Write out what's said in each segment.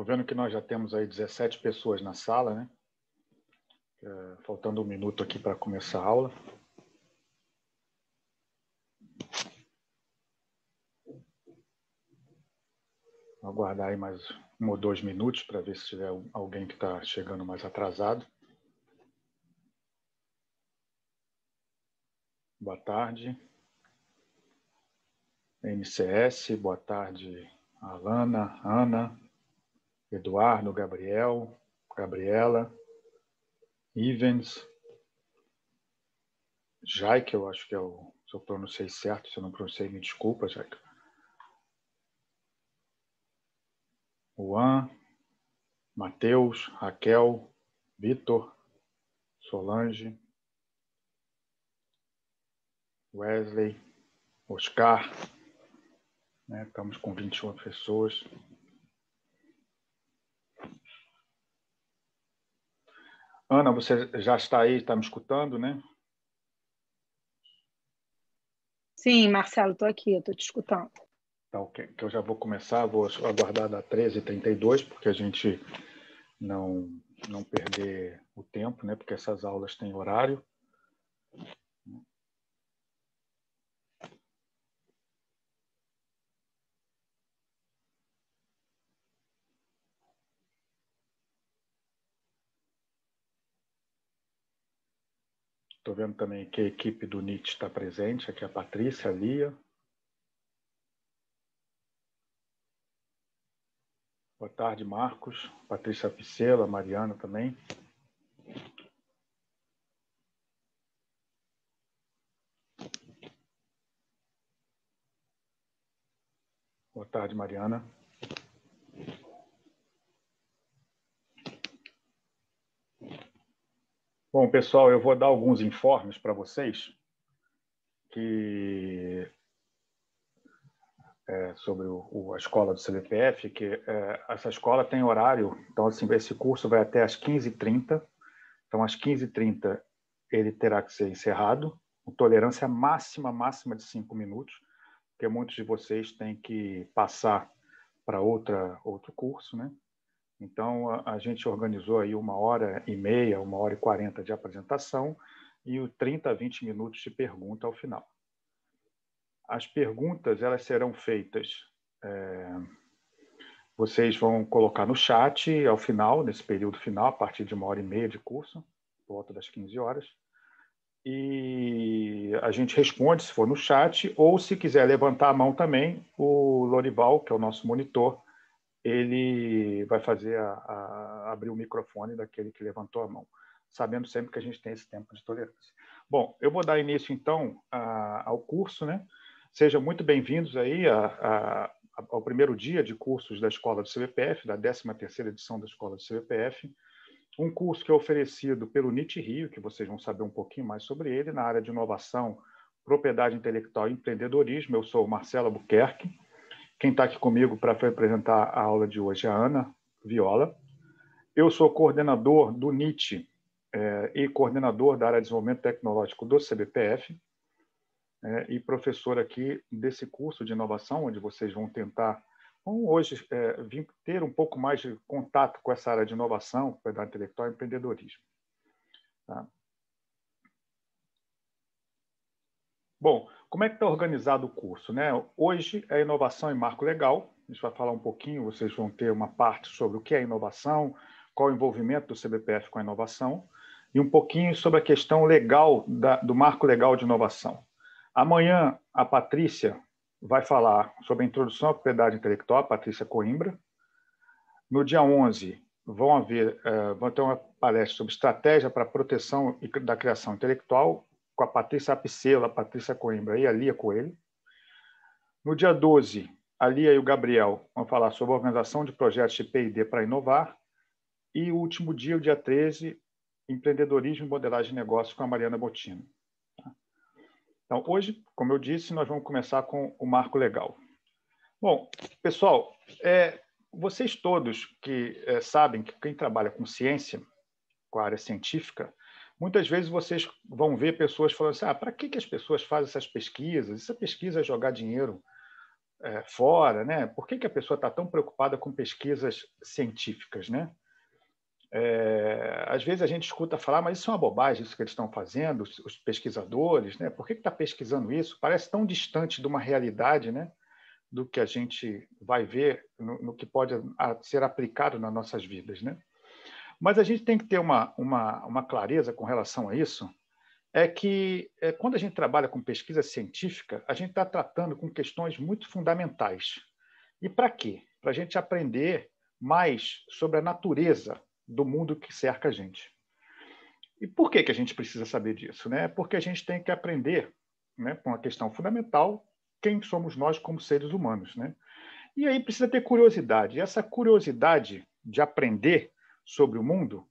Estou vendo que nós já temos aí 17 pessoas na sala, né? É, faltando um minuto aqui para começar a aula. Vou aguardar aí mais um ou dois minutos para ver se tiver alguém que está chegando mais atrasado. Boa tarde. NCS, boa tarde, Alana, Ana, Eduardo, Gabriel, Gabriela, Ivens, Jaque, eu acho que é o. Se eu pronunciei certo, se eu não pronunciei, me desculpa, Jaque. Juan, Matheus, Raquel, Vitor, Solange, Wesley, Oscar. Né? Estamos com 21 pessoas. Ana, você já está aí, está me escutando, né? Sim, Marcelo, estou aqui, estou te escutando. Então ok. Que eu já vou começar, vou aguardar da 13h32, porque a gente não, não perder o tempo, né? Porque essas aulas têm horário. Estou vendo também que a equipe do NIT está presente, aqui é a Patrícia, a Lia. Boa tarde, Marcos, Patrícia Picela, Mariana também. Boa tarde, Mariana. Bom, pessoal, eu vou dar alguns informes para vocês que é, sobre o, o, a escola do CDPF, que é, essa escola tem horário, então assim, esse curso vai até às 15h30, então às 15h30 ele terá que ser encerrado, com tolerância máxima, máxima de 5 minutos, porque muitos de vocês têm que passar para outra outro curso, né? Então, a, a, gente organizou aí uma hora e meia, uma hora e quarenta de apresentação e o 30 a 20 minutos de pergunta ao final. As perguntas elas serão feitas. É, vocês vão colocar no chat ao final, nesse período final, a partir de uma hora e meia de curso, volta das 15 horas. E a gente responde se for no chat, ou se quiser levantar a mão também, o Lorival, que é o nosso monitor, ele vai fazer a, a, abrir o microfone daquele que levantou a mão, sabendo sempre que a gente tem esse tempo de tolerância. Bom, eu vou dar início então a, ao curso, né? Sejam muito bem-vindos aí a, ao primeiro dia de cursos da Escola do CBPF, da 13ª edição da Escola do CBPF, um curso que é oferecido pelo NIT Rio, que vocês vão saber um pouquinho mais sobre ele, na área de inovação, propriedade intelectual e empreendedorismo. Eu sou o Marcelo Albuquerque, quem está aqui comigo para apresentar a aula de hoje é a Ana Viola. Eu sou coordenador do NIT é, e coordenador da área de desenvolvimento tecnológico do CBPF é, e professor aqui desse curso de inovação, onde vocês vão tentar, vão hoje é, vir ter um pouco mais de contato com essa área de inovação, propriedade intelectual e empreendedorismo. Tá? Bom, como é que está organizado o curso? Né? Hoje é inovação e marco legal. A gente vai falar um pouquinho, vocês vão ter uma parte sobre o que é inovação, qual o envolvimento do CBPF com a inovação e um pouquinho sobre a questão legal da, do marco legal de inovação. Amanhã a Patrícia vai falar sobre a introdução à propriedade intelectual, a Patrícia Coimbra. No dia 11 vão haver, uh, vão ter uma palestra sobre estratégia para a proteção da criação intelectual, com a Patrícia Apicela, Patrícia Coimbra e a Lia é Coelho. No dia 12, a Lia e o Gabriel vão falar sobre organização de projetos de P&D para inovar. E o último dia, o dia 13, empreendedorismo e modelagem de negócios com a Mariana Botino. Tá? Então, hoje, como eu disse, nós vamos começar com o marco legal. Bom, pessoal, é, vocês todos que é, sabem que quem trabalha com ciência, com a área científica, Muitas vezes vocês vão ver pessoas falando assim: ah, para que, que as pessoas fazem essas pesquisas? Essa pesquisa é jogar dinheiro é, fora, né? Por que, que a pessoa está tão preocupada com pesquisas científicas, né? É, às vezes a gente escuta falar, mas isso é uma bobagem, isso que eles estão fazendo, os, os pesquisadores, né? Por que está pesquisando isso? Parece tão distante de uma realidade, né? Do que a gente vai ver no, no que pode ser aplicado nas nossas vidas, né? Mas a gente tem que ter uma, uma, uma clareza com relação a isso, é que é, quando a gente trabalha com pesquisa científica, a gente está tratando com questões muito fundamentais. E para quê? Para a gente aprender mais sobre a natureza do mundo que cerca a gente. E por que, que a gente precisa saber disso? Né? Porque a gente tem que aprender, né, com a questão fundamental, quem somos nós como seres humanos. Né? E aí precisa ter curiosidade. E essa curiosidade de aprender sobre o mundo,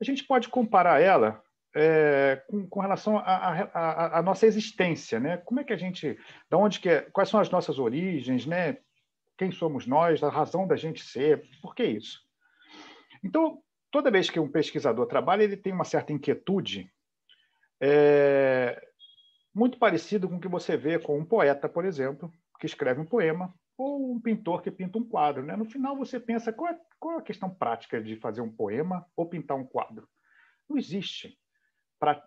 a gente pode comparar ela é, com, com, relação à nossa existência, né? Como é que a gente, da onde que é, quais são as nossas origens, né? Quem somos nós, a razão da gente ser, por que isso? Então, toda vez que um pesquisador trabalha, ele tem uma certa inquietude, é, muito parecido com o que você vê com um poeta, por exemplo, que escreve um poema ou tipo um pintor que pinta um quadro. Né? No final, você pensa qual é, qual é a questão prática de fazer um poema ou pintar um quadro. Não existe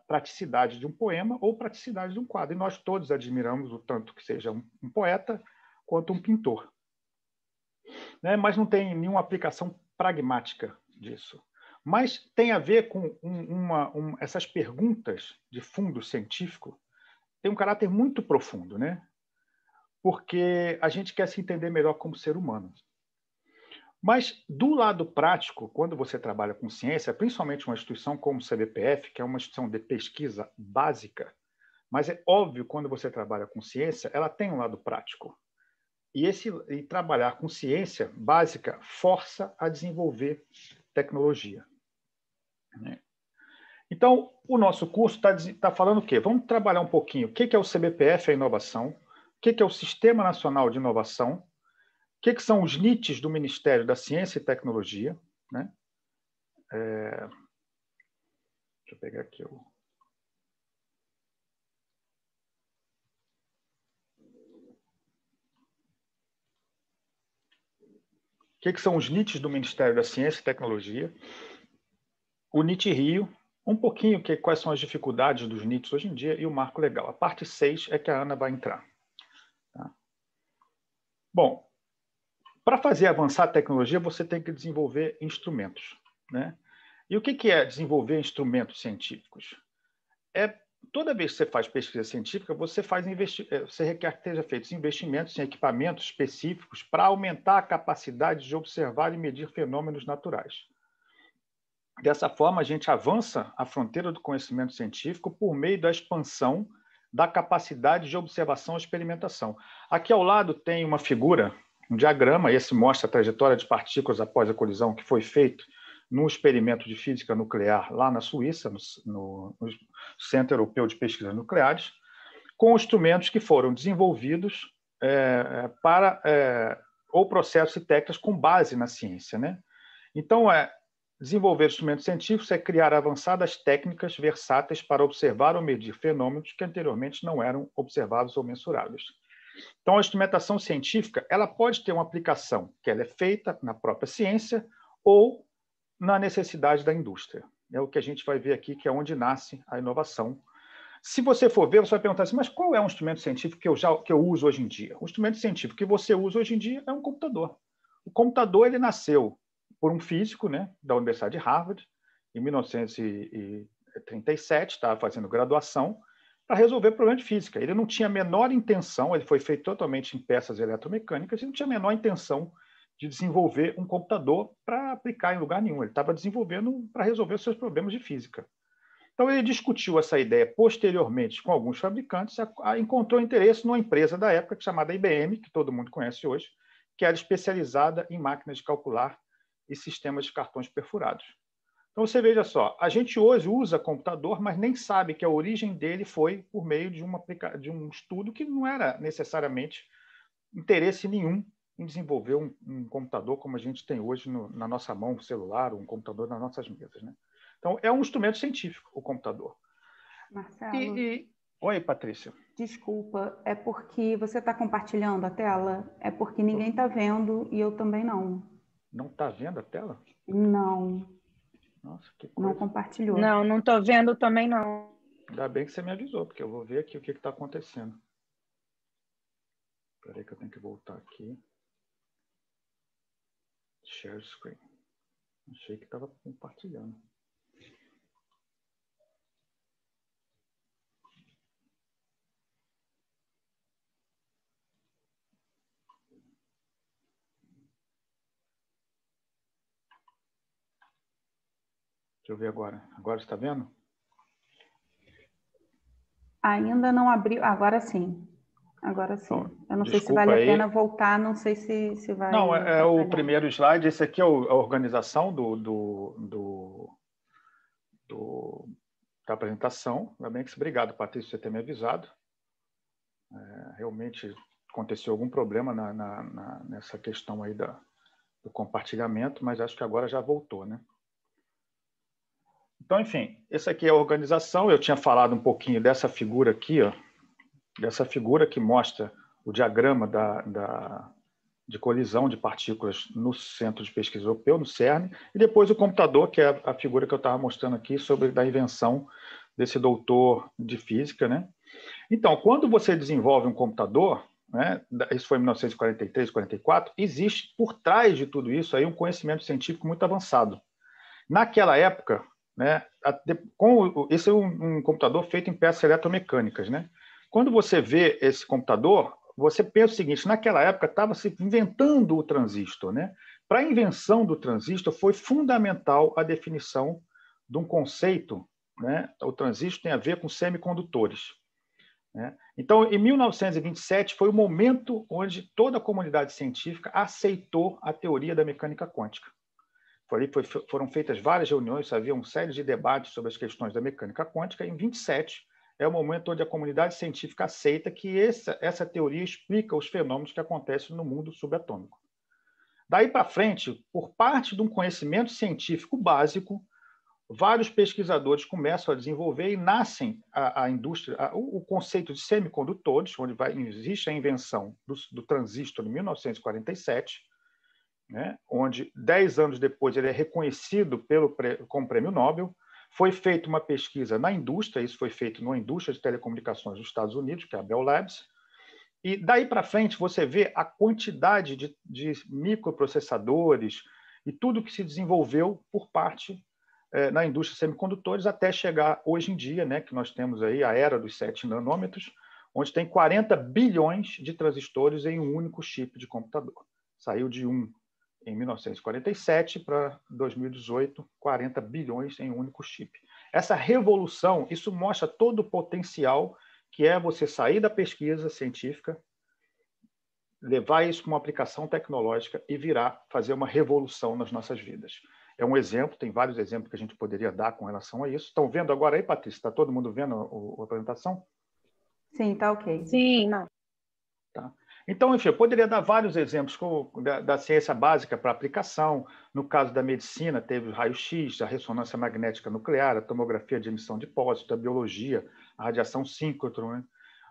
praticidade de um poema ou praticidade de um quadro. E nós todos admiramos o tanto que seja um, um poeta quanto um pintor. Né? Mas não tem nenhuma aplicação pragmática disso. Mas tem a ver com um, uma, um, essas perguntas de fundo científico, tem um caráter muito profundo. Né? porque a gente quer se entender melhor como ser humano. Mas, do lado prático, quando você trabalha com ciência, principalmente uma instituição como o CBPF, que é uma instituição de pesquisa básica, mas é óbvio, quando você trabalha com ciência, ela tem um lado prático. E, esse, e trabalhar com ciência básica força a desenvolver tecnologia. Né? Então, o nosso curso está tá falando o quê? Vamos trabalhar um pouquinho o que, que é o CBPF, a inovação, que, que é o Sistema Nacional de Inovação, o que, que são os NITs do Ministério da Ciência e Tecnologia. Né? É... Deixa eu pegar aqui o. O que, que são os NITs do Ministério da Ciência e Tecnologia, o NIT Rio, um pouquinho que, quais são as dificuldades dos NITs hoje em dia e o marco legal. A parte 6 é que a Ana vai entrar. Bom, para fazer avançar a tecnologia, você tem que desenvolver instrumentos. Né? E o que é desenvolver instrumentos científicos? É toda vez que você faz pesquisa científica, você faz é, você requer que sejam feitos investimentos em equipamentos específicos para aumentar a capacidade de observar e medir fenômenos naturais. Dessa forma, a gente avança a fronteira do conhecimento científico por meio da expansão da capacidade de observação e experimentação. Aqui ao lado tem uma figura, um diagrama, esse mostra a trajetória de partículas após a colisão que foi feito num experimento de física nuclear lá na Suíça, no, no, no Centro Europeu de Pesquisas Nucleares, com instrumentos que foram desenvolvidos é, é para é, ou processos e técnicas com base na ciência. Né? Então, é, Desenvolver instrumentos científicos é criar avançadas técnicas versáteis para observar ou medir fenômenos que anteriormente não eram observados ou mensuráveis. Então, a instrumentação científica ela pode ter uma aplicação que ela é feita na própria ciência ou na necessidade da indústria. É o que a gente vai ver aqui, que é onde nasce a inovação. Se você for ver, você vai perguntar assim, mas qual é um instrumento científico que eu, já, que eu uso hoje em dia? O instrumento científico que você usa hoje em dia é um computador. O computador ele nasceu por um físico né, da Universidade de Harvard, em 1937, estava fazendo graduação, para resolver problema de física. Ele não tinha a menor intenção, ele foi feito totalmente em peças eletromecânicas, ele não tinha a menor intenção de desenvolver um computador para aplicar em lugar nenhum. Ele estava desenvolvendo para resolver os seus problemas de física. Então, ele discutiu essa ideia posteriormente com alguns fabricantes, encontrou interesse numa empresa da época chamada IBM, que todo mundo conhece hoje, que era especializada em máquinas de calcular e sistemas de cartões perfurados. Então você veja só, a gente hoje usa computador, mas nem sabe que a origem dele foi por meio de, uma, de um estudo que não era necessariamente interesse nenhum em desenvolver um, um computador como a gente tem hoje no, na nossa mão, um celular, um computador nas nossas mesas. Né? Então é um instrumento científico o computador. Marcelo. E, e... Oi, Patrícia. Desculpa, é porque você está compartilhando a tela? É porque ninguém está vendo e eu também não. Não está vendo a tela? Não. Nossa, que coisa. Não compartilhou. Não, não estou vendo também, não. Ainda bem que você me avisou, porque eu vou ver aqui o que está acontecendo. Espera aí que eu tenho que voltar aqui. Share screen. Achei que estava compartilhando. Deixa eu ver agora. Agora está vendo? Ainda não abriu. Agora sim. Agora sim. Então, eu não sei se vale aí. a pena voltar, não sei se, se vai. Não, é, é o primeiro slide. Esse aqui é o, a organização do, do, do, do da apresentação. Ainda obrigado, Patrícia, por você ter me avisado. É, realmente aconteceu algum problema na, na, na, nessa questão aí da, do compartilhamento, mas acho que agora já voltou, né? Então, enfim, essa aqui é a organização. Eu tinha falado um pouquinho dessa figura aqui, ó, dessa figura que mostra o diagrama da, da, de colisão de partículas no Centro de Pesquisa Europeu, no CERN, e depois o computador, que é a figura que eu estava mostrando aqui sobre da invenção desse doutor de física. Né? Então, quando você desenvolve um computador, né, isso foi em 1943, 44, existe por trás de tudo isso aí um conhecimento científico muito avançado. Naquela época, né? Com, esse é um, um computador feito em peças eletromecânicas. Né? Quando você vê esse computador, você pensa o seguinte: naquela época estava se inventando o transistor. Né? Para a invenção do transistor, foi fundamental a definição de um conceito. Né? O transistor tem a ver com semicondutores. Né? Então, em 1927, foi o momento onde toda a comunidade científica aceitou a teoria da mecânica quântica ali foi, foram feitas várias reuniões, havia uma série de debates sobre as questões da mecânica quântica. E em 27 é o momento onde a comunidade científica aceita que essa, essa teoria explica os fenômenos que acontecem no mundo subatômico. Daí para frente, por parte de um conhecimento científico básico, vários pesquisadores começam a desenvolver e nascem a, a indústria, a, o, o, conceito de semicondutores, onde vai, existe a invenção do, do transistor em 1947, né, onde dez anos depois ele é reconhecido pelo, o prêmio Nobel. Foi feita uma pesquisa na indústria, isso foi feito na indústria de telecomunicações dos Estados Unidos, que é a Bell Labs. E daí para frente você vê a quantidade de, de, microprocessadores e tudo que se desenvolveu por parte eh, na indústria de semicondutores até chegar hoje em dia, né, que nós temos aí a era dos 7 nanômetros, onde tem 40 bilhões de transistores em um único chip de computador. Saiu de um em 1947 para 2018, 40 bilhões em um único chip. Essa revolução, isso mostra todo o potencial que é você sair da pesquisa científica, levar isso para uma aplicação tecnológica e virar, fazer uma revolução nas nossas vidas. É um exemplo, tem vários exemplos que a gente poderia dar com relação a isso. Estão vendo agora aí, Patrícia? Está todo mundo vendo a, a apresentação? Sim, tá ok. Sim, não. Tá. Então, enfim, eu poderia dar vários exemplos como da, da, ciência básica para aplicação. No caso da medicina, teve o raio-x, a ressonância magnética nuclear, a tomografia de emissão de pósito, a biologia, a radiação síncrotron, né?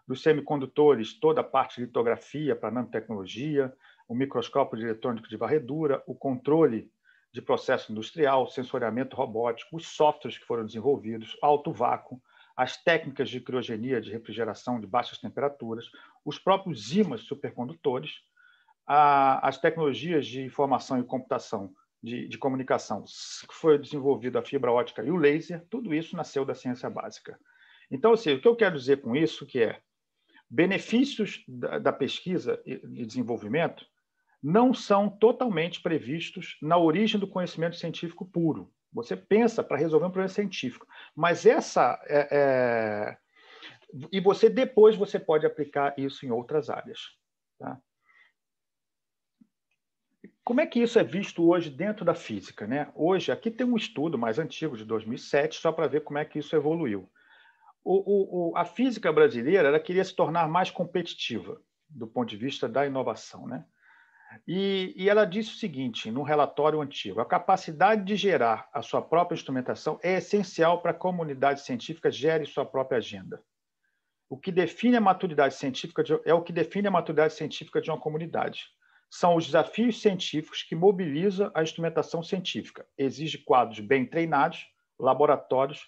dos semicondutores, toda a parte de litografia para nanotecnologia, o microscópio de eletrônico de varredura, o controle de processo industrial, o sensoriamento robótico, os softwares que foram desenvolvidos, alto vácuo, as técnicas de criogenia, de refrigeração de baixas temperaturas, os próprios ímãs supercondutores, a, as tecnologias de informação e computação de, de, comunicação, que foi desenvolvida a fibra ótica e o laser, tudo isso nasceu da ciência básica. Então, assim, o que eu quero dizer com isso que é benefícios da, da pesquisa e, e desenvolvimento não são totalmente previstos na origem do conhecimento científico puro. Você pensa para resolver um problema científico, mas essa é, é... e você depois você pode aplicar isso em outras áreas. Tá? Como é que isso é visto hoje dentro da física? Né? Hoje, aqui tem um estudo mais antigo, de 2007, só para ver como é que isso evoluiu. O, o, o, a física brasileira ela queria se tornar mais competitiva do ponto de vista da inovação. Né? E, e, ela disse o seguinte, num relatório antigo: a capacidade de gerar a sua própria instrumentação é essencial para a comunidade científica gere sua própria agenda. O que define a maturidade científica de, é o que define a maturidade científica de uma comunidade. São os desafios científicos que mobiliza a instrumentação científica. Exige quadros bem treinados, laboratórios,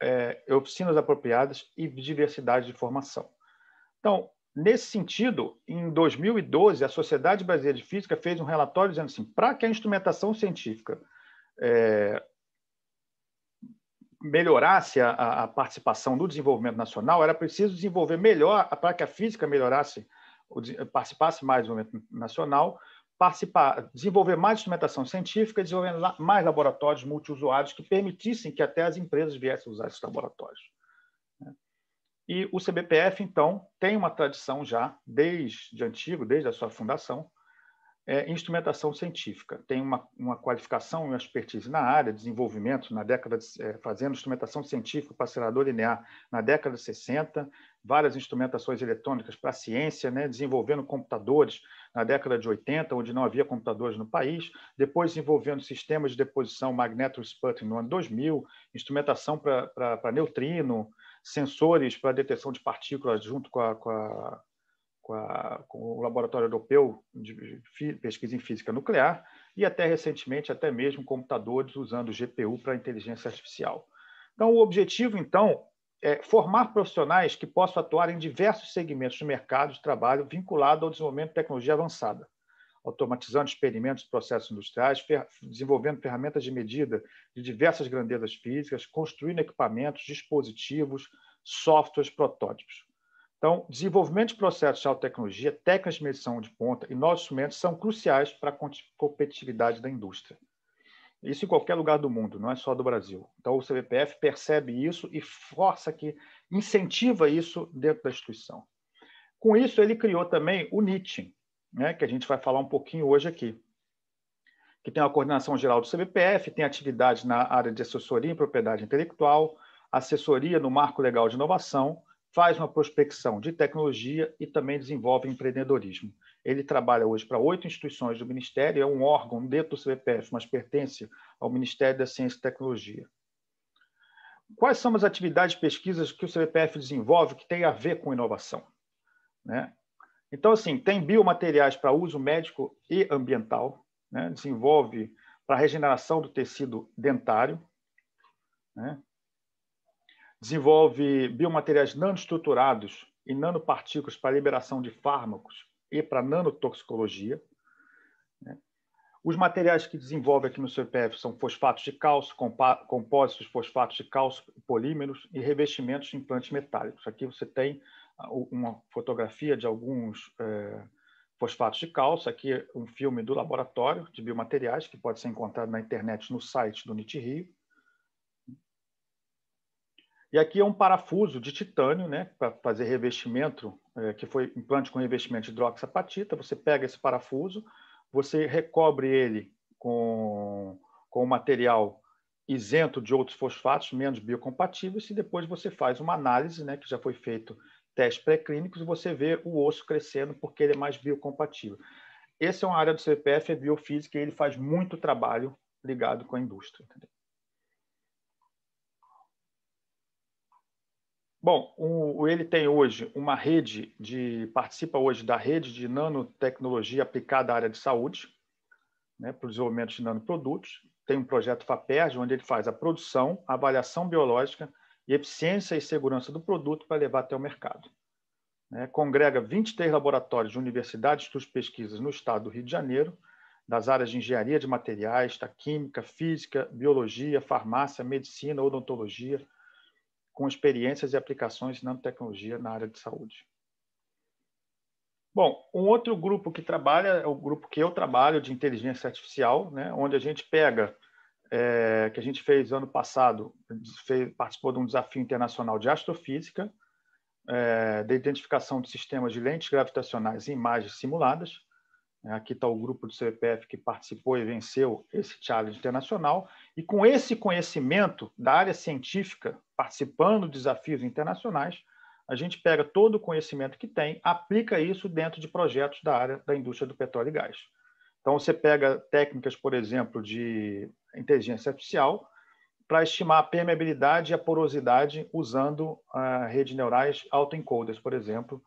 é, oficinas apropriadas e diversidade de formação. Então, Nesse sentido, em 2012, a Sociedade Brasileira de Física fez um relatório dizendo assim: para que a instrumentação científica é, melhorasse a, a, participação do desenvolvimento nacional, era preciso desenvolver melhor, para que a física melhorasse, participasse mais do desenvolvimento nacional, participar, desenvolver mais instrumentação científica, desenvolver mais laboratórios multiusuários que permitissem que até as empresas viessem usar esses laboratórios. E o CBPF, então, tem uma tradição já, desde antigo, desde a sua fundação, é, instrumentação científica. Tem uma, uma qualificação e uma expertise na área, desenvolvimento, na década de, é, fazendo instrumentação científica para acelerador linear na década de 60, várias instrumentações eletrônicas para a ciência, né, desenvolvendo computadores na década de 80, onde não havia computadores no país, depois desenvolvendo sistemas de deposição magneto-sputting no ano 2000, instrumentação para neutrino, sensores para detecção de partículas junto com, a, com, a, com, a, com o Laboratório Europeu de Pesquisa em Física Nuclear e até recentemente até mesmo computadores usando GPU para inteligência artificial. Então, o objetivo, então, é formar profissionais que possam atuar em diversos segmentos do mercado de trabalho vinculado ao desenvolvimento de tecnologia avançada automatizando experimentos e processos industriais, fer desenvolvendo ferramentas de medida de diversas grandezas físicas, construindo equipamentos, dispositivos, softwares, protótipos. Então, desenvolvimento de processos de alta tecnologia, técnicas de medição de ponta e novos instrumentos são cruciais para a competitividade da indústria. Isso em qualquer lugar do mundo, não é só do Brasil. Então, o CBPF percebe isso e força que incentiva isso dentro da instituição. Com isso, ele criou também o NIT, né, que a gente vai falar um pouquinho hoje aqui, que tem a coordenação geral do CBPF, tem atividade na área de assessoria em propriedade intelectual, assessoria no marco legal de inovação, faz uma prospecção de tecnologia e também desenvolve empreendedorismo. Ele trabalha hoje para oito instituições do Ministério, é um órgão dentro do CBPF, mas pertence ao Ministério da Ciência e Tecnologia. Quais são as atividades e pesquisas que o CBPF desenvolve que tem a ver com inovação? Né? Então, assim, tem biomateriais para uso médico e ambiental, né? desenvolve para regeneração do tecido dentário, né? desenvolve biomateriais nanoestruturados e nanopartículas para liberação de fármacos e para nanotoxicologia. Né? Os materiais que desenvolve aqui no CPF são fosfatos de cálcio, compósitos fosfatos de cálcio, polímeros e revestimentos de implantes metálicos. Aqui você tem uma fotografia de alguns é, fosfatos de cálcio. Aqui um filme do laboratório de biomateriais que pode ser encontrado na internet no site do NIT Rio. E aqui é um parafuso de titânio, né, para fazer revestimento, é, que foi implante com revestimento de hidroxapatita. Você pega esse parafuso, você recobre ele com, com um material isento de outros fosfatos menos biocompatíveis e depois você faz uma análise, né, que já foi feito testes pré-clínicos, você vê o osso crescendo porque ele é mais biocompatível. Essa é uma área do CPF, é biofísica, e ele faz muito trabalho ligado com a indústria. Entendeu? Bom, o, ele tem hoje uma rede de participa hoje da rede de nanotecnologia aplicada à área de saúde, né, para o desenvolvimento de nanoprodutos. Tem um projeto FAPERJ, onde ele faz a produção, a avaliação biológica, e eficiência e segurança do produto para levar até o mercado. Né? Congrega 23 laboratórios de universidades, estudos pesquisas no estado do Rio de Janeiro, das áreas de engenharia de materiais, da química, física, biologia, farmácia, medicina, odontologia, com experiências e aplicações de nanotecnologia na área de saúde. Bom, um outro grupo que trabalha é o grupo que eu trabalho de inteligência artificial, né, onde a gente pega é, que a gente fez ano passado, fez, participou de um desafio internacional de astrofísica, é, da identificação de sistemas de lentes gravitacionais em imagens simuladas. É, aqui está o grupo do CPF que participou e venceu esse challenge internacional. E com esse conhecimento da área científica, participando de desafios internacionais, a gente pega todo o conhecimento que tem, aplica isso dentro de projetos da área da indústria do petróleo e gás. Então, você pega técnicas, por exemplo, de inteligência artificial para estimar a permeabilidade e a porosidade usando uh, redes neurais autoencoders, por exemplo,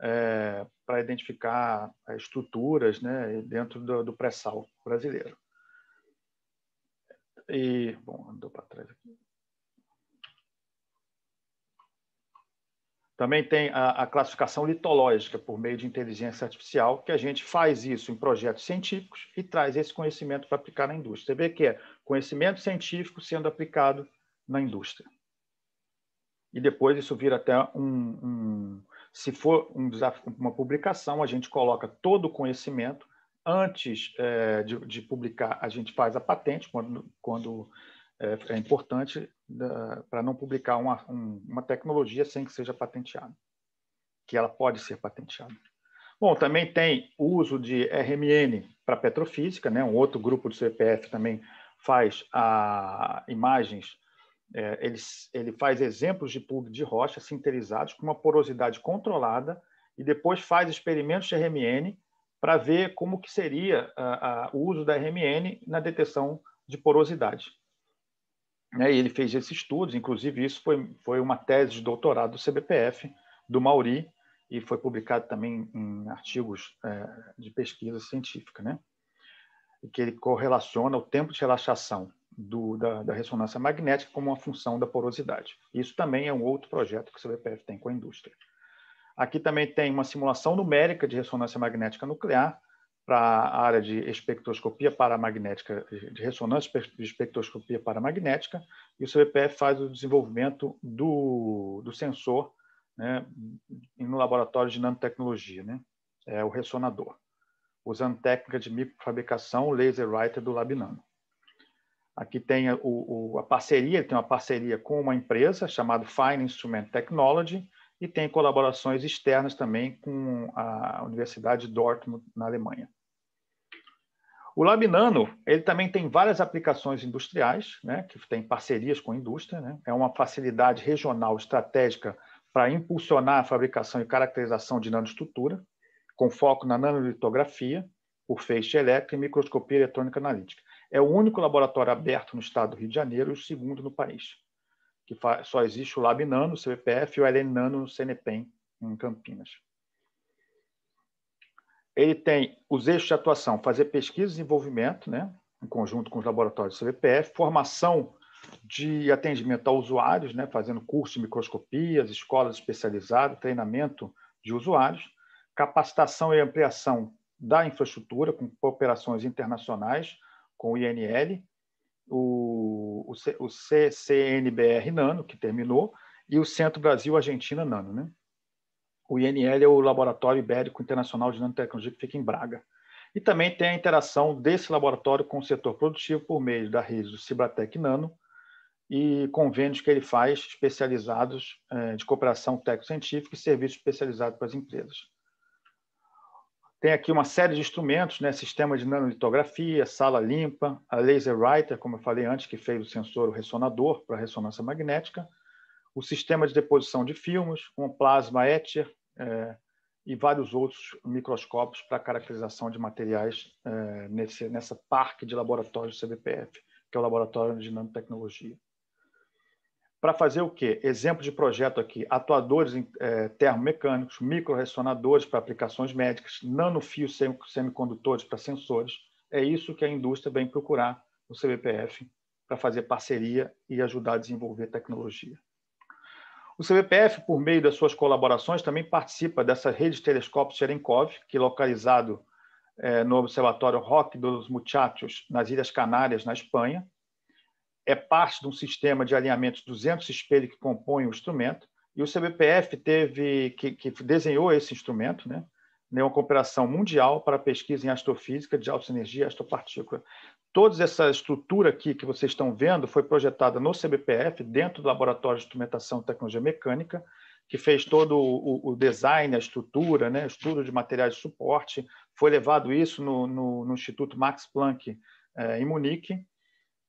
é, para identificar é, estruturas né, dentro do, do pré-sal brasileiro. E, bom, andou para trás aqui. Também tem a, a, classificação litológica por meio de inteligência artificial, que a gente faz isso em projetos científicos e traz esse conhecimento para aplicar na indústria. Você vê que é conhecimento científico sendo aplicado na indústria. E depois isso vira até um. um se for um, uma publicação, a gente coloca todo o conhecimento. Antes é, de, de, publicar, a gente faz a patente, quando, quando é, é importante né, para não publicar uma, um, uma tecnologia sem que seja patenteada, que ela pode ser patenteada. Bom, também tem o uso de RMN para petrofísica, né? um outro grupo do CPF também faz a, imagens, é, ele, ele faz exemplos de plug de rocha sinterizados com uma porosidade controlada e depois faz experimentos de RMN para ver como que seria a, ah, a, ah, o uso da RMN na detecção de porosidade. Né? E ele fez esses estudos, inclusive isso foi, foi uma tese de doutorado do CBPF, do Mauri, e foi publicado também em artigos é, de pesquisa científica, né? que ele correlaciona o tempo de relaxação do, da, da, ressonância magnética como uma função da porosidade. Isso também é um outro projeto que o CBPF tem com a indústria. Aqui também tem uma simulação numérica de ressonância magnética nuclear, para a área de espectroscopia paramagnética, de ressonância de espectroscopia paramagnética, e o CBPF faz o desenvolvimento do, do sensor né, no laboratório de nanotecnologia, né, é o ressonador, usando técnica de microfabricação laser writer do Labinano. Aqui tem o, o, a parceria, tem uma parceria com uma empresa chamada Fine Instrument Technology, e tem colaborações externas também com a Universidade de Dortmund, na Alemanha. O Labinano ele também tem várias aplicações industriais, né, que tem parcerias com a indústria, né? é uma facilidade regional estratégica para impulsionar a fabricação e caracterização de nanoestrutura, com foco na nanolitografia, por feixe elétrico e microscopia eletrônica analítica. É o único laboratório aberto no estado do Rio de Janeiro e o segundo no país, que só existe o Lab Nano, o CBPF, e o LN Nano no CNPEM, em Campinas. Ele tem os eixos de atuação, fazer pesquisa e desenvolvimento, né, em conjunto com os laboratórios do CVPF, formação de atendimento a usuários, né, fazendo curso de microscopias, escolas especializadas, treinamento de usuários, capacitação e ampliação da infraestrutura com operações internacionais, com o INL, o, o, C, o CCNBR Nano, que terminou, e o Centro Brasil Argentina Nano. Né? O INL é o Laboratório Ibérico Internacional de Nanotecnologia, que fica em Braga. E também tem a interação desse laboratório com o setor produtivo por meio da rede do Cibratec Nano e convênios que ele faz especializados é, de cooperação técnico-científica e serviços especializados para as empresas. Tem aqui uma série de instrumentos, né? sistema de nanolitografia, sala limpa, a laser writer, como eu falei antes, que fez o sensor o ressonador para ressonância magnética, o sistema de deposição de filmes, um plasma etcher, é, e vários outros microscópios para caracterização de materiais é, nesse, nessa parque de laboratórios do CBPF, que é o Laboratório de Nanotecnologia. Para fazer o quê? Exemplo de projeto aqui, atuadores é, termomecânicos, microressonadores para aplicações médicas, nanofios semicondutores para sensores. É isso que a indústria vem procurar no CBPF para fazer parceria e ajudar a desenvolver tecnologia. O CBPF, por meio das suas colaborações, também participa dessa rede de telescópios Cherenkov, que é localizado é, no Observatório Roque dos Muchachos, nas Ilhas Canárias, na Espanha. É parte de um sistema de alinhamento 200 espelhos que compõe o instrumento, e o CBPF teve que, que desenhou esse instrumento, né? nenhuma né, uma cooperação mundial para pesquisa em astrofísica de alta energia e astropartícula. Toda essa estrutura aqui que vocês estão vendo foi projetada no CBPF, dentro do Laboratório de Instrumentação e Tecnologia Mecânica, que fez todo o, o design, a estrutura, né, estudo de materiais de suporte. Foi levado isso no, no, no Instituto Max Planck, eh, em Munique,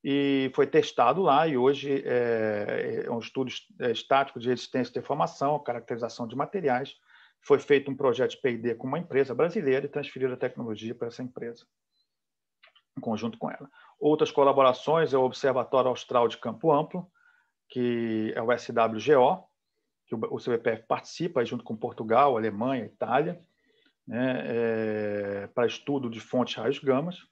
e foi testado lá, e hoje é, é um estudo eh, estático de resistência e deformação, caracterização de materiais, foi feito um projeto de P&D com uma empresa brasileira e transferir a tecnologia para essa empresa, em conjunto com ela. Outras colaborações é o Observatório Austral de Campo Amplo, que é o SWGO, que o CBPF participa junto com Portugal, Alemanha, Itália, né, é, para estudo de fontes raios gamas.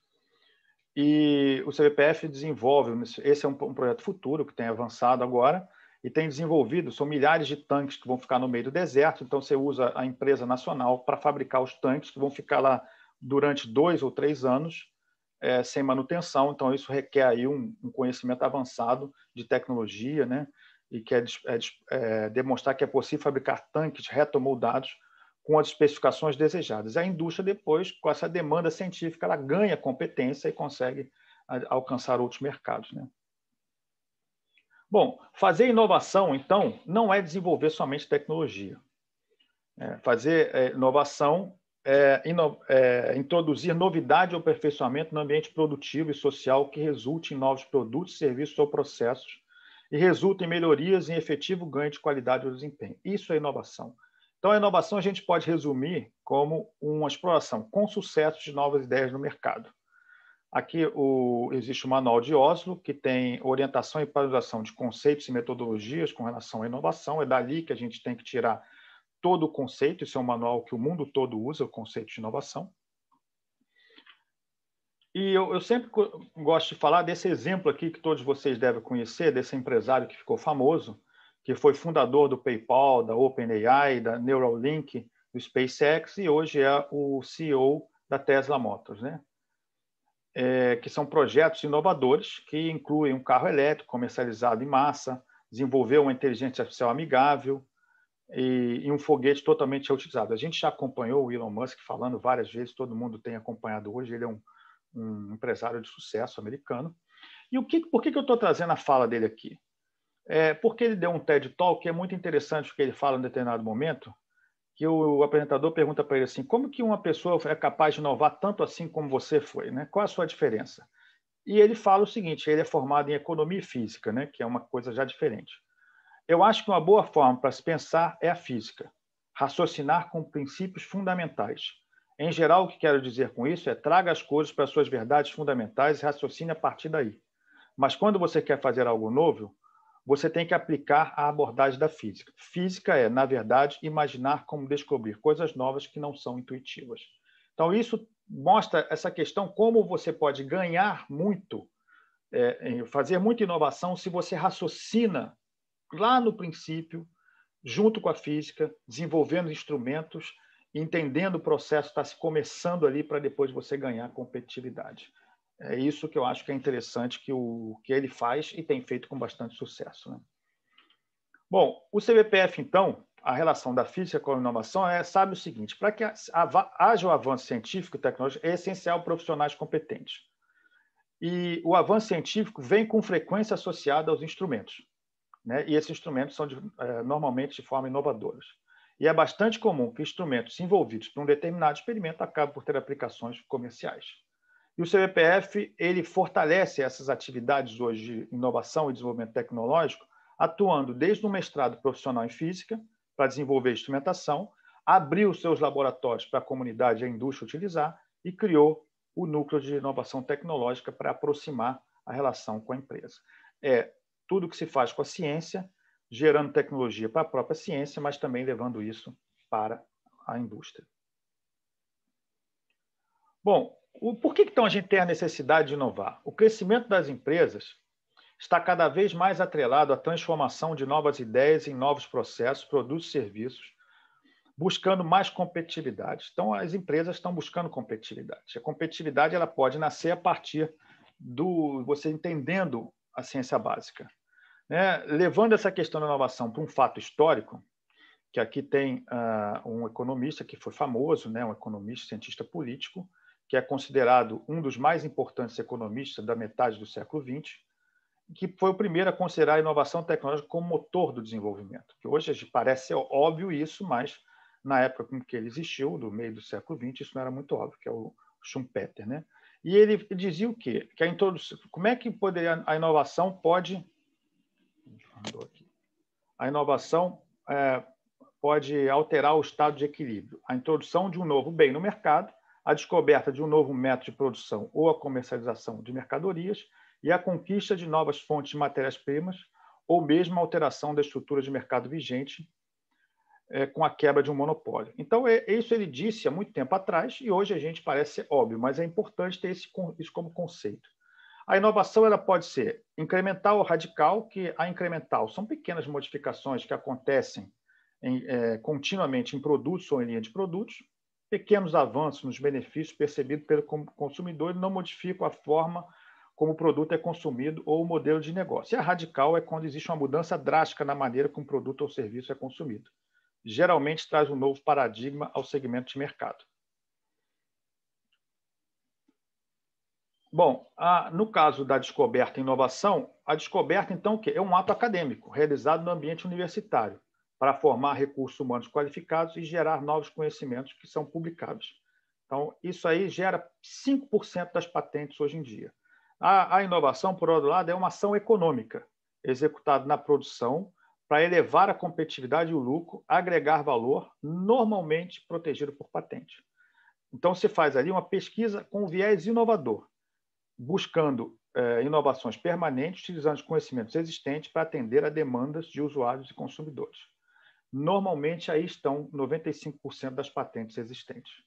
E o CBPF desenvolve, esse é um, um projeto futuro que tem avançado agora, e tem desenvolvido, são milhares de tanques que vão ficar no meio do deserto, então você usa a empresa nacional para fabricar os tanques que vão ficar lá durante dois ou três anos é, sem manutenção, então isso requer aí um, um, conhecimento avançado de tecnologia, né? e quer é, é, é, demonstrar que é possível fabricar tanques retomoldados com as especificações desejadas. A indústria depois, com essa demanda científica, ela ganha competência e consegue alcançar outros mercados, né? Bom, fazer inovação, então, não é desenvolver somente tecnologia. É, fazer é, inovação é, ino é, introduzir novidade ou aperfeiçoamento no ambiente produtivo e social que resulte em novos produtos, serviços ou processos e resulte em melhorias em efetivo ganho de qualidade ou desempenho. Isso é inovação. Então, a inovação a gente pode resumir como uma exploração com sucesso de novas ideias no mercado. Aqui o, existe o Manual de Oslo, que tem orientação e padronização de conceitos e metodologias com relação à inovação. É dali que a gente tem que tirar todo o conceito. Isso é um manual que o mundo todo usa, o conceito de inovação. E eu, eu sempre gosto de falar desse exemplo aqui que todos vocês devem conhecer, desse empresário que ficou famoso, que foi fundador do PayPal, da OpenAI, da Neuralink, do SpaceX e hoje é o CEO da Tesla Motors, né? é, que são projetos inovadores que incluem um carro elétrico comercializado em massa, desenvolver uma inteligência artificial amigável e, e um foguete totalmente reutilizado. A gente já acompanhou o Elon Musk falando várias vezes, todo mundo tem acompanhado hoje, ele é um, um empresário de sucesso americano. E o que, por que, que eu estou trazendo a fala dele aqui? É porque ele deu um TED Talk que é muito interessante o que ele fala em determinado momento, que o apresentador pergunta para ele assim: como que uma pessoa é capaz de inovar tanto assim como você foi? Né? Qual a sua diferença? E ele fala o seguinte: ele é formado em economia e física, né? que é uma coisa já diferente. Eu acho que uma boa forma para se pensar é a física, raciocinar com princípios fundamentais. Em geral, o que quero dizer com isso é traga as coisas para suas verdades fundamentais e raciocine a partir daí. Mas quando você quer fazer algo novo, você tem que aplicar a abordagem da física. Física é, na verdade, imaginar como descobrir coisas novas que não são intuitivas. Então, isso mostra essa questão como você pode ganhar muito, é, fazer muita inovação se você raciocina lá no princípio, junto com a física, desenvolvendo instrumentos, entendendo o processo, está se começando ali para depois você ganhar competitividade. É isso que eu acho que é interessante que, o, que ele faz e tem feito com bastante sucesso. Né? Bom, o CBPF, então, a relação da física com a inovação é, sabe o seguinte: para que haja o um avanço científico e tecnológico, é essencial profissionais competentes. E o avanço científico vem com frequência associado aos instrumentos. Né? E esses instrumentos são de, é, normalmente de forma inovadora. E é bastante comum que instrumentos envolvidos para um determinado experimento acabem por ter aplicações comerciais. E o CBPF ele fortalece essas atividades hoje de inovação e desenvolvimento tecnológico, atuando desde o mestrado profissional em física para desenvolver instrumentação, abriu seus laboratórios para a comunidade e a indústria utilizar e criou o núcleo de inovação tecnológica para aproximar a relação com a empresa. É tudo que se faz com a ciência, gerando tecnologia para a própria ciência, mas também levando isso para a indústria. Bom, por que, então a gente tem a necessidade de inovar? O crescimento das empresas está cada vez mais atrelado à transformação de novas ideias em novos processos, produtos e serviços, buscando mais competitividade. Então, as empresas estão buscando competitividade. A competitividade ela pode nascer a partir do você entendendo a ciência básica. Né? Levando essa questão da inovação para um fato histórico, que aqui tem uh, um economista que foi famoso, né? um economista, cientista político, que é considerado um dos mais importantes economistas da metade do século XX, que foi o primeiro a considerar a inovação tecnológica como motor do desenvolvimento. Que hoje parece óbvio isso, mas na época em que ele existiu, do meio do século XX, isso não era muito óbvio, que é o Schumpeter, né? E ele dizia o quê? Que a introdução, como é que poderia a inovação pode a inovação é, pode alterar o estado de equilíbrio. A introdução de um novo bem no mercado a descoberta de um novo método de produção ou a comercialização de mercadorias e a conquista de novas fontes de matérias-primas ou mesmo a alteração da estrutura de mercado vigente é, com a quebra de um monopólio. Então, é, isso ele disse há muito tempo atrás e hoje a gente parece óbvio, mas é importante ter esse, isso como conceito. A inovação ela pode ser incremental ou radical, que a incremental são pequenas modificações que acontecem em, é, continuamente em produtos ou em linha de produtos, pequenos avanços nos benefícios percebidos pelo consumidor não modificam a forma como o produto é consumido ou o modelo de negócio. E a é radical é quando existe uma mudança drástica na maneira como o produto ou serviço é consumido. Geralmente traz um novo paradigma ao segmento de mercado. Bom, a, no caso da descoberta e inovação, a descoberta, então, o quê? é um ato acadêmico, realizado no ambiente universitário para formar recursos humanos qualificados e gerar novos conhecimentos que são publicados. Então, isso aí gera 5% das patentes hoje em dia. A, a, inovação, por outro lado, é uma ação econômica executada na produção para elevar a competitividade e o lucro, agregar valor, normalmente protegido por patente. Então, se faz ali uma pesquisa com viés inovador, buscando é, inovações permanentes, utilizando os conhecimentos existentes para atender a demandas de usuários e consumidores. Normalmente aí estão 95% das patentes existentes.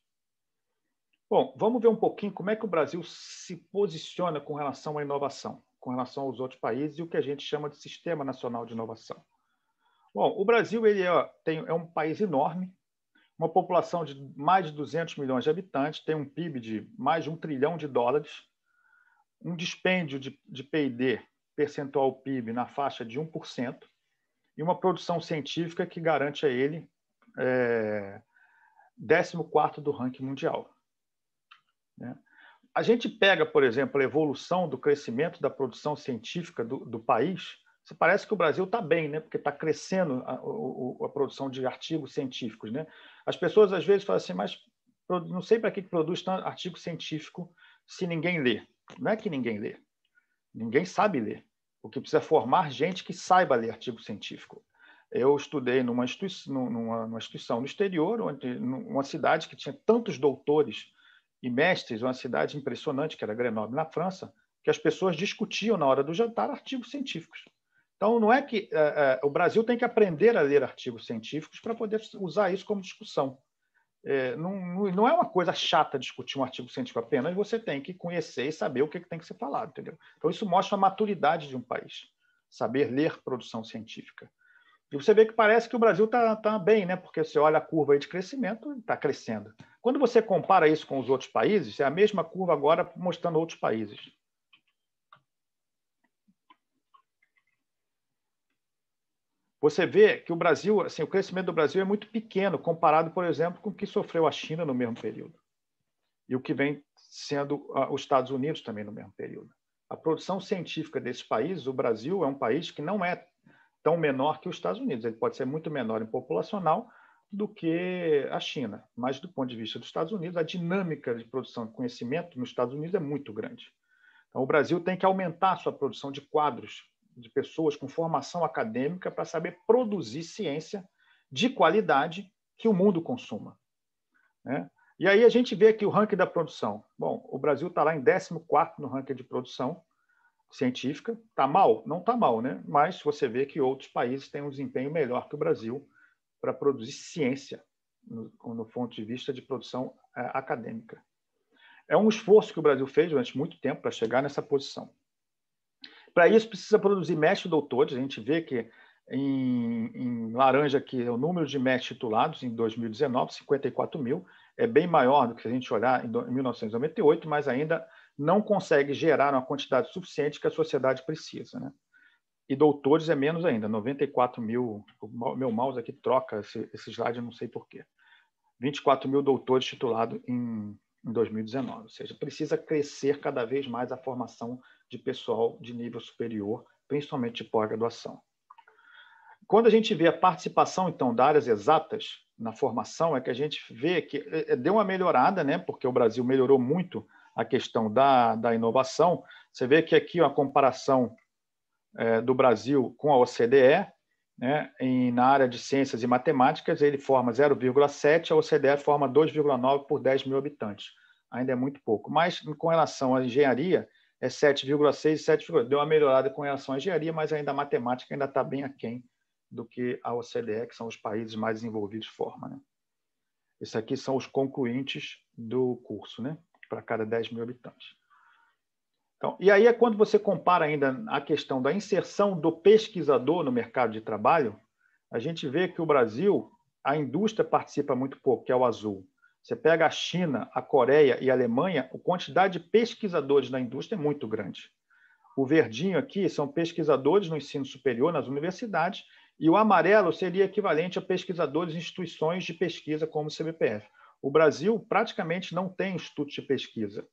Bom, vamos ver um pouquinho como é que o Brasil se posiciona com relação à inovação, com relação aos outros países e o que a gente chama de Sistema Nacional de Inovação. Bom, o Brasil ele é, tem, é um país enorme, uma população de mais de 200 milhões de habitantes, tem um PIB de mais de um trilhão de dólares, um dispêndio de, de P&D percentual PIB na faixa de 1%, e uma produção científica que garante a ele é, 14 do ranking mundial. Né? A gente pega, por exemplo, a evolução do crescimento da produção científica do, do país, parece que o Brasil está bem, né? porque está crescendo a, a, a, produção de artigos científicos. Né? As pessoas às vezes falam assim, mas não sei para que produz tanto artigo científico se ninguém lê. Não é que ninguém lê, ninguém sabe ler. O que precisa é formar gente que saiba ler artigo científico. Eu estudei numa instituição, numa, numa instituição no exterior, onde, numa cidade que tinha tantos doutores e mestres, uma cidade impressionante, que era Grenoble, na França, que as pessoas discutiam na hora do jantar artigos científicos. Então, não é que é, é, o Brasil tem que aprender a ler artigos científicos para poder usar isso como discussão. É, não, não é uma coisa chata discutir um artigo científico tipo, apenas, você tem que conhecer e saber o que, tem que ser falado, entendeu? Então, isso mostra a maturidade de um país, saber ler produção científica. E você vê que parece que o Brasil está tá bem, né? porque você olha a curva de crescimento, está crescendo. Quando você compara isso com os outros países, é a mesma curva agora mostrando outros países. Você vê que o Brasil, assim, o crescimento do Brasil é muito pequeno comparado, por exemplo, com o que sofreu a China no mesmo período e o que vem sendo ah, os Estados Unidos também no mesmo período. A produção científica desse país, o Brasil é um país que não é tão menor que os Estados Unidos. Ele pode ser muito menor em populacional do que a China, mas do ponto de vista dos Estados Unidos, a dinâmica de produção de conhecimento nos Estados Unidos é muito grande. Então, o Brasil tem que aumentar a sua produção de quadros de pessoas com formação acadêmica para saber produzir ciência de qualidade que o mundo consuma. Né? E aí a gente vê aqui o ranking da produção. Bom, o Brasil está lá em 14 no ranking de produção científica. Está mal? Não está mal, né? Mas você vê que outros países têm um desempenho melhor que o Brasil para produzir ciência, no, no ponto de vista de produção eh, acadêmica. É um esforço que o Brasil fez durante muito tempo para chegar nessa posição. Para isso, precisa produzir mestres doutores. A gente vê que em, em laranja que é o número de mestres titulados em 2019, 54 mil, é bem maior do que a gente olhar em 1998, mas ainda não consegue gerar uma quantidade suficiente que a sociedade precisa. Né? E doutores é menos ainda, 94 mil. O meu mouse aqui troca esse, esse slide, não sei porquê. 24 mil doutores titulados em, em 2019. Ou seja, precisa crescer cada vez mais a formação de pessoal de nível superior, principalmente de pós-graduação. Quando a gente vê a participação, então, das áreas exatas na formação, é que a gente vê que eh, eh, deu uma melhorada, né? porque o Brasil melhorou muito a questão da, da inovação. Você vê que aqui a comparação é, do Brasil com a OCDE, né, em, na área de ciências e matemáticas, ele forma 0,7, a OCDE forma 2,9 por 10 mil habitantes. Ainda é muito pouco. Mas com relação à engenharia, é 7,6, 7, deu uma melhorada com relação à engenharia, mas ainda a matemática ainda está bem aquém do que a OCDE, que são os países mais desenvolvidos, forma. Né? Esses aqui são os concluintes do curso, né? para cada 10 mil habitantes. Então, e aí é quando você compara ainda a questão da inserção do pesquisador no mercado de trabalho, a gente vê que o Brasil, a indústria participa muito pouco, que é o azul. Você pega a China, a Coreia e a Alemanha, a quantidade de pesquisadores na indústria é muito grande. O verdinho aqui são pesquisadores no ensino superior, nas universidades, e o amarelo seria equivalente a pesquisadores em instituições de pesquisa como o CBPF. O Brasil praticamente não tem instituto de pesquisa.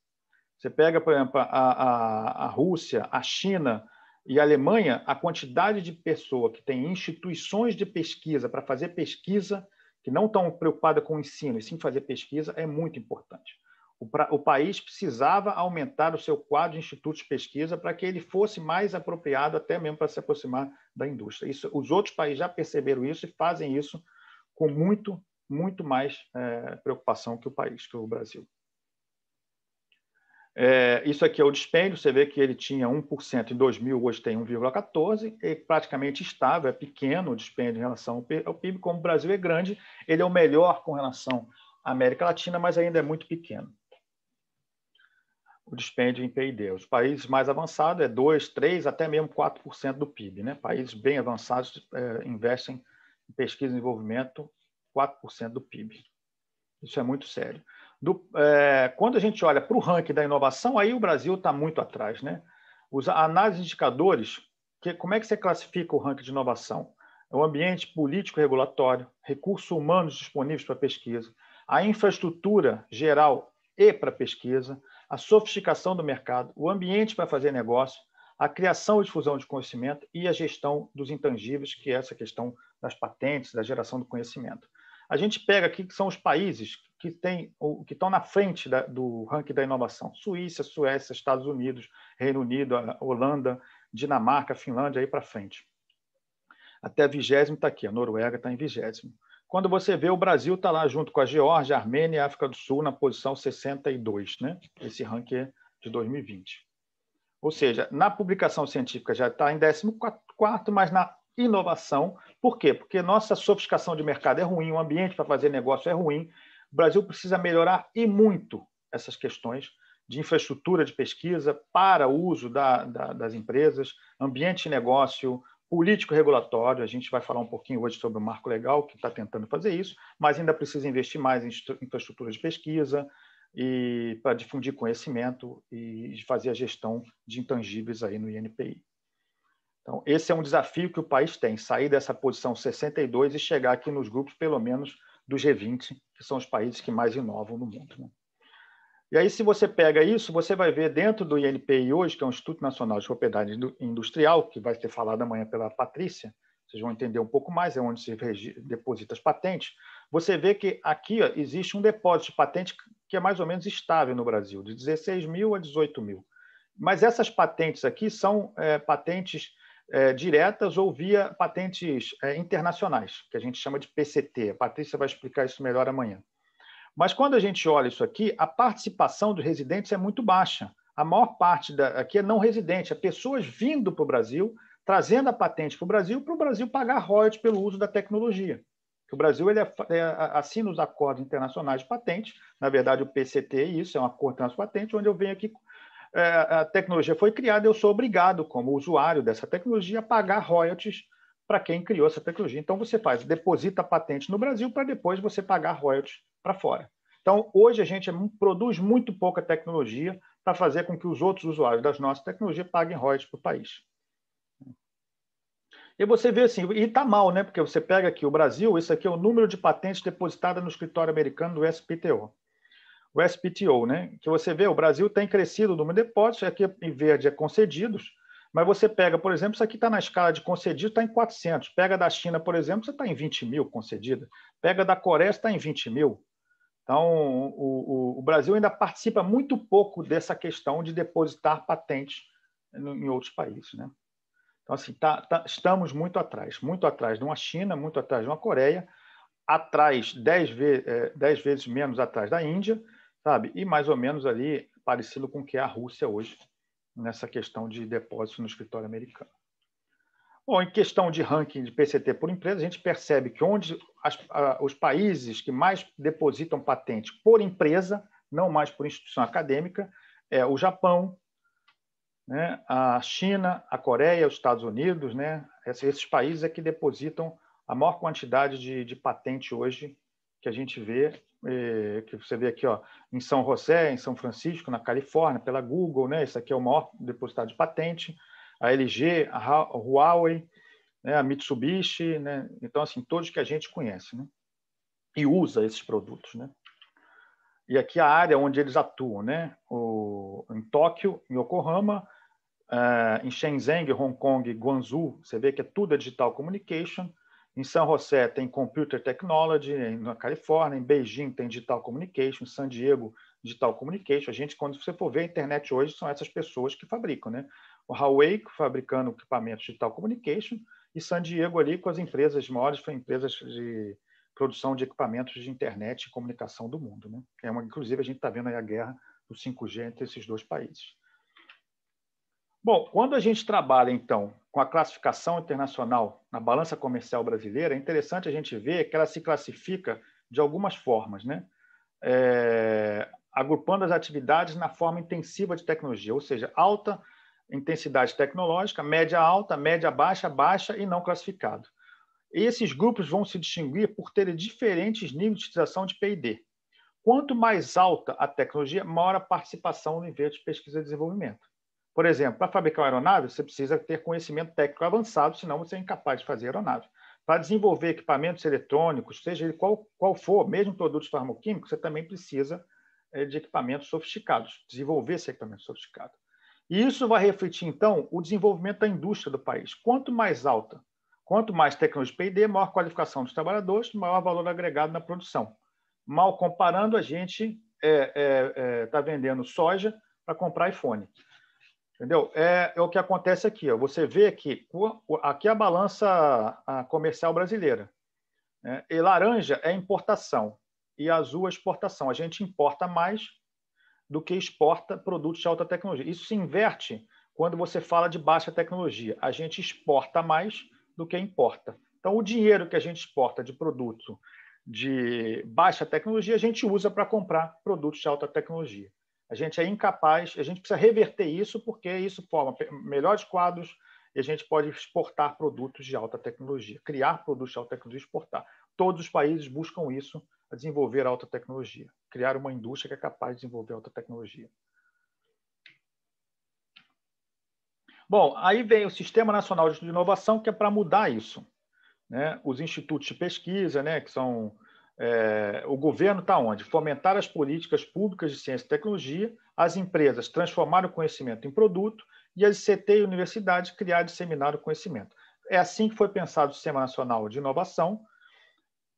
Você pega, por exemplo, a, a, a Rússia, a China e a Alemanha, a quantidade de pessoa que tem instituições de pesquisa para fazer pesquisa que não estão preocupada com o ensino e sim fazer pesquisa, é muito importante. O, pra, o país precisava aumentar o seu quadro de institutos de pesquisa para que ele fosse mais apropriado até mesmo para se aproximar da indústria. Isso, os outros países já perceberam isso e fazem isso com muito, muito mais é, preocupação que o país, que o Brasil. É, isso aqui é o dispêndio, você vê que ele tinha 1% em 2000, hoje tem 1,14%, é praticamente estável, é pequeno o dispêndio em relação ao PIB, como o Brasil é grande, ele é o melhor com relação à América Latina, mas ainda é muito pequeno. O dispêndio em PIB. Os países mais avançados é 2, 3, até mesmo 4% do PIB. Né? Países bem avançados é, investem em pesquisa e desenvolvimento 4% do PIB. Isso é muito sério. Do, é, quando a gente olha para o ranking da inovação, aí o Brasil está muito atrás. Né? Os análises de indicadores, que, como é que você classifica o ranking de inovação? É o ambiente político regulatório, recursos humanos disponíveis para pesquisa, a infraestrutura geral e para pesquisa, a sofisticação do mercado, o ambiente para fazer negócio, a criação e difusão de conhecimento e a gestão dos intangíveis, que é essa questão das patentes, da geração do conhecimento. A gente pega aqui que são os países que têm que estão na frente da, do ranking da inovação: Suíça, Suécia, Estados Unidos, Reino Unido, Holanda, Dinamarca, Finlândia, aí para frente. Até vigésimo está aqui, a Noruega está em vigésimo. Quando você vê, o Brasil está lá junto com a Geórgia, Armênia e África do Sul na posição 62, né? Esse ranking é de 2020. Ou seja, na publicação científica já está em 14, mas na inovação. Por quê? Porque nossa sofisticação de mercado é ruim, o ambiente para fazer negócio é ruim, o Brasil precisa melhorar e muito essas questões de infraestrutura de pesquisa para uso da, da, das empresas, ambiente de negócio, político regulatório. A gente vai falar um pouquinho hoje sobre o marco legal, que está tentando fazer isso, mas ainda precisa investir mais em infraestrutura de pesquisa e para difundir conhecimento e fazer a gestão de intangíveis aí no INPI. Então, esse é um desafio que o país tem, sair dessa posição 62 e chegar aqui nos grupos, pelo menos, do G20, que são os países que mais inovam no mundo. Né? E aí, se você pega isso, você vai ver dentro do INPI hoje, que é o Instituto Nacional de Propriedade Industrial, que vai ser falado amanhã pela Patrícia, vocês vão entender um pouco mais, é onde se deposita as patentes. Você vê que aqui ó, existe um depósito de patente que é mais ou menos estável no Brasil, de 16 mil a 18 mil. Mas essas patentes aqui são é, patentes é, diretas ou via patentes é, internacionais, que a gente chama de PCT. A Patrícia vai explicar isso melhor amanhã. Mas quando a gente olha isso aqui, a participação dos residentes é muito baixa. A maior parte da, aqui é não residente, é pessoas vindo para o Brasil, trazendo a patente para o Brasil, para o Brasil pagar royalties pelo uso da tecnologia. O Brasil ele é, é assina os acordos internacionais de patentes, na verdade o PCT é isso, é um acordo transpatente, onde eu venho aqui é, a tecnologia foi criada, eu sou obrigado, como usuário dessa tecnologia, a pagar royalties para quem criou essa tecnologia. Então, você faz, deposita a patente no Brasil para depois você pagar royalties para fora. Então, hoje a gente é, produz muito pouca tecnologia para fazer com que os outros usuários das nossas tecnologias paguem royalties para o país. E você vê assim, e está mal, né? Porque você pega aqui o Brasil, isso aqui é o número de patentes depositadas no escritório americano do SPTO o SPTO, né? que você vê, o Brasil tem crescido o número de depósitos, aqui em verde é concedidos, mas você pega, por exemplo, isso aqui está na escala de concedido, está em 400. Pega da China, por exemplo, você está em 20 mil concedida. Pega da Coreia, está em 20 mil. Então, o, o, o, Brasil ainda participa muito pouco dessa questão de depositar patentes em outros países. Né? Então, assim, tá, tá, estamos muito atrás, muito atrás de uma China, muito atrás de uma Coreia, atrás, 10 ve eh, vezes menos atrás da Índia, sabe? E mais ou menos ali parecido com o que é a Rússia hoje nessa questão de depósito no escritório americano. Bom, em questão de ranking de PCT por empresa, a gente percebe que onde as, a, os países que mais depositam patente por empresa, não mais por instituição acadêmica, é o Japão, né, a China, a Coreia, os Estados Unidos, né, esses países é que depositam a maior quantidade de, de patente hoje que a gente vê é, que você vê aqui ó, em São José, em São Francisco, na Califórnia, pela Google, né? Esse aqui é o maior depositário de patente, a LG, a Huawei, né? a Mitsubishi, né? Então, assim, todos que a gente conhece, né? E usa esses produtos, né? E aqui a área onde eles atuam, né? O, em Tóquio, em Yokohama, uh, em Shenzhen, Hong Kong, Guangzhou, você vê que é tudo digital communication, em São José tem Computer Technology, na Califórnia, em Beijing tem Digital Communication, em San Diego Digital Communication. A gente, quando você for ver a internet hoje, são essas pessoas que fabricam, né? O Huawei fabricando equipamentos Digital Communication e San Diego ali com as empresas maiores, empresas de produção de equipamentos de internet e comunicação do mundo, né? É uma, inclusive a gente está vendo aí a guerra do 5G entre esses dois países. Bom, quando a gente trabalha, então, com a classificação internacional na balança comercial brasileira, é interessante a gente ver que ela se classifica de algumas formas, né? É, agrupando as atividades na forma intensiva de tecnologia, ou seja, alta intensidade tecnológica, média alta, média baixa, baixa e não classificado. E esses grupos vão se distinguir por terem diferentes níveis de utilização de P&D. Quanto mais alta a tecnologia, maior a participação no nível de pesquisa e desenvolvimento. Por exemplo, para fabricar uma aeronave, você precisa ter conhecimento técnico avançado, senão você é incapaz de fazer aeronave. Para desenvolver equipamentos eletrônicos, seja ele qual, qual for, mesmo produtos farmacêuticos, você também precisa eh, de equipamentos sofisticados, desenvolver esse equipamento sofisticado. E isso vai refletir, então, o desenvolvimento da indústria do país. Quanto mais alta, quanto mais tecnologia de P&D, maior qualificação dos trabalhadores, maior valor agregado na produção. Mal comparando, a gente está é, é, é, vendendo soja para comprar iPhone. Entendeu? É, é o que acontece aqui. Ó. Você vê aqui, aqui é a balança comercial brasileira. Né? E laranja é importação e azul é exportação. A gente importa mais do que exporta produtos de alta tecnologia. Isso se inverte quando você fala de baixa tecnologia. A gente exporta mais do que importa. Então, o dinheiro que a gente exporta de produto de baixa tecnologia, a gente usa para comprar produtos de alta tecnologia. A gente é incapaz, a gente precisa reverter isso, porque isso forma melhores quadros e a gente pode exportar produtos de alta tecnologia, criar produtos de alta tecnologia e exportar. Todos os países buscam isso, a desenvolver alta tecnologia, criar uma indústria que é capaz de desenvolver alta tecnologia. Bom, aí vem o Sistema Nacional de Inovação, que é para mudar isso. Né? Os institutos de pesquisa, né, que são é, o governo está onde? Fomentar as políticas públicas de ciência e tecnologia, as empresas transformar o conhecimento em produto e as CT e universidades criar e disseminar o conhecimento. É assim que foi pensado o Sistema Nacional de Inovação,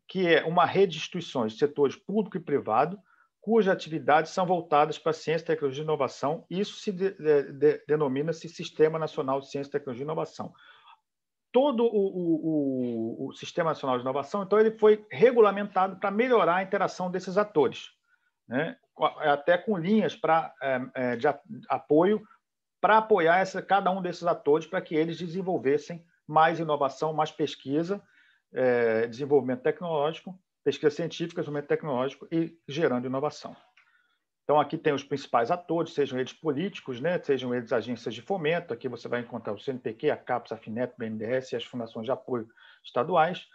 que é uma rede de instituições, de setores público e privado, cujas atividades são voltadas para a ciência, tecnologia e inovação. Isso se de, de, de, denomina-se Sistema Nacional de Ciência, Tecnologia e Inovação todo o, o, o, o Sistema Nacional de Inovação, então, ele foi regulamentado para melhorar a interação desses atores, né? até com linhas pra, é, é de apoio para apoiar essa, cada um desses atores para que eles desenvolvessem mais inovação, mais pesquisa, é, desenvolvimento tecnológico, pesquisa científica, desenvolvimento tecnológico e gerando inovação. Então, aqui tem os principais atores, sejam eles políticos, né, sejam eles agências de fomento, aqui você vai encontrar o CNPq, a CAPES, a FINEP, o BNDES e as fundações de apoio estaduais.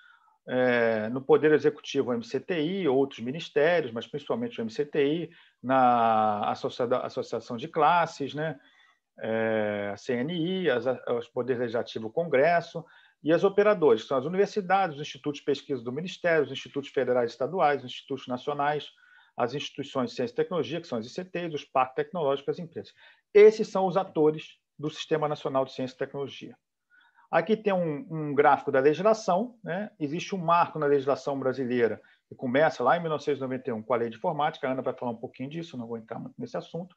É, no Poder Executivo, o MCTI, outros ministérios, mas principalmente o MCTI, na Associação de Classes, né, é, a CNI, as, os poderes Legislativo, o Congresso, e as operadoras, que são as universidades, os institutos de pesquisa do Ministério, os institutos federais e estaduais, os institutos nacionais, as instituições de ciência e tecnologia, que são as ICTs, os parques tecnológicos, as empresas. Esses são os atores do Sistema Nacional de Ciência e Tecnologia. Aqui tem um, um gráfico da legislação, né? existe um marco na legislação brasileira que começa lá em 1991 com a Lei de Informática, a Ana vai falar um pouquinho disso, não vou entrar muito nesse assunto,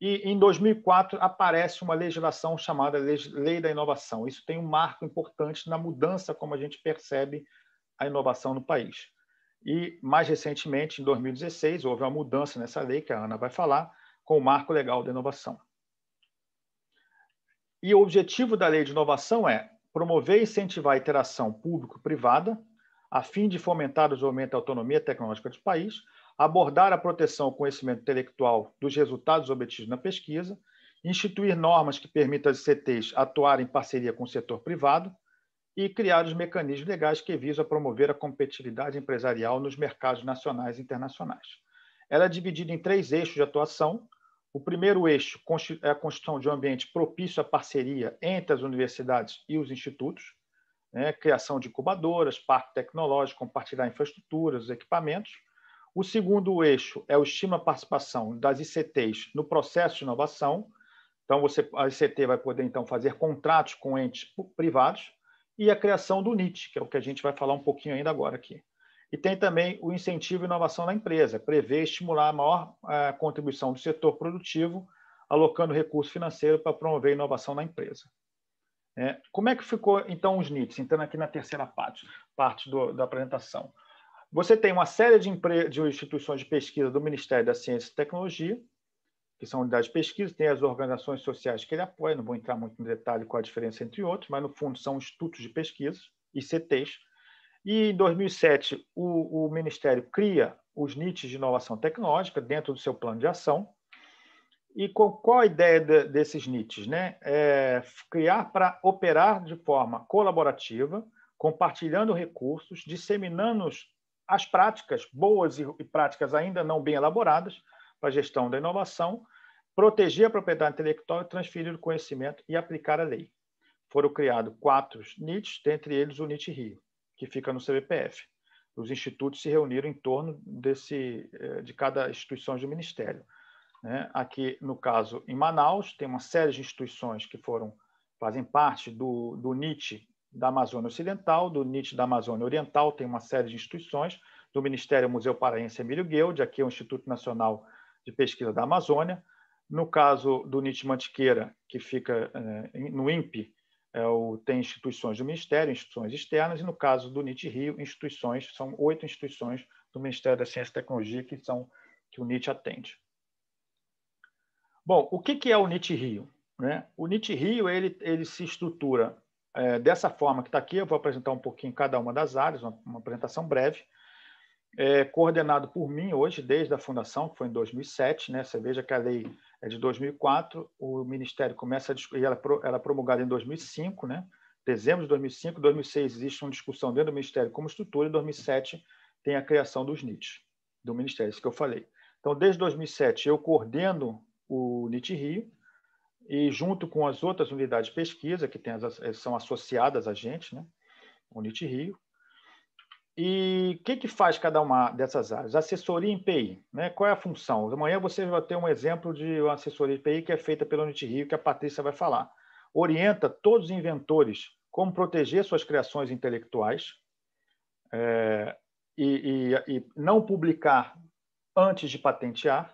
e em 2004 aparece uma legislação chamada Lei da Inovação. Isso tem um marco importante na mudança como a gente percebe a inovação no país. E, mais recentemente, em 2016, houve uma mudança nessa lei, que a Ana vai falar, com o Marco Legal da Inovação. E o objetivo da lei de inovação é promover e incentivar a interação público-privada, a fim de fomentar o desenvolvimento da autonomia tecnológica do país, abordar a proteção ao conhecimento intelectual dos resultados obtidos na pesquisa, instituir normas que permitam às ICTs atuarem em parceria com o setor privado, e criar os mecanismos legais que visam promover a competitividade empresarial nos mercados nacionais e internacionais. Ela é dividida em três eixos de atuação. O primeiro eixo é a construção de um ambiente propício à parceria entre as universidades e os institutos, né? criação de incubadoras, parque tecnológico, compartilhar infraestruturas, equipamentos. O segundo eixo é o estímulo à participação das ICTs no processo de inovação. Então, você, a ICT vai poder então fazer contratos com entes privados e a criação do NIT, que é o que a gente vai falar um pouquinho ainda agora aqui. E tem também o incentivo à inovação na empresa, prever estimular a maior é, contribuição do setor produtivo, alocando recurso financeiro para promover inovação na empresa. É, como é que ficou, então, os NITs? Entrando aqui na terceira parte, parte do, da apresentação. Você tem uma série de, empre... de instituições de pesquisa do Ministério da Ciência e Tecnologia, que são unidades de pesquisa, tem as organizações sociais que ele apoia, não vou entrar muito no detalhe qual a diferença entre outros, mas no fundo são institutos de pesquisa, ICTs. E em 2007, o, o Ministério cria os NITs de inovação tecnológica dentro do seu plano de ação. E com, qual a ideia de, desses NITs? Né? É criar para operar de forma colaborativa, compartilhando recursos, disseminando as práticas boas e, e práticas ainda não bem elaboradas, para a gestão da inovação, proteger a propriedade intelectual e transferir o conhecimento e aplicar a lei. Foram criados quatro NITs, dentre eles o NIT Rio, que fica no CBPF. Os institutos se reuniram em torno desse, eh, de cada instituição do Ministério. Né? Aqui, no caso, em Manaus, tem uma série de instituições que foram fazem parte do, do NIT da Amazônia Ocidental, do NIT da Amazônia Oriental, tem uma série de instituições, do Ministério Museu Paraense Emílio Guild, aqui é o Instituto Nacional de pesquisa da Amazônia. No caso do NIT Mantiqueira, que fica eh, no INPE, é tem instituições do Ministério, instituições externas, e no caso do NIT Rio, instituições, são oito instituições do Ministério da Ciência e Tecnologia que, são, que o NIT atende. Bom, o que, é o NIT Rio? Né? O NIT Rio ele, ele se estrutura eh, dessa forma que está aqui, eu vou apresentar um pouquinho cada uma das áreas, uma, apresentação breve é, coordenado por mim hoje, desde a fundação, que foi em 2007. Né? Você veja que a lei é de 2004, o Ministério começa a discutir, ela, ela é promulgada em 2005, né? dezembro de 2005, 2006 existe uma discussão dentro do Ministério como estrutura, e 2007 tem a criação dos NITs, do Ministério, isso que eu falei. Então, desde 2007, eu coordeno o NIT Rio, e junto com as outras unidades de pesquisa, que tem as, são associadas a gente, né? o NIT Rio, e o que, que faz cada uma dessas áreas? Assessoria em PI, né? qual é a função? Amanhã você vai ter um exemplo de uma assessoria em PI que é feita pela Rio, que a Patrícia vai falar. Orienta todos os inventores como proteger suas criações intelectuais é, e, e, e não publicar antes de patentear,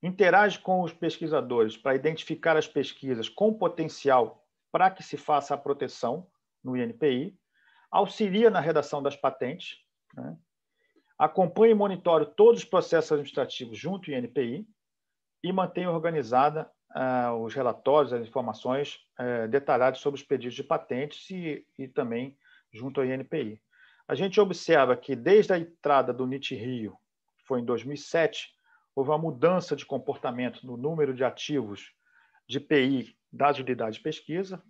interage com os pesquisadores para identificar as pesquisas com potencial para que se faça a proteção no INPI, auxilia na redação das patentes, né? acompanha e monitora todos os processos administrativos junto ao INPI e mantém organizada uh, os relatórios, as informações uh, eh, detalhadas sobre os pedidos de patentes e, e também junto ao INPI. A gente observa que desde a entrada do NIT Rio, que foi em 2007, houve uma mudança de comportamento no número de ativos de PI das unidades de pesquisa,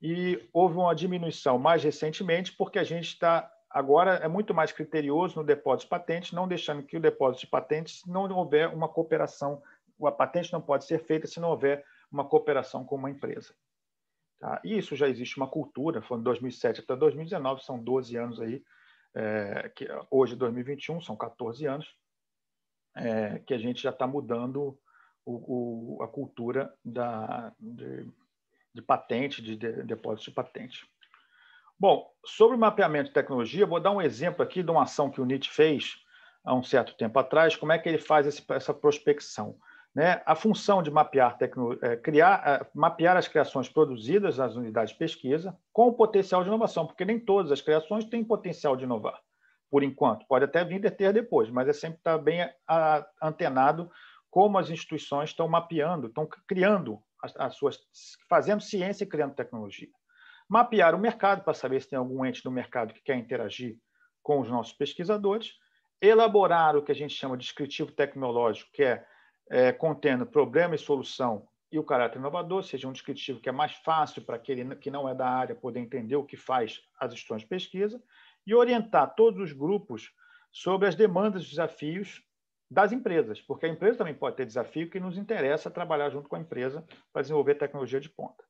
e houve uma diminuição mais recentemente, porque a gente está agora é muito mais criterioso no depósito de patentes, não deixando que o depósito de patentes não houver uma cooperação, a patente não pode ser feita se não houver uma cooperação com uma empresa. Tá? E isso já existe uma cultura, foi de 2007 até 2019, são 12 anos aí, é, que hoje 2021 são 14 anos, é, que a gente já está mudando o, o, a cultura da, de, de patente, de, de depósito de patente. Bom, sobre o mapeamento de tecnologia, vou dar um exemplo aqui de uma ação que o NIT fez há um certo tempo atrás, como é que ele faz esse, essa prospecção. Né? A função de mapear, tecno, é, criar, é, mapear as criações produzidas nas unidades de pesquisa com o potencial de inovação, porque nem todas as criações têm potencial de inovar, por enquanto. Pode até vir de ter depois, mas é sempre estar tá bem a, a, antenado como as instituições estão mapeando, estão criando as, suas, fazendo ciência e criando tecnologia. Mapear o mercado para saber se tem algum ente do mercado que quer interagir com os nossos pesquisadores. Elaborar o que a gente chama de descritivo tecnológico, que é, é contendo problema e solução e o caráter inovador, seja um descritivo que é mais fácil para aquele que não é da área poder entender o que faz as instituições de pesquisa, e orientar todos os grupos sobre as demandas e desafios das empresas, porque a empresa também pode ter desafio que nos interessa trabalhar junto com a empresa para desenvolver tecnologia de ponta.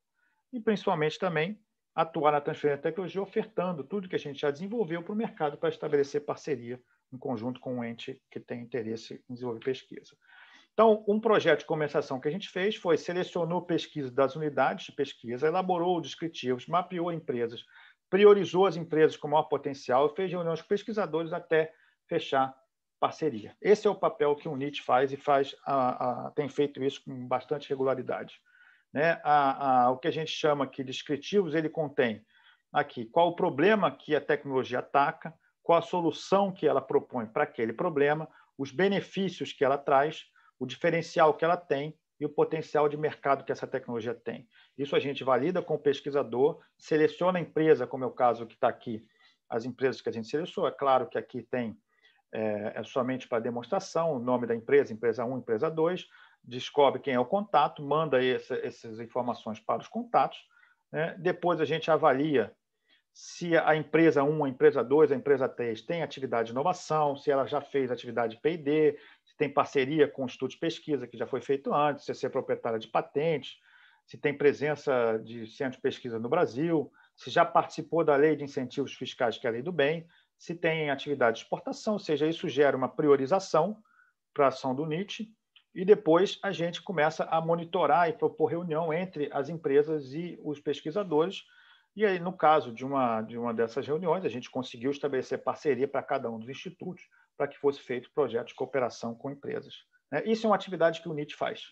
E principalmente também atuar na transferência de tecnologia, ofertando tudo que a gente já desenvolveu para o mercado para estabelecer parceria em conjunto com um ente que tem interesse em desenvolver pesquisa. Então, um projeto de conversação que a gente fez foi selecionou pesquisa das unidades de pesquisa, elaborou descritivos, mapeou empresas, priorizou as empresas com maior potencial e fez reuniões com pesquisadores até fechar parceria. Esse é o papel que o NIT faz e faz a, a, tem feito isso com bastante regularidade. Né? A, o que a gente chama aqui de descritivos, ele contém aqui qual o problema que a tecnologia ataca, qual a solução que ela propõe para aquele problema, os benefícios que ela traz, o diferencial que ela tem e o potencial de mercado que essa tecnologia tem. Isso a gente valida com o pesquisador, seleciona a empresa, como é o caso que está aqui, as empresas que a gente selecionou. É claro que aqui tem é, é somente para demonstração, o nome da empresa, empresa 1, empresa 2, descobre quem é o contato, manda essas informações para os contatos, né? depois a gente avalia se a empresa 1, a empresa 2, a empresa 3 tem atividade de inovação, se ela já fez atividade de P&D, se tem parceria com o Instituto de Pesquisa, que já foi feito antes, se é proprietária de patentes, se tem presença de centro de pesquisa no Brasil, se já participou da lei de incentivos fiscais, que é a lei do bem, se tem atividade de exportação, ou seja, isso gera uma priorização para a ação do NIT, e depois a gente começa a monitorar e propor reunião entre as empresas e os pesquisadores. E aí, no caso de uma, de uma dessas reuniões, a gente conseguiu estabelecer parceria para cada um dos institutos para que fosse feito projeto de cooperação com empresas. Né? Isso é uma atividade que o NIT faz.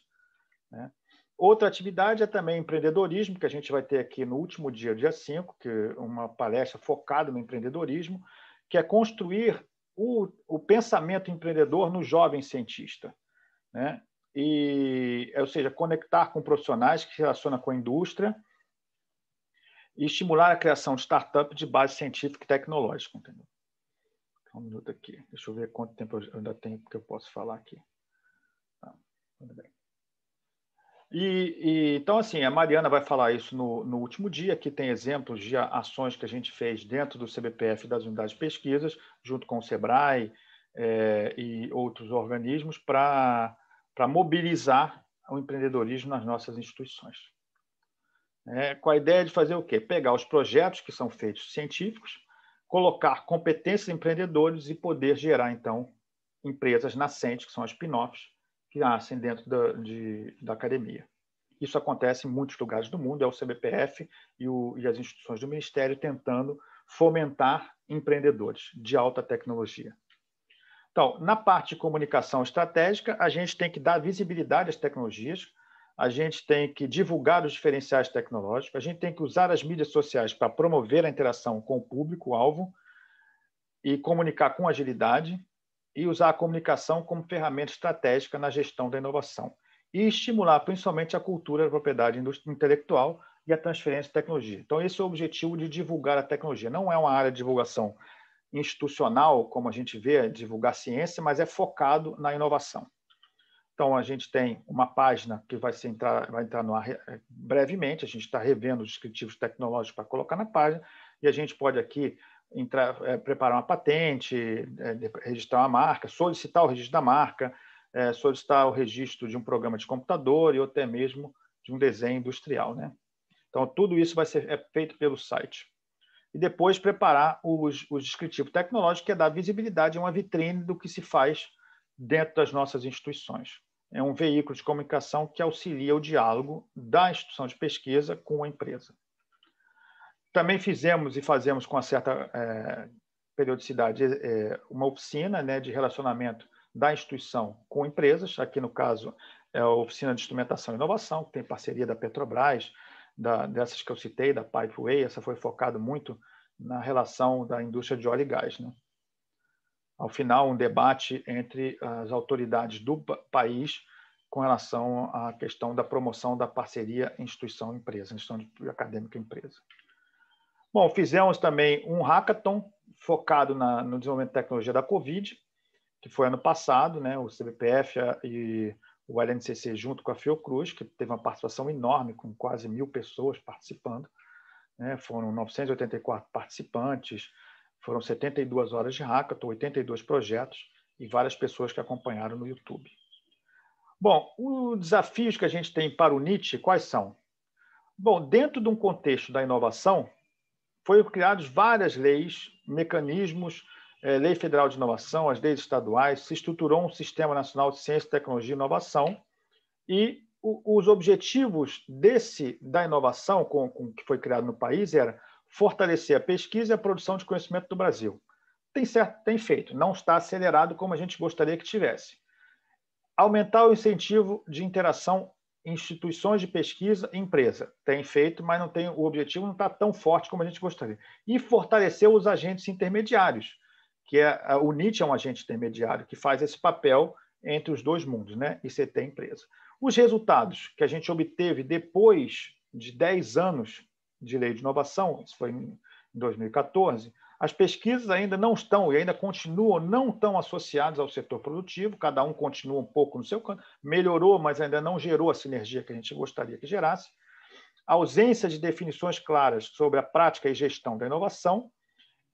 Né? Outra atividade é também empreendedorismo, que a gente vai ter aqui no último dia, dia 5, que é uma palestra focada no empreendedorismo que é construir o, o pensamento empreendedor no jovem cientista. Né? E, é, ou seja, conectar com profissionais que se relacionam com a indústria e estimular a criação de startup de base científica e tecnológica. Entendeu? Um minuto aqui. Deixa eu ver quanto tempo eu ainda tenho que eu posso falar aqui. Tá, tudo bem. E, e, então, assim, a Mariana vai falar isso no, no último dia, que tem exemplos de ações que a gente fez dentro do CBPF das unidades de pesquisas, junto com o SEBRAE é, e outros organismos, para mobilizar o empreendedorismo nas nossas instituições. É, com a ideia de fazer o quê? Pegar os projetos que são feitos científicos, colocar competências empreendedores e poder gerar, então, empresas nascentes, que são as spin-offs, que nascem dentro da, de, da academia. Isso acontece em muitos lugares do mundo, é o CBPF e, o, e as instituições do Ministério tentando fomentar empreendedores de alta tecnologia. Então, na parte de comunicação estratégica, a gente tem que dar visibilidade às tecnologias, a gente tem que divulgar os diferenciais tecnológicos, a gente tem que usar as mídias sociais para promover a interação com o público-alvo e comunicar com agilidade, e usar a comunicação como ferramenta estratégica na gestão da inovação e estimular principalmente a cultura da propriedade intelectual e a transferência de tecnologia. Então, esse é o objetivo de divulgar a tecnologia. Não é uma área de divulgação institucional, como a gente vê, é divulgar ciência, mas é focado na inovação. Então, a gente tem uma página que vai, entrar, vai entrar no ar é, brevemente, a gente está revendo os descritivos tecnológicos para colocar na página, e a gente pode aqui entrar, é, preparar uma patente, é, registrar uma marca, solicitar o registro da marca, é, solicitar o registro de um programa de computador e até mesmo de um desenho industrial. Né? Então, tudo isso vai ser é feito pelo site. E depois preparar o, o descritivo tecnológico, que é dar visibilidade, a uma vitrine do que se faz dentro das nossas instituições. É um veículo de comunicação que auxilia o diálogo da instituição de pesquisa com a empresa. Também fizemos e fazemos com uma certa é, periodicidade é, uma oficina né, de relacionamento da instituição com empresas, aqui no caso é a Oficina de Instrumentação e Inovação, que tem parceria da Petrobras, da, dessas que eu citei, da Pipeway, essa foi focada muito na relação da indústria de óleo e gás. Né? Ao final, um debate entre as autoridades do país com relação à questão da promoção da parceria instituição-empresa, instituição acadêmica-empresa. Bom, fizemos também um hackathon focado na, no desenvolvimento de tecnologia da Covid, que foi ano passado, né? O CBPF e o LNCC junto com a Fiocruz, que teve uma participação enorme, com quase mil pessoas participando. Né? Foram 984 participantes, foram 72 horas de hackathon, 82 projetos e várias pessoas que acompanharam no YouTube. Bom, os desafios que a gente tem para o NIT, quais são? Bom, dentro de um contexto da inovação, foram criadas várias leis, mecanismos, é, lei federal de inovação, as leis estaduais, se estruturou um sistema nacional de ciência, tecnologia e inovação e o, os objetivos desse da inovação com, com, que foi criado no país era fortalecer a pesquisa e a produção de conhecimento do Brasil. Tem certo, tem feito, não está acelerado como a gente gostaria que tivesse. Aumentar o incentivo de interação instituições de pesquisa e empresa. Tem feito, mas não tem o objetivo não está tão forte como a gente gostaria. E fortaleceu os agentes intermediários, que é o Nietzsche é um agente intermediário que faz esse papel entre os dois mundos, né? ICT e empresa. Os resultados que a gente obteve depois de 10 anos de lei de inovação, isso foi em 2014, as pesquisas ainda não estão e ainda continuam não tão associadas ao setor produtivo, cada um continua um pouco no seu canto, melhorou, mas ainda não gerou a sinergia que a gente gostaria que gerasse. A ausência de definições claras sobre a prática e gestão da inovação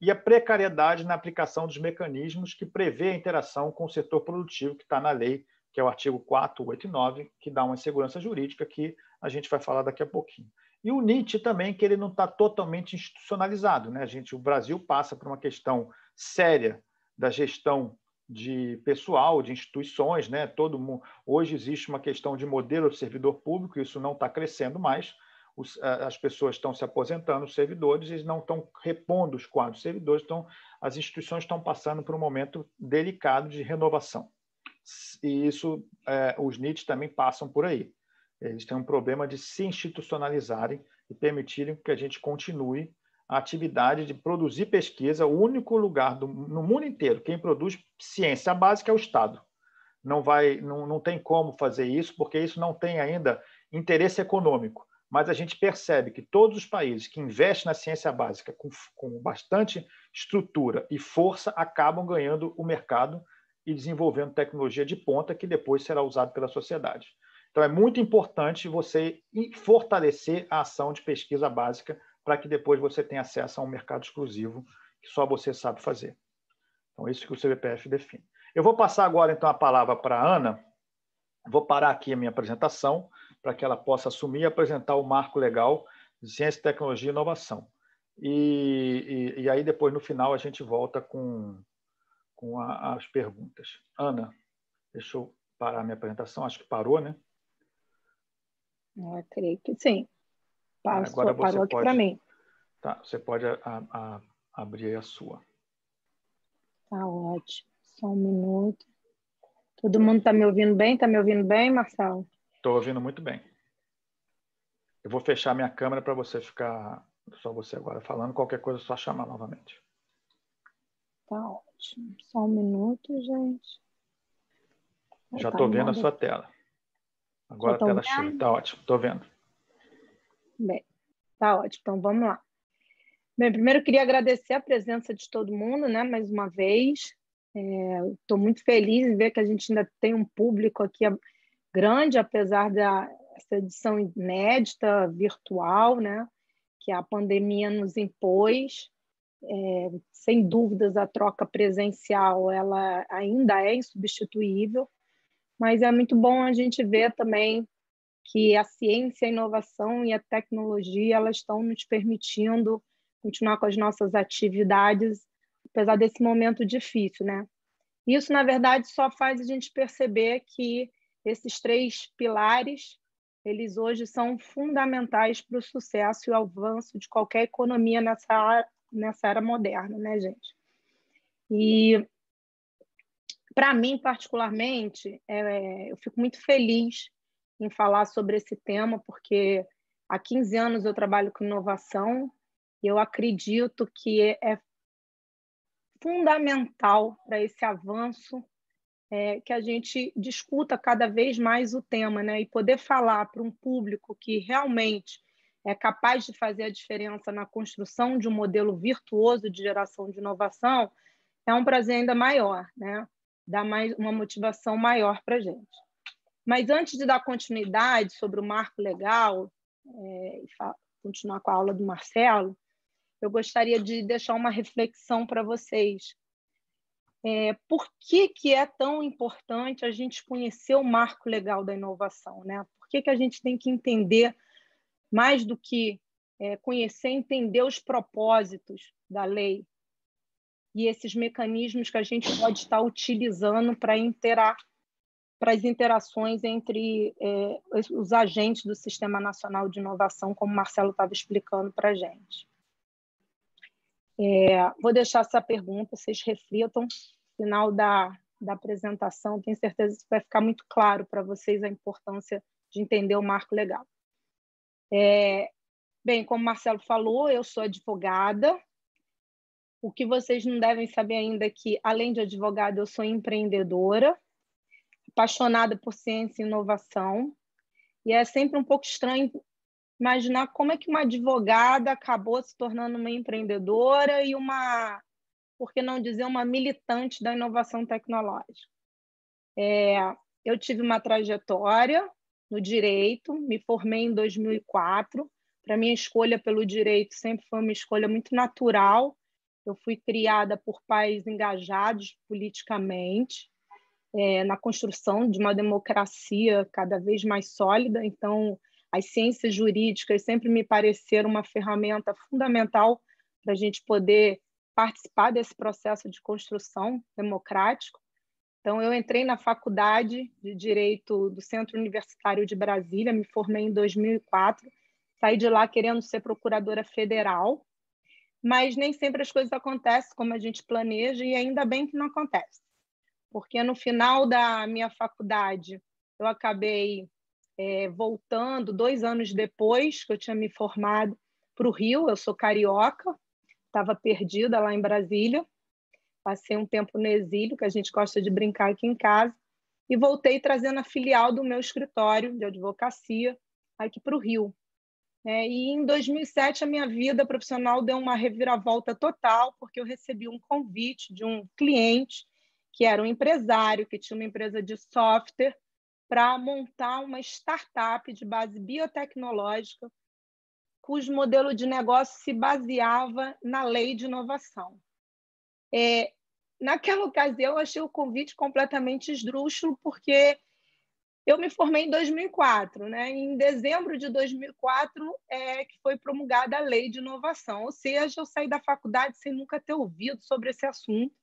e a precariedade na aplicação dos mecanismos que prevê a interação com o setor produtivo que está na lei, que é o artigo 489, que dá uma segurança jurídica que a gente vai falar daqui a pouquinho. E o Nietzsche também, que ele não está totalmente institucionalizado. Né? A gente, o Brasil passa por uma questão séria da gestão de pessoal, de instituições, né? Todo mundo, hoje existe uma questão de modelo de servidor público, isso não está crescendo mais. Os, as pessoas estão se aposentando, os servidores, eles não estão repondo os quadros servidores, então as instituições estão passando por um momento delicado de renovação. E isso, é, os NITs também passam por aí. Eles têm um problema de se institucionalizarem e permitirem que a gente continue a atividade de produzir pesquisa, o único lugar do, no mundo inteiro, quem produz ciência básica é o Estado. Não, vai, não, não tem como fazer isso, porque isso não tem ainda interesse econômico. Mas a gente percebe que todos os países que investem na ciência básica com, com bastante estrutura e força acabam ganhando o mercado e desenvolvendo tecnologia de ponta que depois será usada pela sociedade. Então, é muito importante você fortalecer a ação de pesquisa básica para que depois você tenha acesso a um mercado exclusivo que só você sabe fazer. Então, é isso que o CBPF define. Eu vou passar agora, então, a palavra para a Ana. Vou parar aqui a minha apresentação para que ela possa assumir e apresentar o marco legal de ciência, tecnologia e inovação. E, e, e aí, depois, no final, a gente volta com, com a, as perguntas. Ana, deixa eu parar a minha apresentação. Acho que parou, né? Eu creio que sim. É, agora você parou pode, aqui para mim. Tá, você pode a, a, abrir a sua. Tá ótimo. Só um minuto. Todo mundo está me ouvindo bem? Está me ouvindo bem, Marcelo? Estou ouvindo muito bem. Eu vou fechar minha câmera para você ficar só você agora falando. Qualquer coisa é só chamar novamente. Tá ótimo. Só um minuto, gente. Já estou tá vendo a sua tela. Agora a tela cheia. Está ótimo, estou vendo. Bem, tá ótimo. Então vamos lá. Bem, primeiro eu queria agradecer a presença de todo mundo, né? Mais uma vez. Estou é, muito feliz em ver que a gente ainda tem um público aqui grande, apesar da essa edição inédita, virtual, né? Que a pandemia nos impôs. É, sem dúvidas, a troca presencial ela ainda é insubstituível mas é muito bom a gente ver também que a ciência, a inovação e a tecnologia elas estão nos permitindo continuar com as nossas atividades, apesar desse momento difícil, né? Isso, na verdade, só faz a gente perceber que esses três pilares, eles hoje são fundamentais para o sucesso e o avanço de qualquer economia nessa, nessa era moderna, né, gente? E para mim, particularmente, é, eu fico muito feliz em falar sobre esse tema, porque há 15 anos eu trabalho com inovação e eu acredito que é, fundamental para esse avanço é, que a gente discuta cada vez mais o tema, né? E poder falar para um público que realmente é capaz de fazer a diferença na construção de um modelo virtuoso de geração de inovação é um prazer ainda maior, né? dar mais uma motivação maior para a gente. Mas antes de dar continuidade sobre o marco legal é, e continuar com a aula do Marcelo, eu gostaria de deixar uma reflexão para vocês. É, por que, que é tão importante a gente conhecer o marco legal da inovação? Né? Por que, que a gente tem que entender, mais do que é, conhecer, entender os propósitos da lei? e esses mecanismos que a gente pode estar utilizando para interar para as interações entre é, os agentes do Sistema Nacional de Inovação, como o Marcelo estava explicando para a gente. É, vou deixar essa pergunta, vocês reflitam. No final da, da apresentação, tenho certeza que vai ficar muito claro para vocês a importância de entender o marco legal. É, bem, como o Marcelo falou, eu sou advogada, o que vocês não devem saber ainda é que, além de advogada, eu sou empreendedora, apaixonada por ciência e inovação. E é sempre um pouco estranho imaginar como é que uma advogada acabou se tornando uma empreendedora e uma, por que não dizer, uma militante da inovação tecnológica. É, eu tive uma trajetória no direito, me formei em 2004. Para mim, a escolha pelo direito sempre foi uma escolha muito natural, eu fui criada por pais engajados politicamente, é, na construção de uma democracia cada vez mais sólida. Então, as ciências jurídicas sempre me pareceram uma ferramenta fundamental para a gente poder participar desse processo de construção democrático. Então, eu entrei na faculdade de Direito do Centro Universitário de Brasília, me formei em 2004, saí de lá querendo ser procuradora federal, mas nem sempre as coisas acontecem como a gente planeja, e ainda bem que não acontece. Porque no final da minha faculdade, eu acabei é, voltando dois anos depois que eu tinha me formado para o Rio. Eu sou carioca, estava perdida lá em Brasília. Passei um tempo no exílio, que a gente gosta de brincar aqui em casa, e voltei trazendo a filial do meu escritório de advocacia aqui para o Rio. É, e em 2007 a minha vida profissional deu uma reviravolta total, porque eu recebi um convite de um cliente que era um empresário, que tinha uma empresa de software, para montar uma startup de base biotecnológica, cujo modelo de negócio se baseava na lei de inovação. É, naquela ocasião, eu achei o convite completamente esdrúxulo, porque eu me formei em 2004, né? Em dezembro de 2004 é que foi promulgada a lei de inovação, ou seja, eu saí da faculdade sem nunca ter ouvido sobre esse assunto,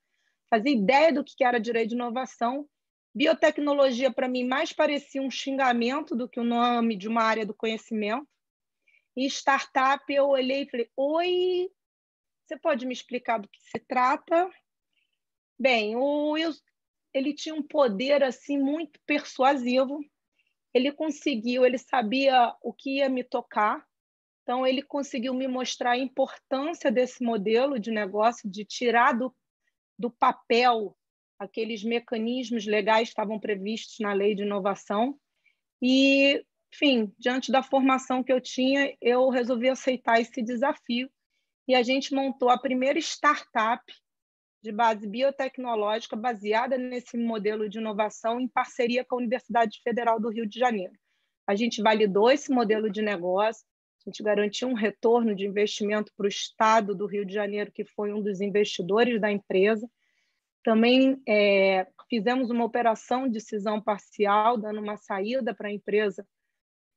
fazer ideia do que era direito de inovação. Biotecnologia para mim mais parecia um xingamento do que o nome de uma área do conhecimento. E startup eu olhei e falei: "Oi, você pode me explicar do que se trata?" Bem, o ele tinha um poder assim muito persuasivo. Ele conseguiu, ele sabia o que ia me tocar. Então ele conseguiu me mostrar a importância desse modelo de negócio de tirar do, do papel aqueles mecanismos legais que estavam previstos na lei de inovação. E, enfim, diante da formação que eu tinha, eu resolvi aceitar esse desafio e a gente montou a primeira startup de base biotecnológica baseada nesse modelo de inovação em parceria com a Universidade Federal do Rio de Janeiro. A gente validou esse modelo de negócio, a gente garantiu um retorno de investimento para o Estado do Rio de Janeiro, que foi um dos investidores da empresa. Também é, fizemos uma operação de cisão parcial, dando uma saída para a empresa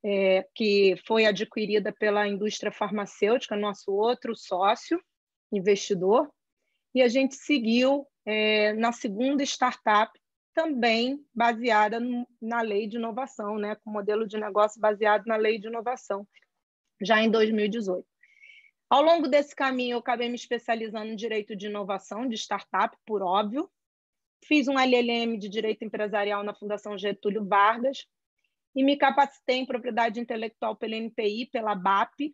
é, que foi adquirida pela indústria farmacêutica, nosso outro sócio, investidor, e a gente seguiu é, na segunda startup, também baseada no, na lei de inovação, né, com modelo de negócio baseado na lei de inovação, já em 2018. Ao longo desse caminho, eu acabei me especializando em direito de inovação de startup, por óbvio. Fiz um LLM de direito empresarial na Fundação Getúlio Vargas e me capacitei em propriedade intelectual pela NPI, pela BAP.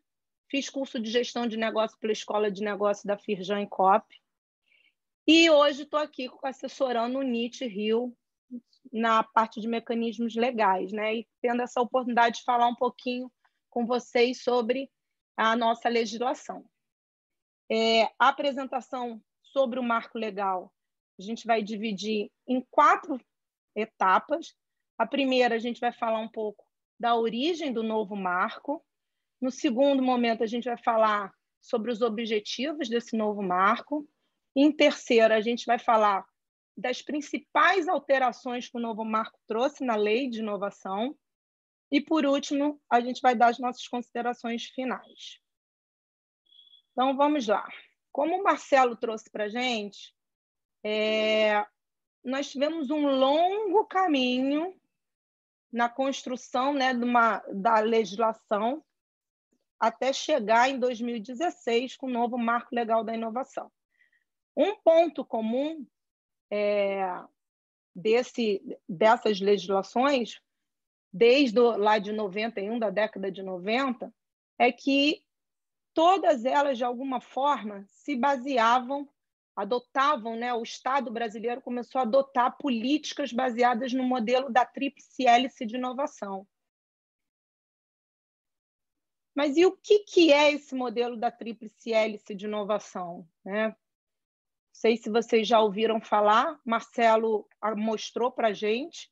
Fiz curso de gestão de negócio pela Escola de Negócio da Firjan e COP e hoje estou aqui assessorando o NIT Rio na parte de mecanismos legais, né? E tendo essa oportunidade de falar um pouquinho com vocês sobre a nossa legislação. É, a apresentação sobre o marco legal, a gente vai dividir em quatro etapas. A primeira, a gente vai falar um pouco da origem do novo marco. No segundo momento, a gente vai falar sobre os objetivos desse novo marco. Em terceiro, a gente vai falar das principais alterações que o novo marco trouxe na lei de inovação. E, por último, a gente vai dar as nossas considerações finais. Então, vamos lá. Como o Marcelo trouxe para a gente, é, nós tivemos um longo caminho na construção né, uma, da legislação até chegar em 2016 com o novo marco legal da inovação. Um ponto comum é, desse, dessas legislações, desde lá de 91, da década de 90, é que todas elas, de alguma forma, se baseavam, adotavam, né? o Estado brasileiro começou a adotar políticas baseadas no modelo da tríplice hélice de inovação. Mas e o que, que é esse modelo da tríplice hélice de inovação? Né? sei se vocês já ouviram falar, Marcelo ah, mostrou para a gente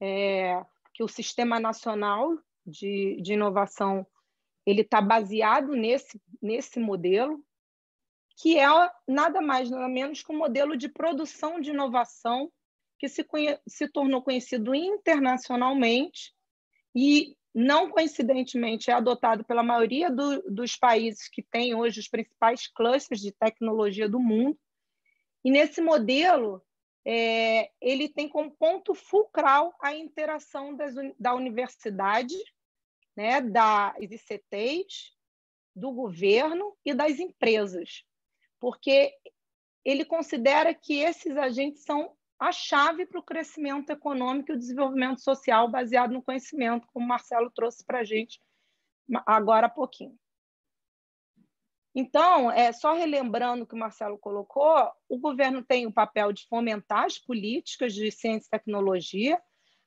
é, que o Sistema Nacional de, de Inovação ele está baseado nesse, nesse modelo, que é nada mais nada menos que um modelo de produção de inovação que se, se tornou conhecido internacionalmente e não coincidentemente, é adotado pela maioria do, dos países que têm hoje os principais clusters de tecnologia do mundo. E nesse modelo, é, ele tem como ponto fulcral a interação das, da universidade, né, das ICTs, do governo e das empresas, porque ele considera que esses agentes são a chave para o crescimento econômico e o desenvolvimento social baseado no conhecimento, como o Marcelo trouxe para a gente agora há pouquinho. Então, é, só relembrando o que o Marcelo colocou, o governo tem o papel de fomentar as políticas de ciência e tecnologia,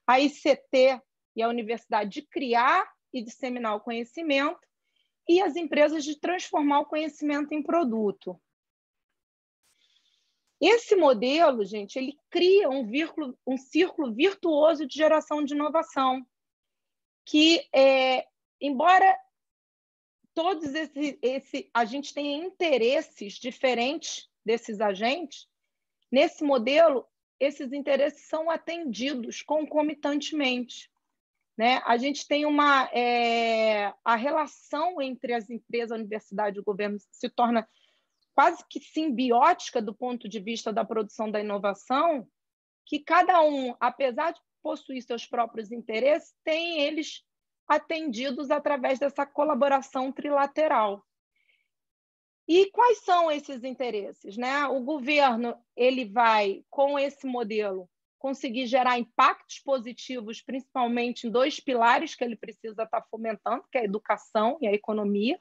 a ICT e a universidade de criar e disseminar o conhecimento, e as empresas de transformar o conhecimento em produto. Esse modelo, gente, ele cria um, vírculo, um círculo virtuoso de geração de inovação, que, é, embora todos esse, esse a gente tem interesses diferentes desses agentes. Nesse modelo, esses interesses são atendidos concomitantemente. Né? A gente tem uma é, a relação entre as empresas, a universidade e o governo se torna quase que simbiótica do ponto de vista da produção da inovação, que cada um, apesar de possuir seus próprios interesses, tem eles atendidos através dessa colaboração trilateral. E quais são esses interesses? Né? O governo ele vai, com esse modelo, conseguir gerar impactos positivos, principalmente em dois pilares que ele precisa estar tá fomentando, que é a educação e a economia.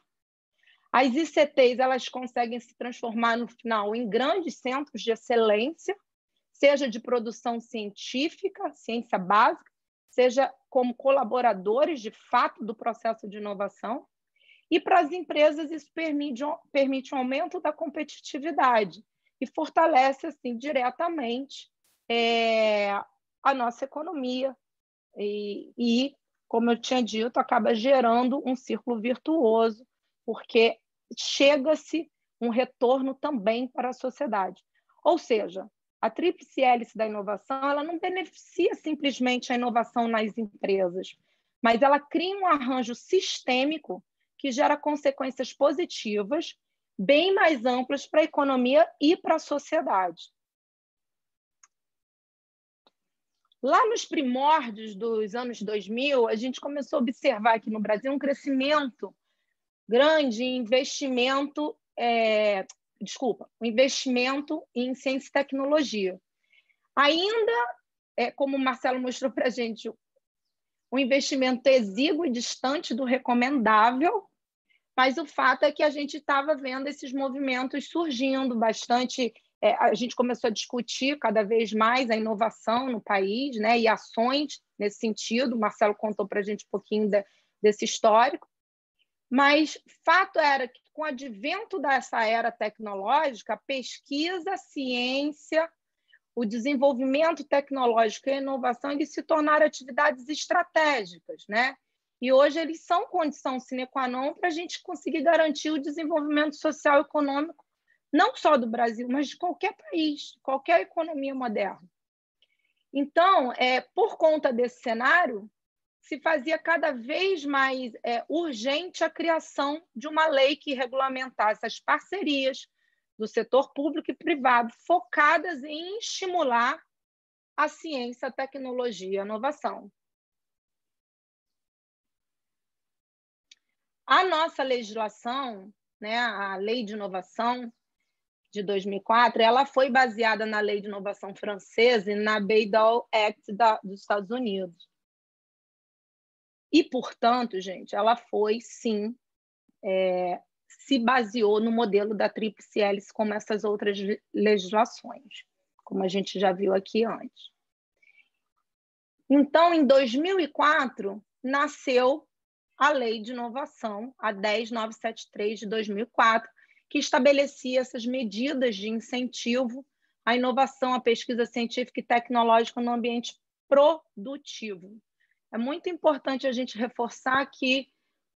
As ICTs elas conseguem se transformar no final em grandes centros de excelência, seja de produção científica, ciência básica, seja como colaboradores de fato do processo de inovação. E para as empresas, isso permite, permite um aumento da competitividade e fortalece assim diretamente é, a nossa economia. E, e, como eu tinha dito, acaba gerando um círculo virtuoso, porque chega-se um retorno também para a sociedade. Ou seja, a tríplice hélice da inovação, ela não beneficia simplesmente a inovação nas empresas, mas ela cria um arranjo sistêmico que gera consequências positivas, bem mais amplas para a economia e para a sociedade. Lá nos primórdios dos anos 2000, a gente começou a observar aqui no Brasil um crescimento grande em investimento é, desculpa, o investimento em ciência e tecnologia. Ainda, é, como o Marcelo mostrou para a gente, o investimento exíguo e distante do recomendável, mas o fato é que a gente estava vendo esses movimentos surgindo bastante. É, a gente começou a discutir cada vez mais a inovação no país né, e ações nesse sentido. O Marcelo contou para a gente um pouquinho desse histórico. Mas fato era que com o advento dessa era tecnológica, a pesquisa, a ciência, o desenvolvimento tecnológico e a inovação eles se tornaram atividades estratégicas, né? E hoje eles são condição sine qua non para a gente conseguir garantir o desenvolvimento social e econômico, não só do Brasil, mas de qualquer país, qualquer economia moderna. Então, é, por conta desse cenário, se fazia cada vez mais é, urgente a criação de uma lei que regulamentasse as parcerias do setor público e privado focadas em estimular a ciência, a tecnologia e a inovação. A nossa legislação, né, a Lei de Inovação de 2004, ela foi baseada na Lei de Inovação francesa e na Baydoll Act da, dos Estados Unidos. E, portanto, gente, ela foi, sim, é, se baseou no modelo da tríplice hélice como essas outras legislações, como a gente já viu aqui antes. Então, em 2004, nasceu a Lei de Inovação, a 10973 de 2004, que estabelecia essas medidas de incentivo à inovação, à pesquisa científica e tecnológica no ambiente produtivo é muito importante a gente reforçar que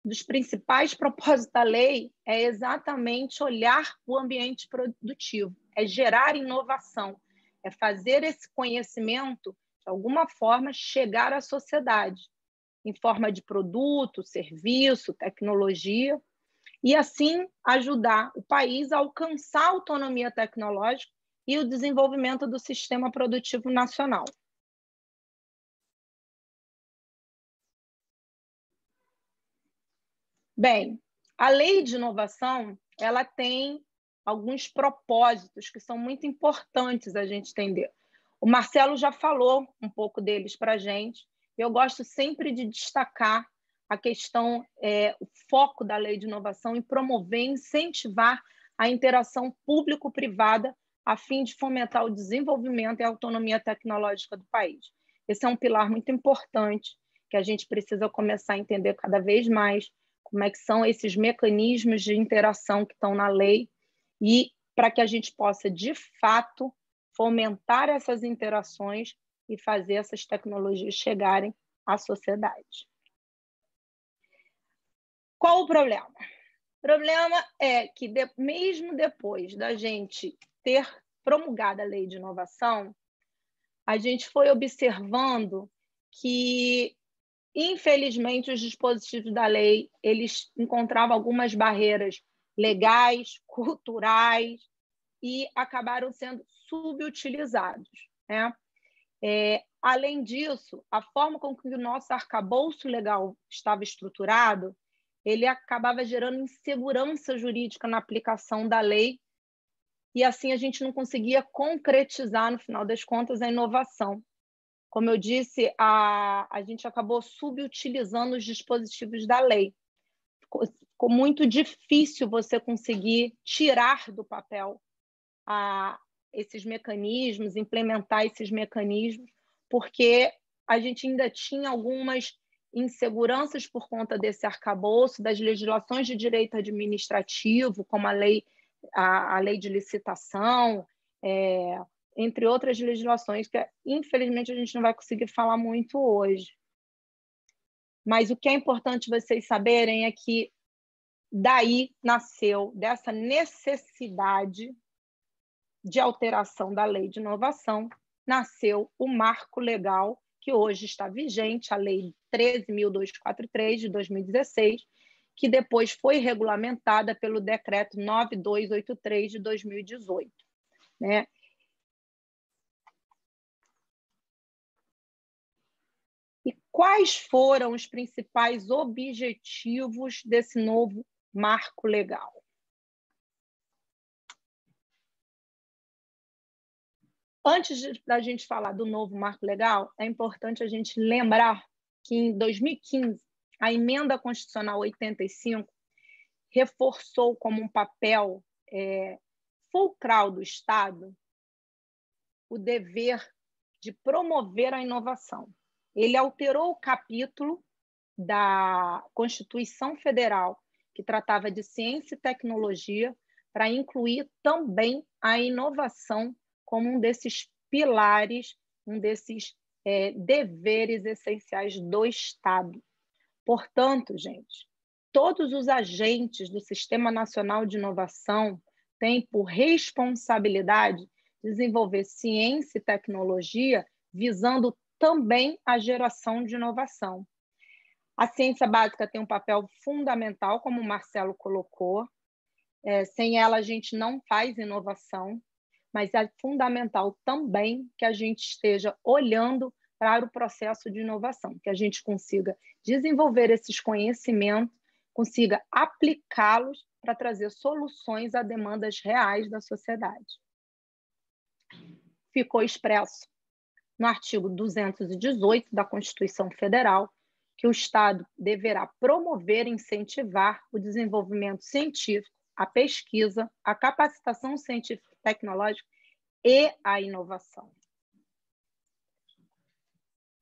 um dos principais propósitos da lei é exatamente olhar o ambiente produtivo, é gerar inovação, é fazer esse conhecimento, de alguma forma, chegar à sociedade, em forma de produto, serviço, tecnologia, e assim ajudar o país a alcançar a autonomia tecnológica e o desenvolvimento do sistema produtivo nacional. Bem, a lei de inovação ela tem alguns propósitos que são muito importantes a gente entender. O Marcelo já falou um pouco deles para a gente. Eu gosto sempre de destacar a questão, é, o foco da lei de inovação em promover, incentivar a interação público-privada a fim de fomentar o desenvolvimento e a autonomia tecnológica do país. Esse é um pilar muito importante que a gente precisa começar a entender cada vez mais como é que são esses mecanismos de interação que estão na lei e para que a gente possa, de fato, fomentar essas interações e fazer essas tecnologias chegarem à sociedade. Qual o problema? O problema é que, de, mesmo depois da gente ter promulgado a lei de inovação, a gente foi observando que Infelizmente, os dispositivos da lei eles encontravam algumas barreiras legais, culturais e acabaram sendo subutilizados. Né? É, além disso, a forma com que o nosso arcabouço legal estava estruturado, ele acabava gerando insegurança jurídica na aplicação da lei e assim a gente não conseguia concretizar, no final das contas, a inovação como eu disse, a, a gente acabou subutilizando os dispositivos da lei. Ficou, muito difícil você conseguir tirar do papel a, esses mecanismos, implementar esses mecanismos, porque a gente ainda tinha algumas inseguranças por conta desse arcabouço, das legislações de direito administrativo, como a lei, a, a lei de licitação, é, entre outras legislações que, infelizmente, a gente não vai conseguir falar muito hoje. Mas o que é importante vocês saberem é que daí nasceu dessa necessidade de alteração da lei de inovação, nasceu o marco legal que hoje está vigente, a Lei 13.243 de 2016, que depois foi regulamentada pelo Decreto 9283 de 2018. Né? quais foram os principais objetivos desse novo marco legal? Antes da gente falar do novo marco legal, é importante a gente lembrar que em 2015, a emenda constitucional 85 reforçou como um papel é, fulcral do Estado o dever de promover a inovação ele alterou o capítulo da Constituição Federal, que tratava de ciência e tecnologia, para incluir também a inovação como um desses pilares, um desses é, deveres essenciais do Estado. Portanto, gente, todos os agentes do Sistema Nacional de Inovação têm por responsabilidade desenvolver ciência e tecnologia visando também a geração de inovação. A ciência básica tem um papel fundamental, como o Marcelo colocou. É, sem ela, a gente não faz inovação, mas é fundamental também que a gente esteja olhando para o processo de inovação, que a gente consiga desenvolver esses conhecimentos, consiga aplicá-los para trazer soluções a demandas reais da sociedade. Ficou expresso no artigo 218 da Constituição Federal, que o Estado deverá promover e incentivar o desenvolvimento científico, a pesquisa, a capacitação científico-tecnológica e a inovação.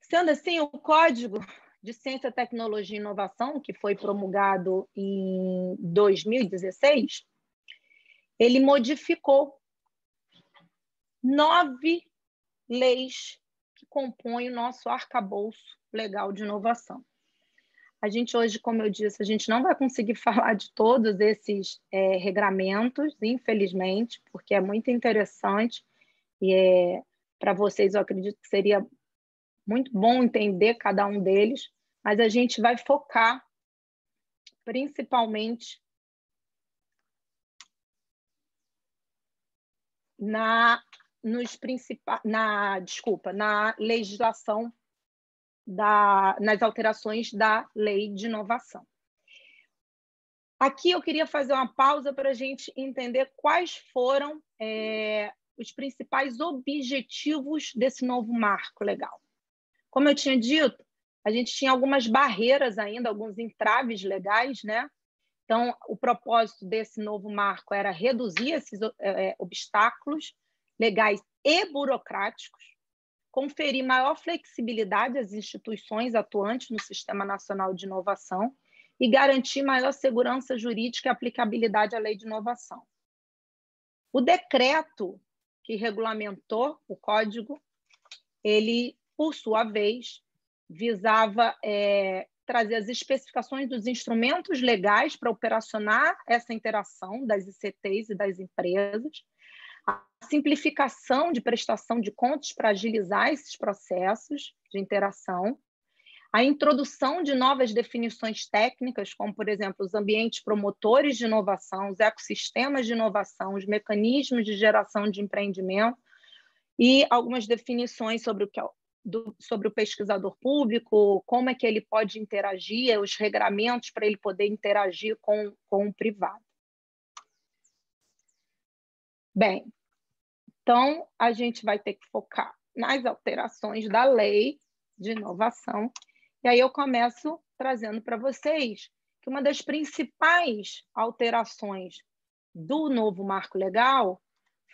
Sendo assim, o Código de Ciência, Tecnologia e Inovação, que foi promulgado em 2016, ele modificou nove leis compõe o nosso arcabouço legal de inovação. A gente hoje, como eu disse, a gente não vai conseguir falar de todos esses é, regramentos, infelizmente, porque é muito interessante e é, para vocês eu acredito que seria muito bom entender cada um deles, mas a gente vai focar principalmente na nos principais, na desculpa, na legislação da, nas alterações da lei de inovação. Aqui eu queria fazer uma pausa para a gente entender quais foram é, os principais objetivos desse novo marco legal. Como eu tinha dito, a gente tinha algumas barreiras ainda, alguns entraves legais, né? Então, o propósito desse novo marco era reduzir esses é, obstáculos legais e burocráticos, conferir maior flexibilidade às instituições atuantes no Sistema Nacional de Inovação e garantir maior segurança jurídica e aplicabilidade à lei de inovação. O decreto que regulamentou o código, ele, por sua vez, visava é, trazer as especificações dos instrumentos legais para operacionar essa interação das ICTs e das empresas, a simplificação de prestação de contas para agilizar esses processos de interação, a introdução de novas definições técnicas, como, por exemplo, os ambientes promotores de inovação, os ecossistemas de inovação, os mecanismos de geração de empreendimento, e algumas definições sobre o que é, do, sobre o pesquisador público, como é que ele pode interagir, os regramentos para ele poder interagir com, com o privado. Bem, então a gente vai ter que focar nas alterações da lei de inovação. E aí eu começo trazendo para vocês que uma das principais alterações do novo marco legal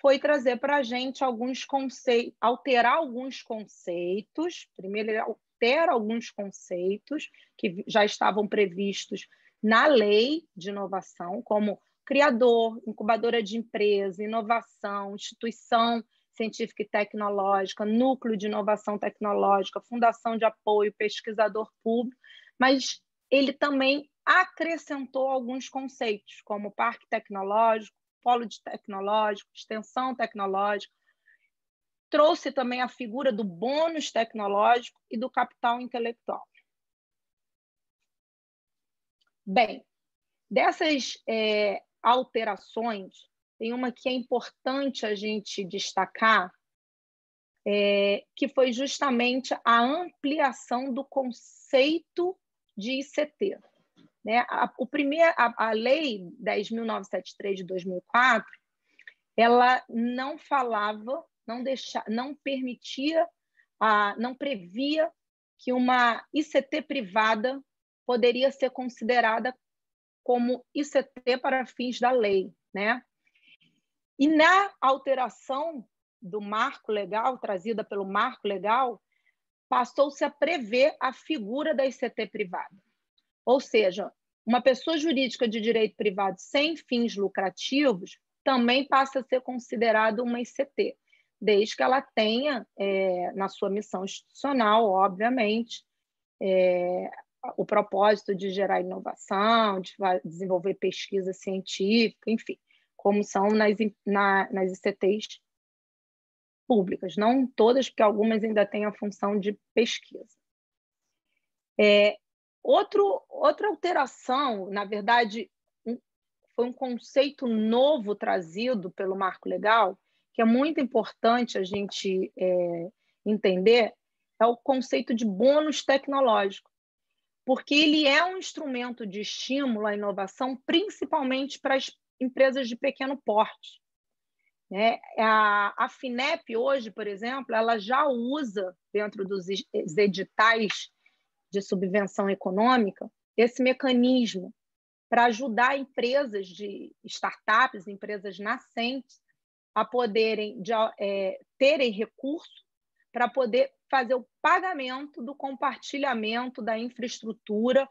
foi trazer para a gente alguns conceitos, alterar alguns conceitos. Primeiro, ele altera alguns conceitos que já estavam previstos na lei de inovação, como criador, incubadora de empresa, inovação, instituição científica e tecnológica, núcleo de inovação tecnológica, fundação de apoio, pesquisador público, mas ele também acrescentou alguns conceitos, como parque tecnológico, polo de tecnológico, extensão tecnológica. Trouxe também a figura do bônus tecnológico e do capital intelectual. Bem, dessas é, alterações, tem uma que é importante a gente destacar, é, que foi justamente a ampliação do conceito de ICT. Né? A, o primeiro, a, a lei 10.973 de 2004, ela não falava, não, deixa, não permitia, a, não previa que uma ICT privada poderia ser considerada como ICT para fins da lei, né? E na alteração do marco legal, trazida pelo marco legal, passou-se a prever a figura da ICT privada. Ou seja, uma pessoa jurídica de direito privado sem fins lucrativos também passa a ser considerada uma ICT, desde que ela tenha, é, na sua missão institucional, obviamente, é, o propósito de gerar inovação, de desenvolver pesquisa científica, enfim, como são nas, na, nas ICTs públicas. Não todas, porque algumas ainda têm a função de pesquisa. É, outro, outra alteração, na verdade, um, foi um conceito novo trazido pelo marco legal, que é muito importante a gente é, entender, é o conceito de bônus tecnológico porque ele é um instrumento de estímulo à inovação, principalmente para as empresas de pequeno porte. Né? A, a FINEP, hoje, por exemplo, ela já usa, dentro dos editais de subvenção econômica, esse mecanismo para ajudar empresas de startups, empresas nascentes, a poderem de, é, terem recurso para poder fazer o pagamento do compartilhamento da infraestrutura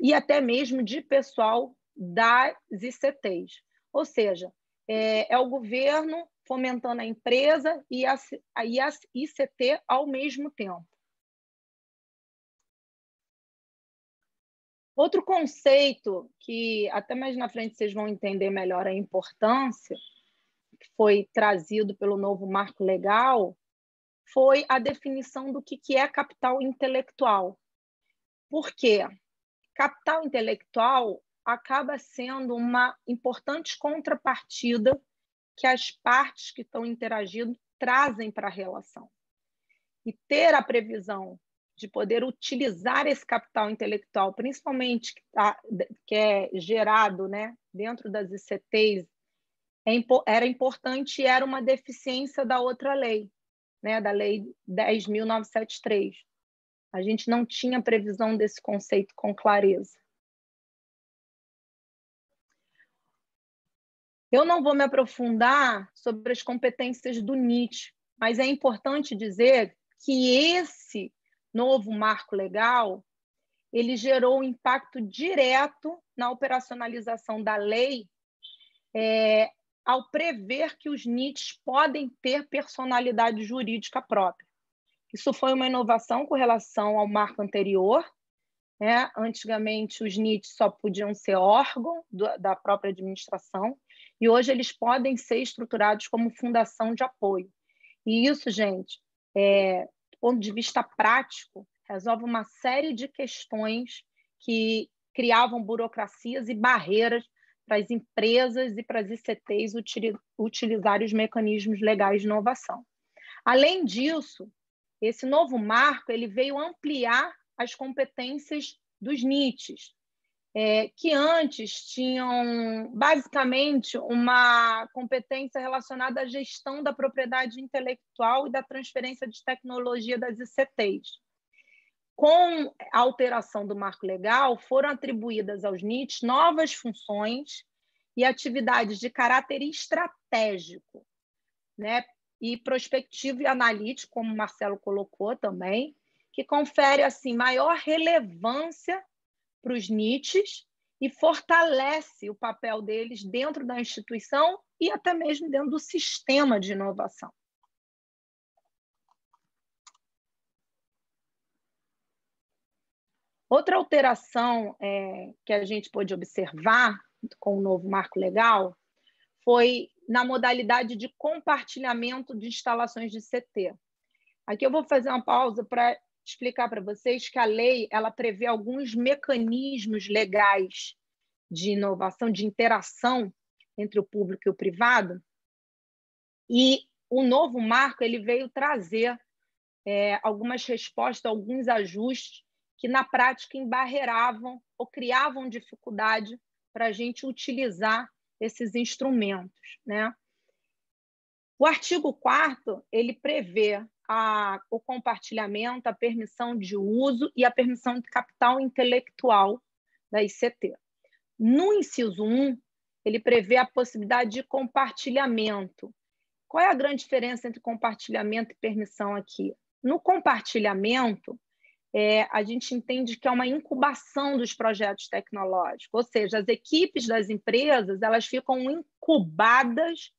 e até mesmo de pessoal das ICTs. Ou seja, é, é o governo fomentando a empresa e a, e a ICT ao mesmo tempo. Outro conceito que até mais na frente vocês vão entender melhor a importância, que foi trazido pelo novo marco legal, foi a definição do que, que é capital intelectual. Por quê? Capital intelectual acaba sendo uma importante contrapartida que as partes que estão interagindo trazem para a relação. E ter a previsão de poder utilizar esse capital intelectual, principalmente que, tá, que é gerado né, dentro das ICTs, é, era importante e era uma deficiência da outra lei, né, da Lei 10.973. A gente não tinha previsão desse conceito com clareza. Eu não vou me aprofundar sobre as competências do NIT, mas é importante dizer que esse novo marco legal ele gerou impacto direto na operacionalização da lei é, ao prever que os NITs podem ter personalidade jurídica própria. Isso foi uma inovação com relação ao marco anterior. Né? Antigamente, os NITs só podiam ser órgão do, da própria administração, e hoje eles podem ser estruturados como fundação de apoio. E isso, gente, é, do ponto de vista prático, resolve uma série de questões que criavam burocracias e barreiras para as empresas e para as ICTs utilizarem os mecanismos legais de inovação. Além disso, esse novo marco ele veio ampliar as competências dos NITs, é, que antes tinham basicamente uma competência relacionada à gestão da propriedade intelectual e da transferência de tecnologia das ICTs com a alteração do marco legal, foram atribuídas aos NITs novas funções e atividades de caráter estratégico, né? e prospectivo e analítico, como o Marcelo colocou também, que confere assim maior relevância para os NITs e fortalece o papel deles dentro da instituição e até mesmo dentro do sistema de inovação. Outra alteração é, que a gente pôde observar com o novo marco legal foi na modalidade de compartilhamento de instalações de CT. Aqui eu vou fazer uma pausa para explicar para vocês que a lei ela prevê alguns mecanismos legais de inovação, de interação entre o público e o privado. E o novo marco ele veio trazer é, algumas respostas, alguns ajustes que na prática embarreravam ou criavam dificuldade para a gente utilizar esses instrumentos. Né? O artigo 4 ele prevê a, o compartilhamento, a permissão de uso e a permissão de capital intelectual da ICT. No inciso 1, ele prevê a possibilidade de compartilhamento. Qual é a grande diferença entre compartilhamento e permissão aqui? No compartilhamento, é, a gente entende que é uma incubação dos projetos tecnológicos, ou seja, as equipes das empresas elas ficam incubadas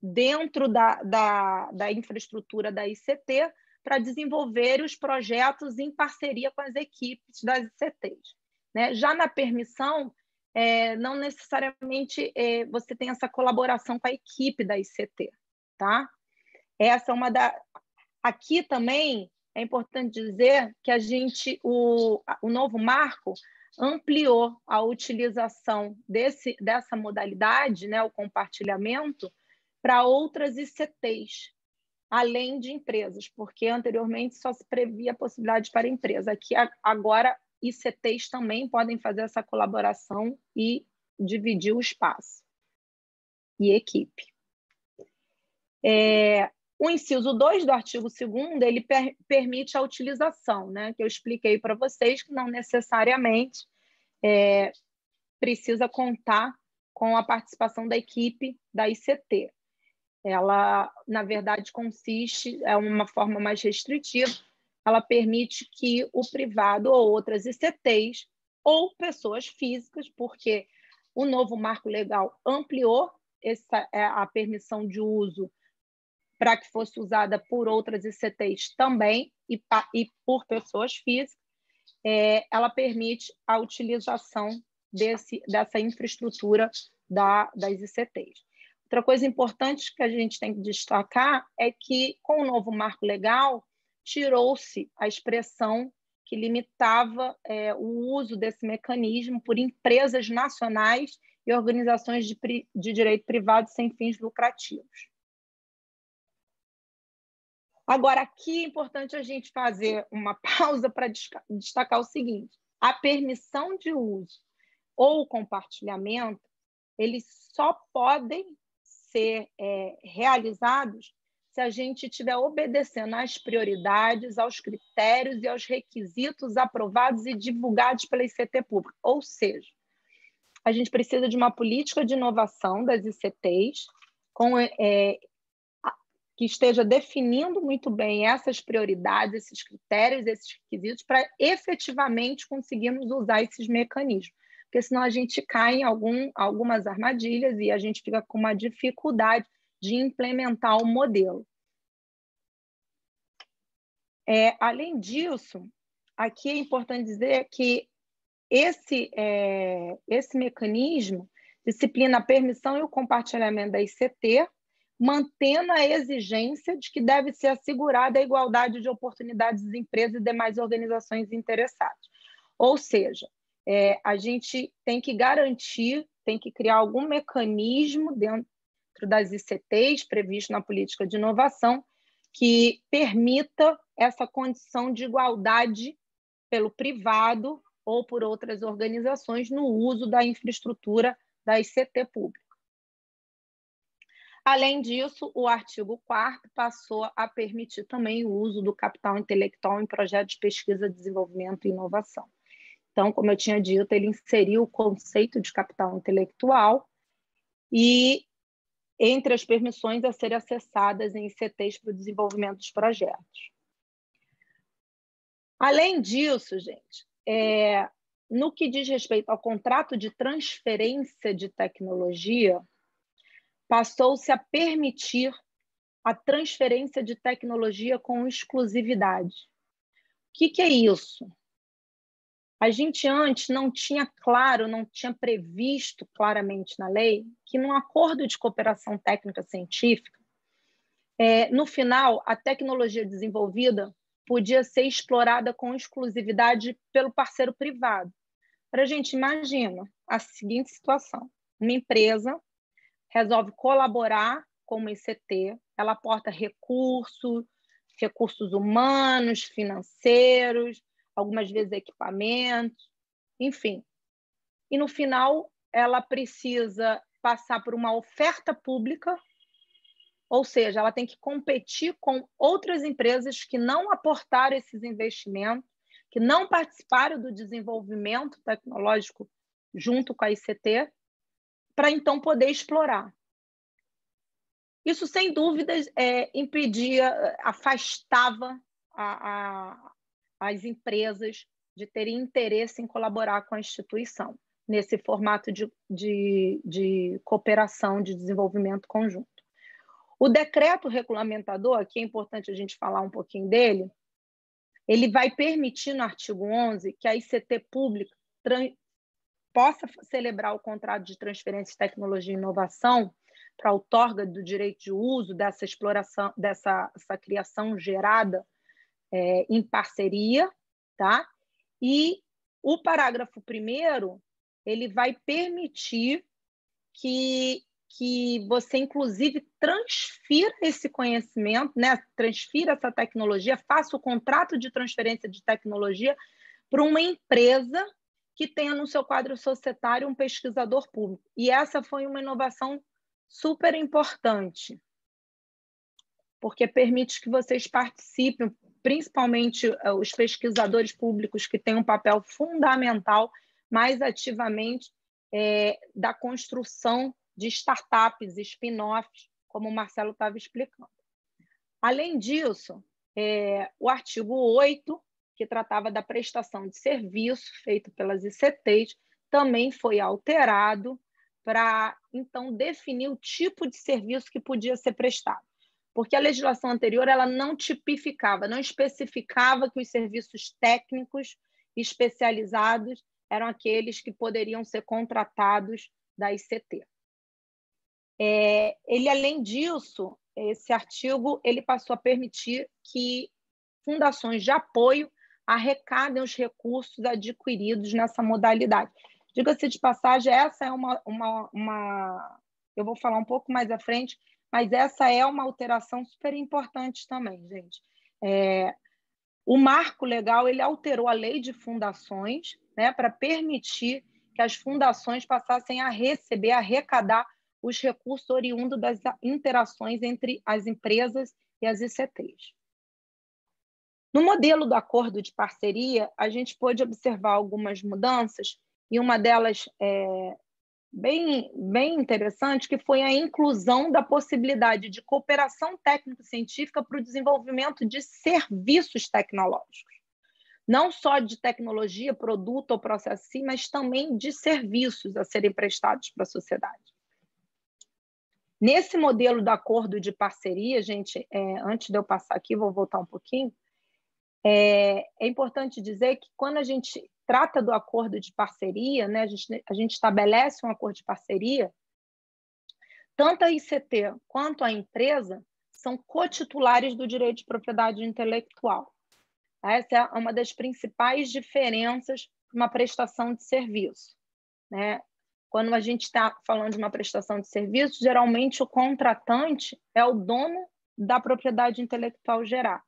dentro da, da, da infraestrutura da ICT para desenvolver os projetos em parceria com as equipes das ICTs. Né? Já na permissão, é, não necessariamente é, você tem essa colaboração com a equipe da ICT, tá? Essa é uma da... Aqui também é importante dizer que a gente, o, o novo marco ampliou a utilização desse, dessa modalidade, né, o compartilhamento, para outras ICTs, além de empresas, porque anteriormente só se previa a possibilidade para empresa. Aqui agora ICTs também podem fazer essa colaboração e dividir o espaço e equipe. É, o inciso 2 do artigo 2 ele per permite a utilização, né, que eu expliquei para vocês que não necessariamente é, precisa contar com a participação da equipe da ICT. Ela, na verdade, consiste, é uma forma mais restritiva, ela permite que o privado ou outras ICTs ou pessoas físicas, porque o novo marco legal ampliou essa, é, a permissão de uso para que fosse usada por outras ICTs também e, e por pessoas físicas, é, ela permite a utilização desse, dessa infraestrutura da, das ICTs. Outra coisa importante que a gente tem que destacar é que, com o novo marco legal, tirou-se a expressão que limitava é, o uso desse mecanismo por empresas nacionais e organizações de, de direito privado sem fins lucrativos. Agora, aqui é importante a gente fazer uma pausa para destacar o seguinte: a permissão de uso ou compartilhamento, eles só podem ser é, realizados se a gente estiver obedecendo às prioridades, aos critérios e aos requisitos aprovados e divulgados pela ICT pública. Ou seja, a gente precisa de uma política de inovação das ICTs com é, que esteja definindo muito bem essas prioridades, esses critérios, esses requisitos, para efetivamente conseguirmos usar esses mecanismos. Porque senão a gente cai em algum, algumas armadilhas e a gente fica com uma dificuldade de implementar o modelo. É, além disso, aqui é importante dizer que esse, é, esse mecanismo disciplina a permissão e o compartilhamento da ICT, mantendo a exigência de que deve ser assegurada a igualdade de oportunidades das empresas e demais organizações interessadas. Ou seja, é, a gente tem que garantir, tem que criar algum mecanismo dentro das ICTs previsto na política de inovação que permita essa condição de igualdade pelo privado ou por outras organizações no uso da infraestrutura da ICT pública. Além disso, o artigo 4 passou a permitir também o uso do capital intelectual em projetos de pesquisa, desenvolvimento e inovação. Então, como eu tinha dito, ele inseriu o conceito de capital intelectual e entre as permissões a serem acessadas em ICTs para o desenvolvimento dos projetos. Além disso, gente, é, no que diz respeito ao contrato de transferência de tecnologia, passou-se a permitir a transferência de tecnologia com exclusividade. O que, que é isso? A gente antes não tinha claro, não tinha previsto claramente na lei que num acordo de cooperação técnica científica, é, no final, a tecnologia desenvolvida podia ser explorada com exclusividade pelo parceiro privado. Para a gente, imagina a seguinte situação: uma empresa resolve colaborar com a ICT, ela aporta recursos, recursos humanos, financeiros, algumas vezes equipamentos, enfim. E no final, ela precisa passar por uma oferta pública, ou seja, ela tem que competir com outras empresas que não aportaram esses investimentos, que não participaram do desenvolvimento tecnológico junto com a ICT, para então poder explorar. Isso, sem dúvidas, é, impedia, afastava a, a, as empresas de terem interesse em colaborar com a instituição, nesse formato de, de, de cooperação, de desenvolvimento conjunto. O decreto regulamentador, que é importante a gente falar um pouquinho dele, ele vai permitir no artigo 11 que a ICT pública possa celebrar o contrato de transferência de tecnologia e inovação para a outorga do direito de uso dessa exploração, dessa criação gerada é, em parceria, tá? E o parágrafo primeiro ele vai permitir que, que você, inclusive, transfira esse conhecimento, né? transfira essa tecnologia, faça o contrato de transferência de tecnologia para uma empresa que tenha no seu quadro societário um pesquisador público. E essa foi uma inovação super importante, porque permite que vocês participem, principalmente eh, os pesquisadores públicos, que têm um papel fundamental, mais ativamente, é, da construção de startups, spin-offs, como o Marcelo estava explicando. Além disso, é, o artigo 8 que tratava da prestação de serviço feito pelas ICTs, também foi alterado para então definir o tipo de serviço que podia ser prestado. Porque a legislação anterior ela não tipificava, não especificava que os serviços técnicos especializados eram aqueles que poderiam ser contratados da ICT. É, ele, além disso, esse artigo ele passou a permitir que fundações de apoio arrecadem os recursos adquiridos nessa modalidade. Diga-se de passagem, essa é uma, uma, uma, Eu vou falar um pouco mais à frente, mas essa é uma alteração super importante também, gente. É, o marco legal ele alterou a lei de fundações né, para permitir que as fundações passassem a receber, a arrecadar os recursos oriundos das interações entre as empresas e as ICTs. No modelo do acordo de parceria, a gente pôde observar algumas mudanças, e uma delas é bem, bem interessante, que foi a inclusão da possibilidade de cooperação técnico-científica para o desenvolvimento de serviços tecnológicos. Não só de tecnologia, produto ou processo assim, mas também de serviços a serem prestados para a sociedade. Nesse modelo do acordo de parceria, gente, é, antes de eu passar aqui, vou voltar um pouquinho. É, é, importante dizer que quando a gente trata do acordo de parceria, né, a, gente, a gente estabelece um acordo de parceria, tanto a ICT quanto a empresa são cotitulares do direito de propriedade intelectual. Tá? Essa é uma das principais diferenças para uma prestação de serviço. Né? Quando a gente está falando de uma prestação de serviço, geralmente o contratante é o dono da propriedade intelectual gerada.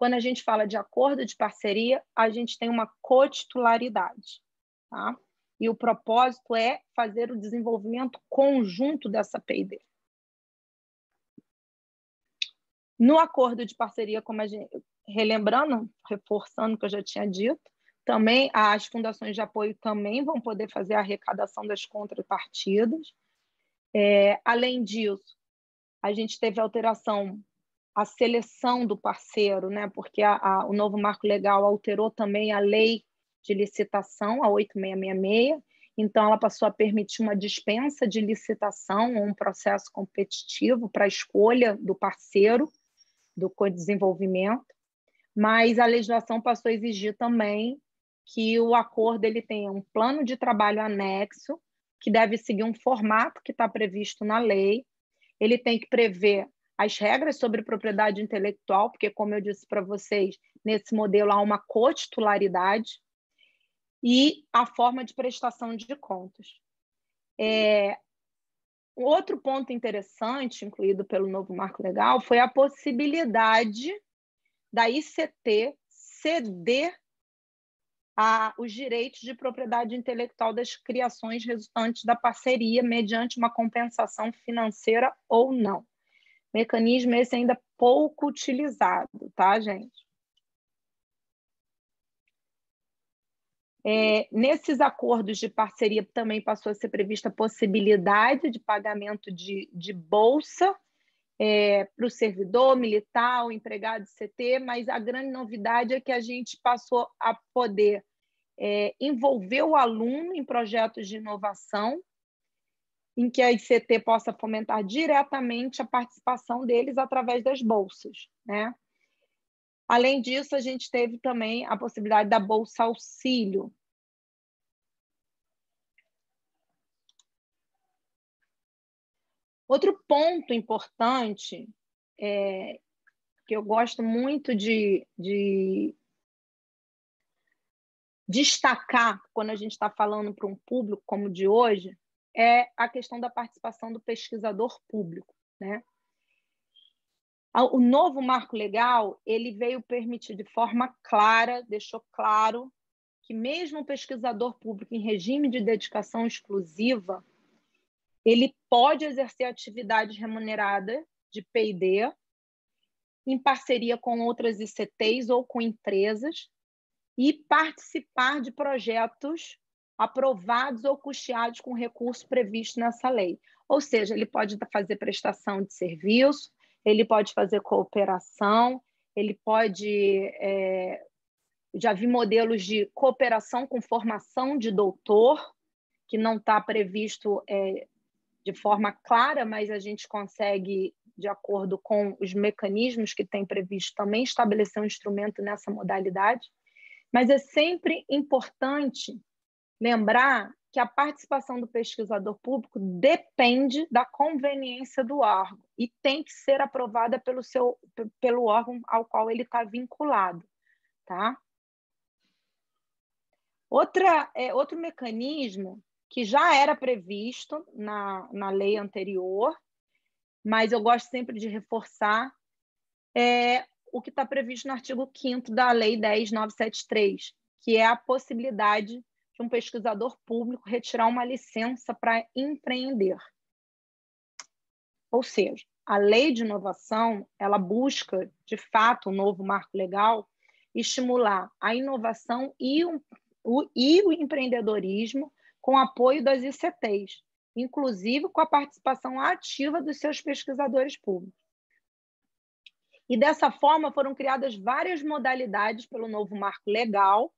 Quando a gente fala de acordo de parceria, a gente tem uma cotitularidade, tá? E o propósito é fazer o desenvolvimento conjunto dessa P&D. No acordo de parceria, como a gente, relembrando, reforçando o que eu já tinha dito, também as fundações de apoio também vão poder fazer a arrecadação das contrapartidas. É, além disso, a gente teve alteração a seleção do parceiro, né? porque a, a, o novo marco legal alterou também a lei de licitação, a 8666, então ela passou a permitir uma dispensa de licitação ou um processo competitivo para a escolha do parceiro do co-desenvolvimento, mas a legislação passou a exigir também que o acordo ele tenha um plano de trabalho anexo, que deve seguir um formato que está previsto na lei, ele tem que prever as regras sobre propriedade intelectual, porque, como eu disse para vocês, nesse modelo há uma cotitularidade, e a forma de prestação de contas. É, outro ponto interessante, incluído pelo novo marco legal, foi a possibilidade da ICT ceder a, os direitos de propriedade intelectual das criações resultantes da parceria mediante uma compensação financeira ou não. Mecanismo esse ainda pouco utilizado, tá, gente? É, nesses acordos de parceria também passou a ser prevista a possibilidade de pagamento de, de bolsa é, para o servidor, militar, o empregado de CT, mas a grande novidade é que a gente passou a poder é, envolver o aluno em projetos de inovação em que a ICT possa fomentar diretamente a participação deles através das bolsas, né? Além disso, a gente teve também a possibilidade da bolsa auxílio. Outro ponto importante é, que eu gosto muito de, de destacar quando a gente está falando para um público como o de hoje é a questão da participação do pesquisador público, né? O novo marco legal ele veio permitir de forma clara, deixou claro que mesmo o pesquisador público em regime de dedicação exclusiva, ele pode exercer atividades remuneradas de P&D em parceria com outras ICTs ou com empresas e participar de projetos aprovados ou custeados com recurso previsto nessa lei. Ou seja, ele pode fazer prestação de serviço, ele pode fazer cooperação, ele pode. É, já vi modelos de cooperação com formação de doutor, que não está previsto é, de forma clara, mas a gente consegue, de acordo com os mecanismos que tem previsto, também estabelecer um instrumento nessa modalidade. Mas é sempre importante lembrar que a participação do pesquisador público depende da conveniência do órgão e tem que ser aprovada pelo, seu, pelo órgão ao qual ele está vinculado. Tá? Outra, é, outro mecanismo que já era previsto na, na lei anterior, mas eu gosto sempre de reforçar, é o que está previsto no artigo 5 da Lei 10.973, que é a possibilidade um pesquisador público retirar uma licença para empreender. Ou seja, a lei de inovação, ela busca, de fato, um novo marco legal, estimular a inovação e, um, o, e o empreendedorismo com apoio das ICTs, inclusive com a participação ativa dos seus pesquisadores públicos. E dessa forma foram criadas várias modalidades pelo novo marco legal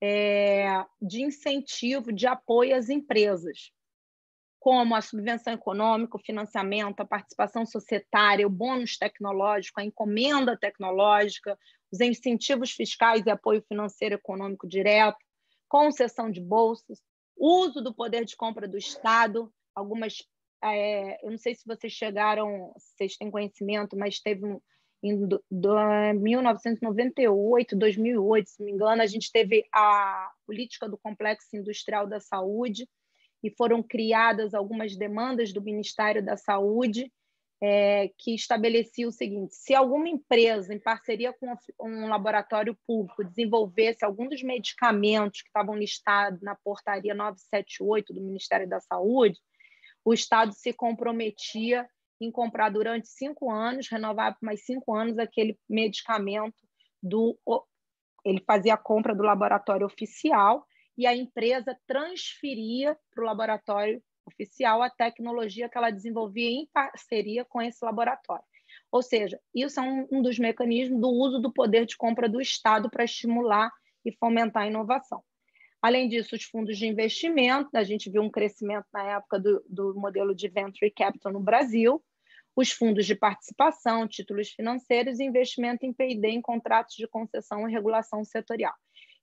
é, de incentivo, de apoio às empresas, como a subvenção econômica, o financiamento, a participação societária, o bônus tecnológico, a encomenda tecnológica, os incentivos fiscais e apoio financeiro econômico direto, concessão de bolsas, uso do poder de compra do Estado, algumas. É, eu não sei se vocês chegaram, se vocês têm conhecimento, mas teve um, em do, do, 1998, eh, 2008, se me engano, a gente teve a política do complexo industrial da saúde e foram criadas algumas demandas do Ministério da Saúde é, que estabelecia o seguinte: se alguma empresa, em parceria com um laboratório público, desenvolvesse algum dos medicamentos que estavam listados na portaria 978 do Ministério da Saúde, o Estado se comprometia em comprar durante cinco anos, renovar por mais cinco anos aquele medicamento do. Ele fazia a compra do laboratório oficial e a empresa transferia para o laboratório oficial a tecnologia que ela desenvolvia em parceria com esse laboratório. Ou seja, isso é um, um dos mecanismos do uso do poder de compra do Estado para estimular e fomentar a inovação. Além disso, os fundos de investimento, a gente viu um crescimento na época do, do modelo de venture capital no Brasil, os fundos de participação, títulos financeiros e investimento em P&D em contratos de concessão e regulação setorial.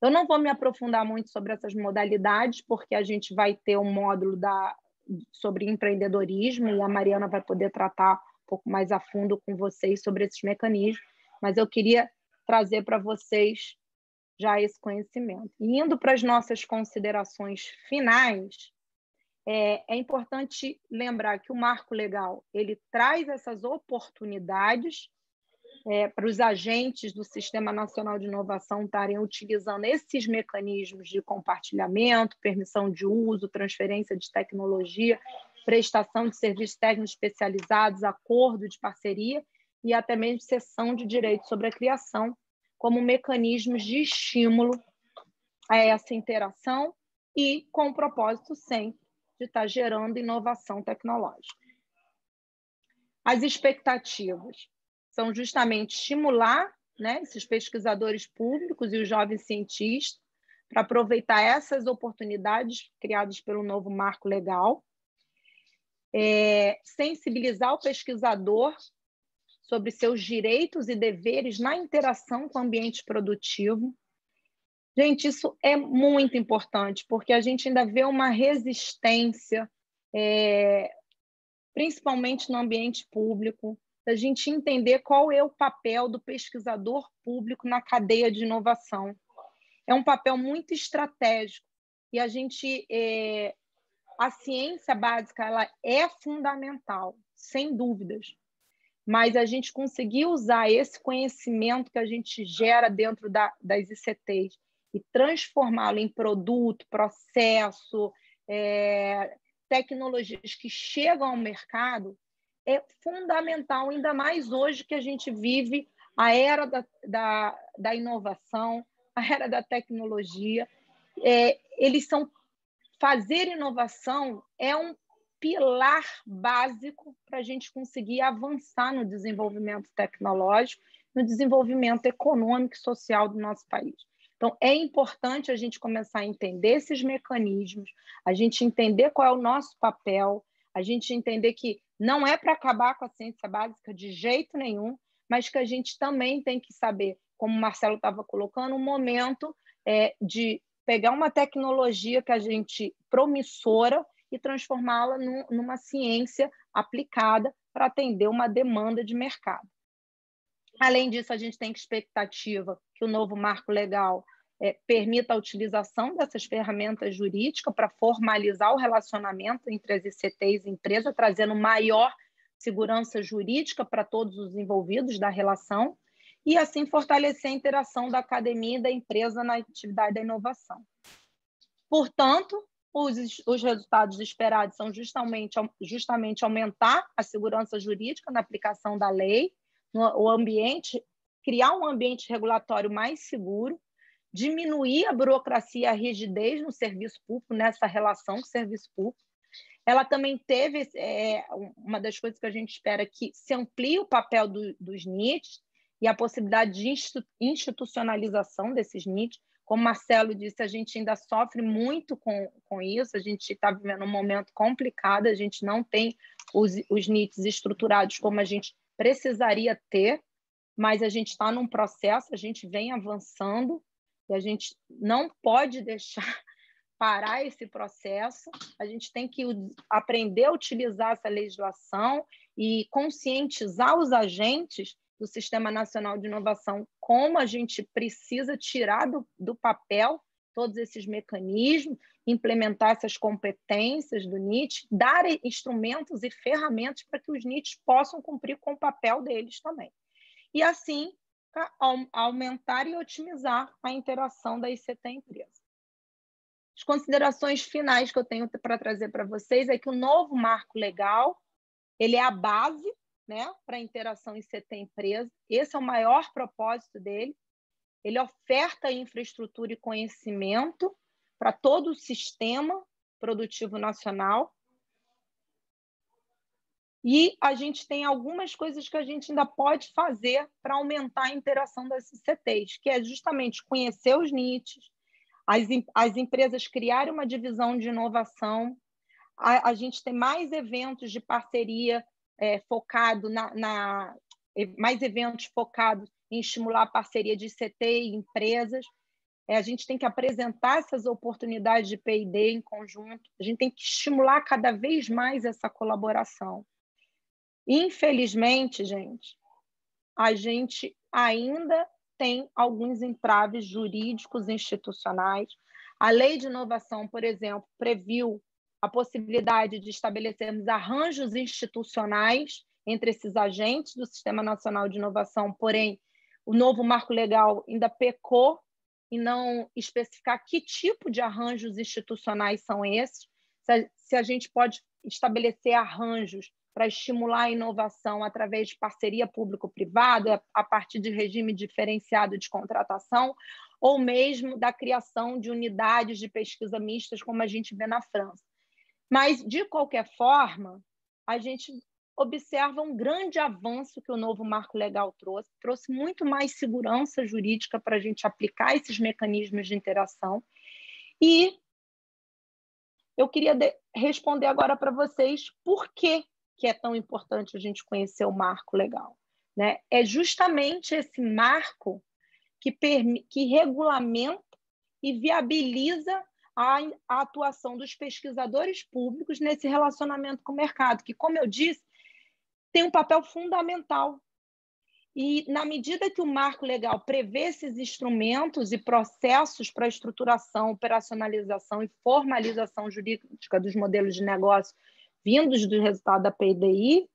Eu não vou me aprofundar muito sobre essas modalidades, porque a gente vai ter um módulo da, sobre empreendedorismo e a Mariana vai poder tratar um pouco mais a fundo com vocês sobre esses mecanismos, mas eu queria trazer para vocês já esse conhecimento. E indo para as nossas considerações finais, é, é, importante lembrar que o marco legal ele traz essas oportunidades é, para os agentes do Sistema Nacional de Inovação estarem utilizando esses mecanismos de compartilhamento, permissão de uso, transferência de tecnologia, prestação de serviços técnicos especializados, acordo de parceria e até mesmo cessão de direitos sobre a criação como mecanismos de estímulo a essa interação e com o propósito sempre de estar tá gerando inovação tecnológica. As expectativas são justamente estimular né, esses pesquisadores públicos e os jovens cientistas para aproveitar essas oportunidades criadas pelo novo marco legal, é, sensibilizar o pesquisador sobre seus direitos e deveres na interação com o ambiente produtivo. Gente, isso é muito importante, porque a gente ainda vê uma resistência, é, principalmente no ambiente público, da gente entender qual é o papel do pesquisador público na cadeia de inovação. É um papel muito estratégico e a gente é, a ciência básica ela é fundamental, sem dúvidas, mas a gente conseguir usar esse conhecimento que a gente gera dentro da, das ICTs e transformá-lo em produto, processo, é, tecnologias que chegam ao mercado é fundamental, ainda mais hoje que a gente vive a era da, da, da inovação, a era da tecnologia. É, eles são fazer inovação é um pilar básico para a gente conseguir avançar no desenvolvimento tecnológico, no desenvolvimento econômico e social do nosso país. Então, é importante a gente começar a entender esses mecanismos, a gente entender qual é o nosso papel, a gente entender que não é para acabar com a ciência básica de jeito nenhum, mas que a gente também tem que saber, como o Marcelo estava colocando, o um momento é, de pegar uma tecnologia que a gente promissora e transformá-la num, numa ciência aplicada para atender uma demanda de mercado. Além disso, a gente tem expectativa que o novo marco legal é, permita a utilização dessas ferramentas jurídicas para formalizar o relacionamento entre as ICTs e empresa, trazendo maior segurança jurídica para todos os envolvidos da relação e assim fortalecer a interação da academia e da empresa na atividade da inovação. Portanto, os, os resultados esperados são justamente, justamente aumentar a segurança jurídica na aplicação da lei, o ambiente, criar um ambiente regulatório mais seguro, diminuir a burocracia, a rigidez no serviço público, nessa relação com o serviço público. Ela também teve, é, uma das coisas que a gente espera é que se amplie o papel do, dos NITs e a possibilidade de institucionalização desses NITs, como Marcelo disse, a gente ainda sofre muito com, com isso, a gente está vivendo um momento complicado, a gente não tem os, os NITs estruturados como a gente precisaria ter, mas a gente está num processo, a gente vem avançando e a gente não pode deixar parar esse processo, a gente tem que aprender a utilizar essa legislação e conscientizar os agentes do Sistema Nacional de Inovação, como a gente precisa tirar do, do papel todos esses mecanismos, implementar essas competências do NIT, dar instrumentos e ferramentas para que os NITs possam cumprir com o papel deles também. E assim, aumentar e otimizar a interação da ICT empresa. As considerações finais que eu tenho para trazer para vocês é que o novo marco legal, ele é a base né, para a interação ICT-empresa. Esse é o maior propósito dele. Ele oferta infraestrutura e conhecimento para todo o sistema produtivo nacional. E a gente tem algumas coisas que a gente ainda pode fazer para aumentar a interação das ICTs, que é justamente conhecer os nichos, as, as empresas criarem uma divisão de inovação, a, a gente tem mais eventos de parceria é, focado na, na, mais eventos focados em estimular a parceria de CT e empresas. É, a gente tem que apresentar essas oportunidades de P&D em conjunto. A gente tem que estimular cada vez mais essa colaboração. Infelizmente, gente, a gente ainda tem alguns entraves jurídicos institucionais. A lei de inovação, por exemplo, previu a possibilidade de estabelecermos arranjos institucionais entre esses agentes do Sistema Nacional de Inovação, porém, o novo marco legal ainda pecou em não especificar que tipo de arranjos institucionais são esses, se a gente pode estabelecer arranjos para estimular a inovação através de parceria público-privada, a partir de regime diferenciado de contratação, ou mesmo da criação de unidades de pesquisa mistas, como a gente vê na França. Mas, de qualquer forma, a gente observa um grande avanço que o novo marco legal trouxe, trouxe muito mais segurança jurídica para a gente aplicar esses mecanismos de interação. E eu queria responder agora para vocês por que, que é tão importante a gente conhecer o marco legal. Né? É justamente esse marco que, que regulamenta e viabiliza a, a atuação dos pesquisadores públicos nesse relacionamento com o mercado, que, como eu disse, tem um papel fundamental. E, na medida que o marco legal prevê esses instrumentos e processos para a estruturação, operacionalização e formalização jurídica dos modelos de negócio vindos do resultado da PDI,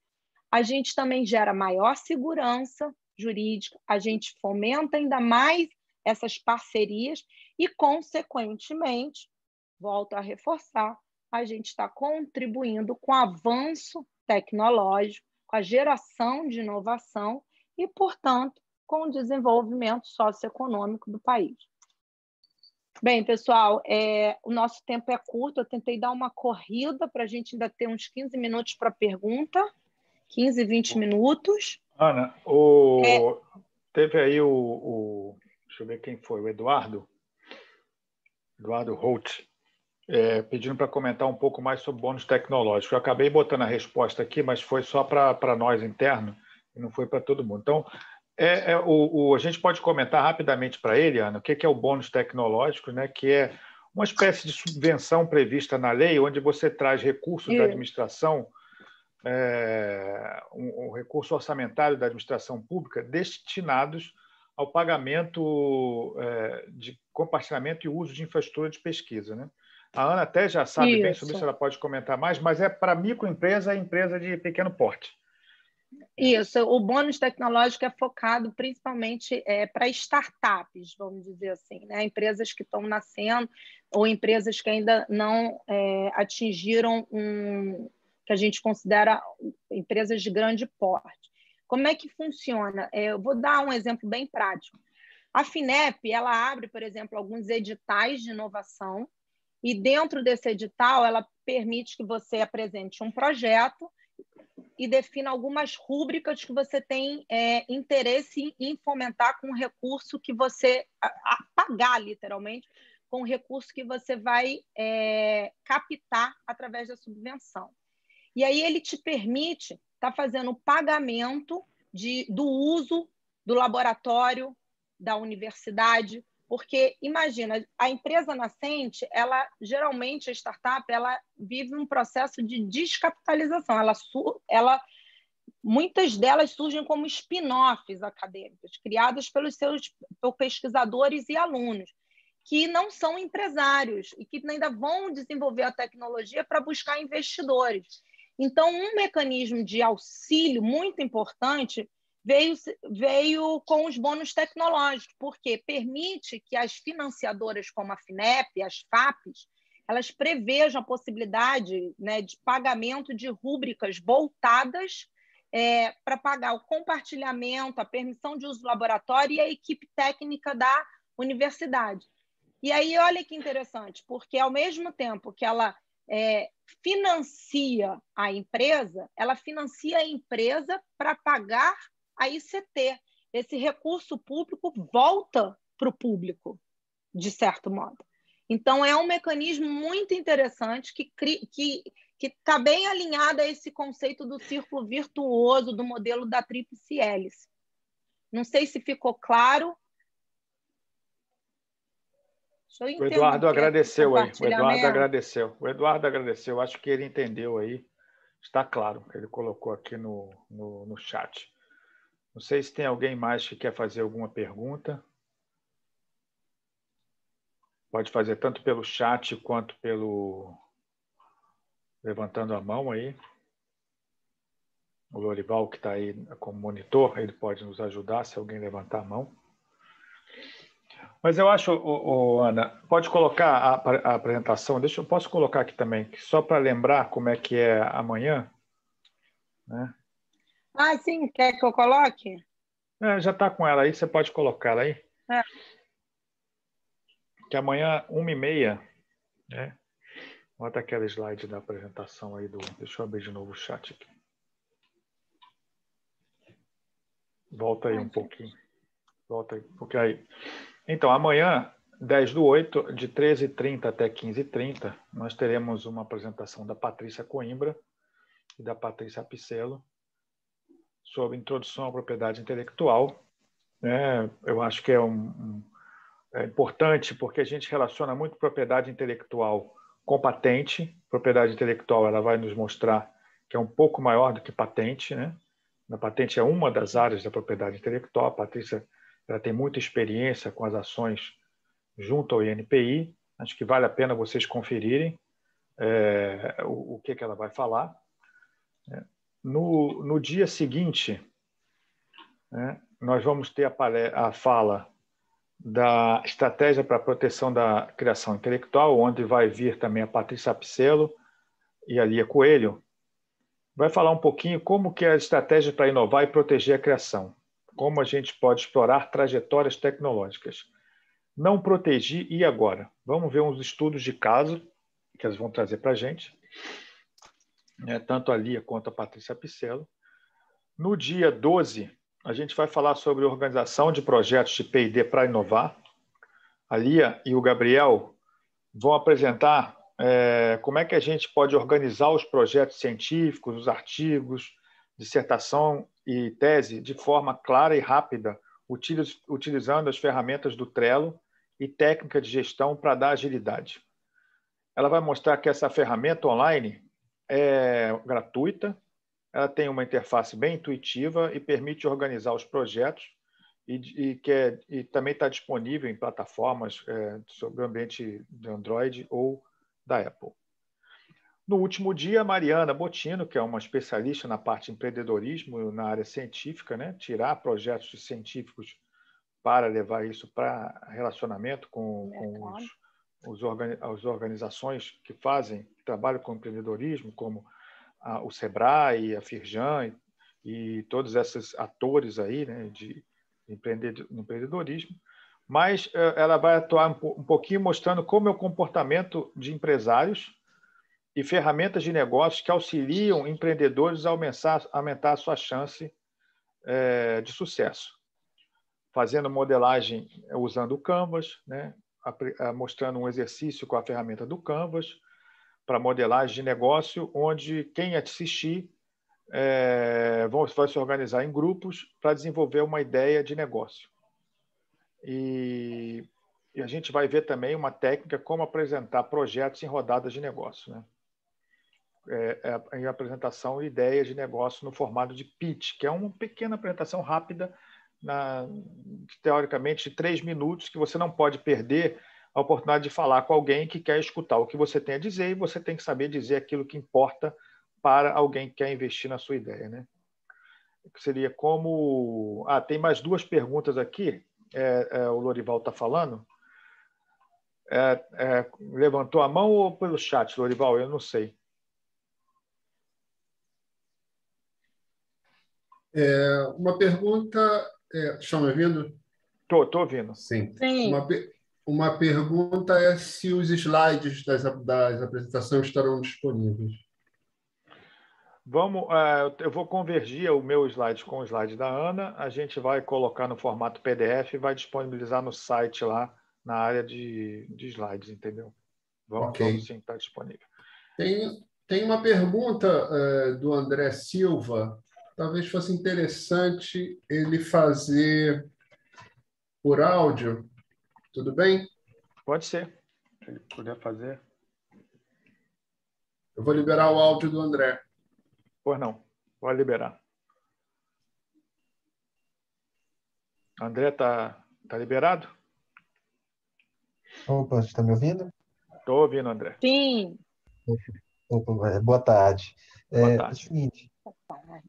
a gente também gera maior segurança jurídica, a gente fomenta ainda mais essas parcerias e, consequentemente, volto a reforçar, a gente está contribuindo com o avanço tecnológico, com a geração de inovação e, portanto, com o desenvolvimento socioeconômico do país. Bem, pessoal, é, o nosso tempo é curto, eu tentei dar uma corrida para a gente ainda ter uns 15 minutos para pergunta, 15, 20 minutos. Ana, o... É... teve aí o, o, Deixa eu ver quem foi, o Eduardo? Eduardo Holt, é, pedindo para comentar um pouco mais sobre bônus tecnológico. Eu acabei botando a resposta aqui, mas foi só para nós interno e não foi para todo mundo. Então, é, é o, o, a gente pode comentar rapidamente para ele, Ana, o que, que é o bônus tecnológico, né? que é uma espécie de subvenção prevista na lei, onde você traz recursos e... da administração, é, um, um recurso orçamentário da administração pública destinados ao pagamento é, de compartilhamento e uso de infraestrutura de pesquisa. Né? A Ana até já sabe isso. bem sobre isso, ela pode comentar mais, mas é para microempresa e é empresa de pequeno porte. É. Isso, o bônus tecnológico é focado principalmente é, para startups, vamos dizer assim, né? empresas que estão nascendo ou empresas que ainda não é, atingiram um que a gente considera empresas de grande porte. Como é que funciona? É, eu vou dar um exemplo bem prático. A Finep ela abre, por exemplo, alguns editais de inovação e dentro desse edital, ela permite que você apresente um projeto e defina algumas rúbricas que você tem é, interesse em fomentar com o recurso que você pagar, literalmente, com o recurso que você vai é, captar através da subvenção. E aí ele te permite estar tá fazendo o pagamento de, do uso do laboratório, da universidade, porque imagina, a empresa nascente, ela geralmente a startup, ela vive um processo de descapitalização. Ela, ela muitas delas surgem como spin-offs acadêmicos, criadas pelos seus por pesquisadores e alunos, que não são empresários e que ainda vão desenvolver a tecnologia para buscar investidores. Então, um mecanismo de auxílio muito importante veio, veio com os bônus tecnológicos, porque permite que as financiadoras como a FINEP, as FAPs, elas prevejam a possibilidade né, de pagamento de rúbricas voltadas é, para pagar o compartilhamento, a permissão de uso do laboratório e a equipe técnica da universidade. E aí, olha que interessante, porque ao mesmo tempo que ela é, financia a empresa, ela financia a empresa para pagar a ICT. Esse recurso público volta para o público, de certo modo. Então, é um mecanismo muito interessante que está bem alinhado a esse conceito do círculo virtuoso, do modelo da tríplice hélice. Não sei se ficou claro. O Eduardo agradeceu aí. O Eduardo agradeceu. O Eduardo agradeceu. Acho que ele entendeu aí. Está claro. Ele colocou aqui no, no, no chat. Não sei se tem alguém mais que quer fazer alguma pergunta. Pode fazer tanto pelo chat quanto pelo levantando a mão aí. O Lorival, que está aí como monitor, ele pode nos ajudar se alguém levantar a mão. Mas eu acho, o Ana, pode colocar a, a, apresentação, deixa eu posso colocar aqui também, só para lembrar como é que é amanhã, né? Ah, sim, quer que eu coloque? É, já está com ela aí, você pode colocar ela aí. É. Que amanhã, uma e meia, né? Bota aquela slide da apresentação aí do. Deixa eu abrir de novo o chat aqui. Volta aí um pouquinho. Volta aí, porque aí. Então, amanhã, 10 do 8, de 13h30 até 15h30, nós teremos uma apresentação da Patrícia Coimbra e da Patrícia Picelo sobre introdução à propriedade intelectual. Né? Eu acho que é, um, é importante porque a gente relaciona muito propriedade intelectual com patente. Propriedade intelectual ela vai nos mostrar que é um pouco maior do que patente, né? A patente é uma das áreas da propriedade intelectual. A Patrícia ela tem muita experiência com as ações junto ao INPI. Acho que vale a pena vocês conferirem é, o, o que, que ela vai falar. É. No, no dia seguinte, né, nós vamos ter a, a fala da Estratégia para a Proteção da Criação Intelectual, onde vai vir também a Patrícia Picelo e a Lia Coelho, vai falar um pouquinho como que é a estratégia para inovar e proteger a criação, como a gente pode explorar trajetórias tecnológicas. Não protegi e agora? Vamos ver uns estudos de caso que elas vão trazer para a gente né, tanto a Lia quanto a Patrícia Picello. No dia 12, a gente vai falar sobre organização de projetos de P&D para inovar. A Lia e o Gabriel vão apresentar é, como é que a gente pode organizar os projetos científicos, os artigos, dissertação e tese de forma clara e rápida, utilizando as ferramentas do Trello e técnica de gestão para dar agilidade. Ela vai mostrar que essa ferramenta online é gratuita, ela tem uma interface bem intuitiva e permite organizar os projetos e, e, que é, e também está disponível em plataformas é, sobre o ambiente de Android ou da Apple. No último dia, Mariana Botino, que é uma especialista na parte de empreendedorismo na área científica, né, tirar projetos científicos para levar isso para relacionamento com, com os os organi as organizações que fazem, que trabalham com empreendedorismo, como a, o SEBRAE, a FIRJAN e, e todos esses atores aí né, de empreendedorismo, mas eh, ela vai atuar um, um pouquinho mostrando como é o comportamento de empresários e ferramentas de negócios que auxiliam empreendedores a aumentar, aumentar a sua chance é, de sucesso. Fazendo modelagem eh, usando o Canvas, né? Eh, mostrando um exercício com a ferramenta do Canvas para modelagem de negócio, onde quem assistir é, vão, vai se organizar em grupos para desenvolver uma ideia de negócio. E, e, a gente vai ver também uma técnica como apresentar projetos em rodadas de negócio, né? É, é, em apresentação de ideias de negócio no formato de pitch, que é uma pequena apresentação rápida na, teoricamente, três minutos que você não pode perder a oportunidade de falar com alguém que quer escutar o que você tem a dizer e você tem que saber dizer aquilo que importa para alguém que quer investir na sua ideia, né? Seria como... Ah, tem mais duas perguntas aqui, é, é, o Lorival está falando. É, é, levantou a mão ou pelo chat, Lorival? Eu não sei. É, uma pergunta é, estão me ouvindo? Estou, estou ouvindo. Sim. Sim. Uma, uma pergunta é se os slides das, das apresentações estarão disponíveis. Vamos, é, eu vou convergir o meu slide com o slide da Ana, a gente vai colocar no formato PDF e vai disponibilizar no site lá, na área de, de slides, entendeu? Vamos, okay. vamos sim, está disponível. Tem, tem uma pergunta uh, do André Silva, talvez fosse interessante ele fazer por áudio. Tudo bem? Pode ser. Se ele puder fazer. Eu vou liberar o áudio do André. Pois não. Pode liberar. André, tá, tá liberado? Opa, você está me ouvindo? Estou ouvindo, André. Sim. Opa, boa tarde. Boa é, tarde. é o seguinte,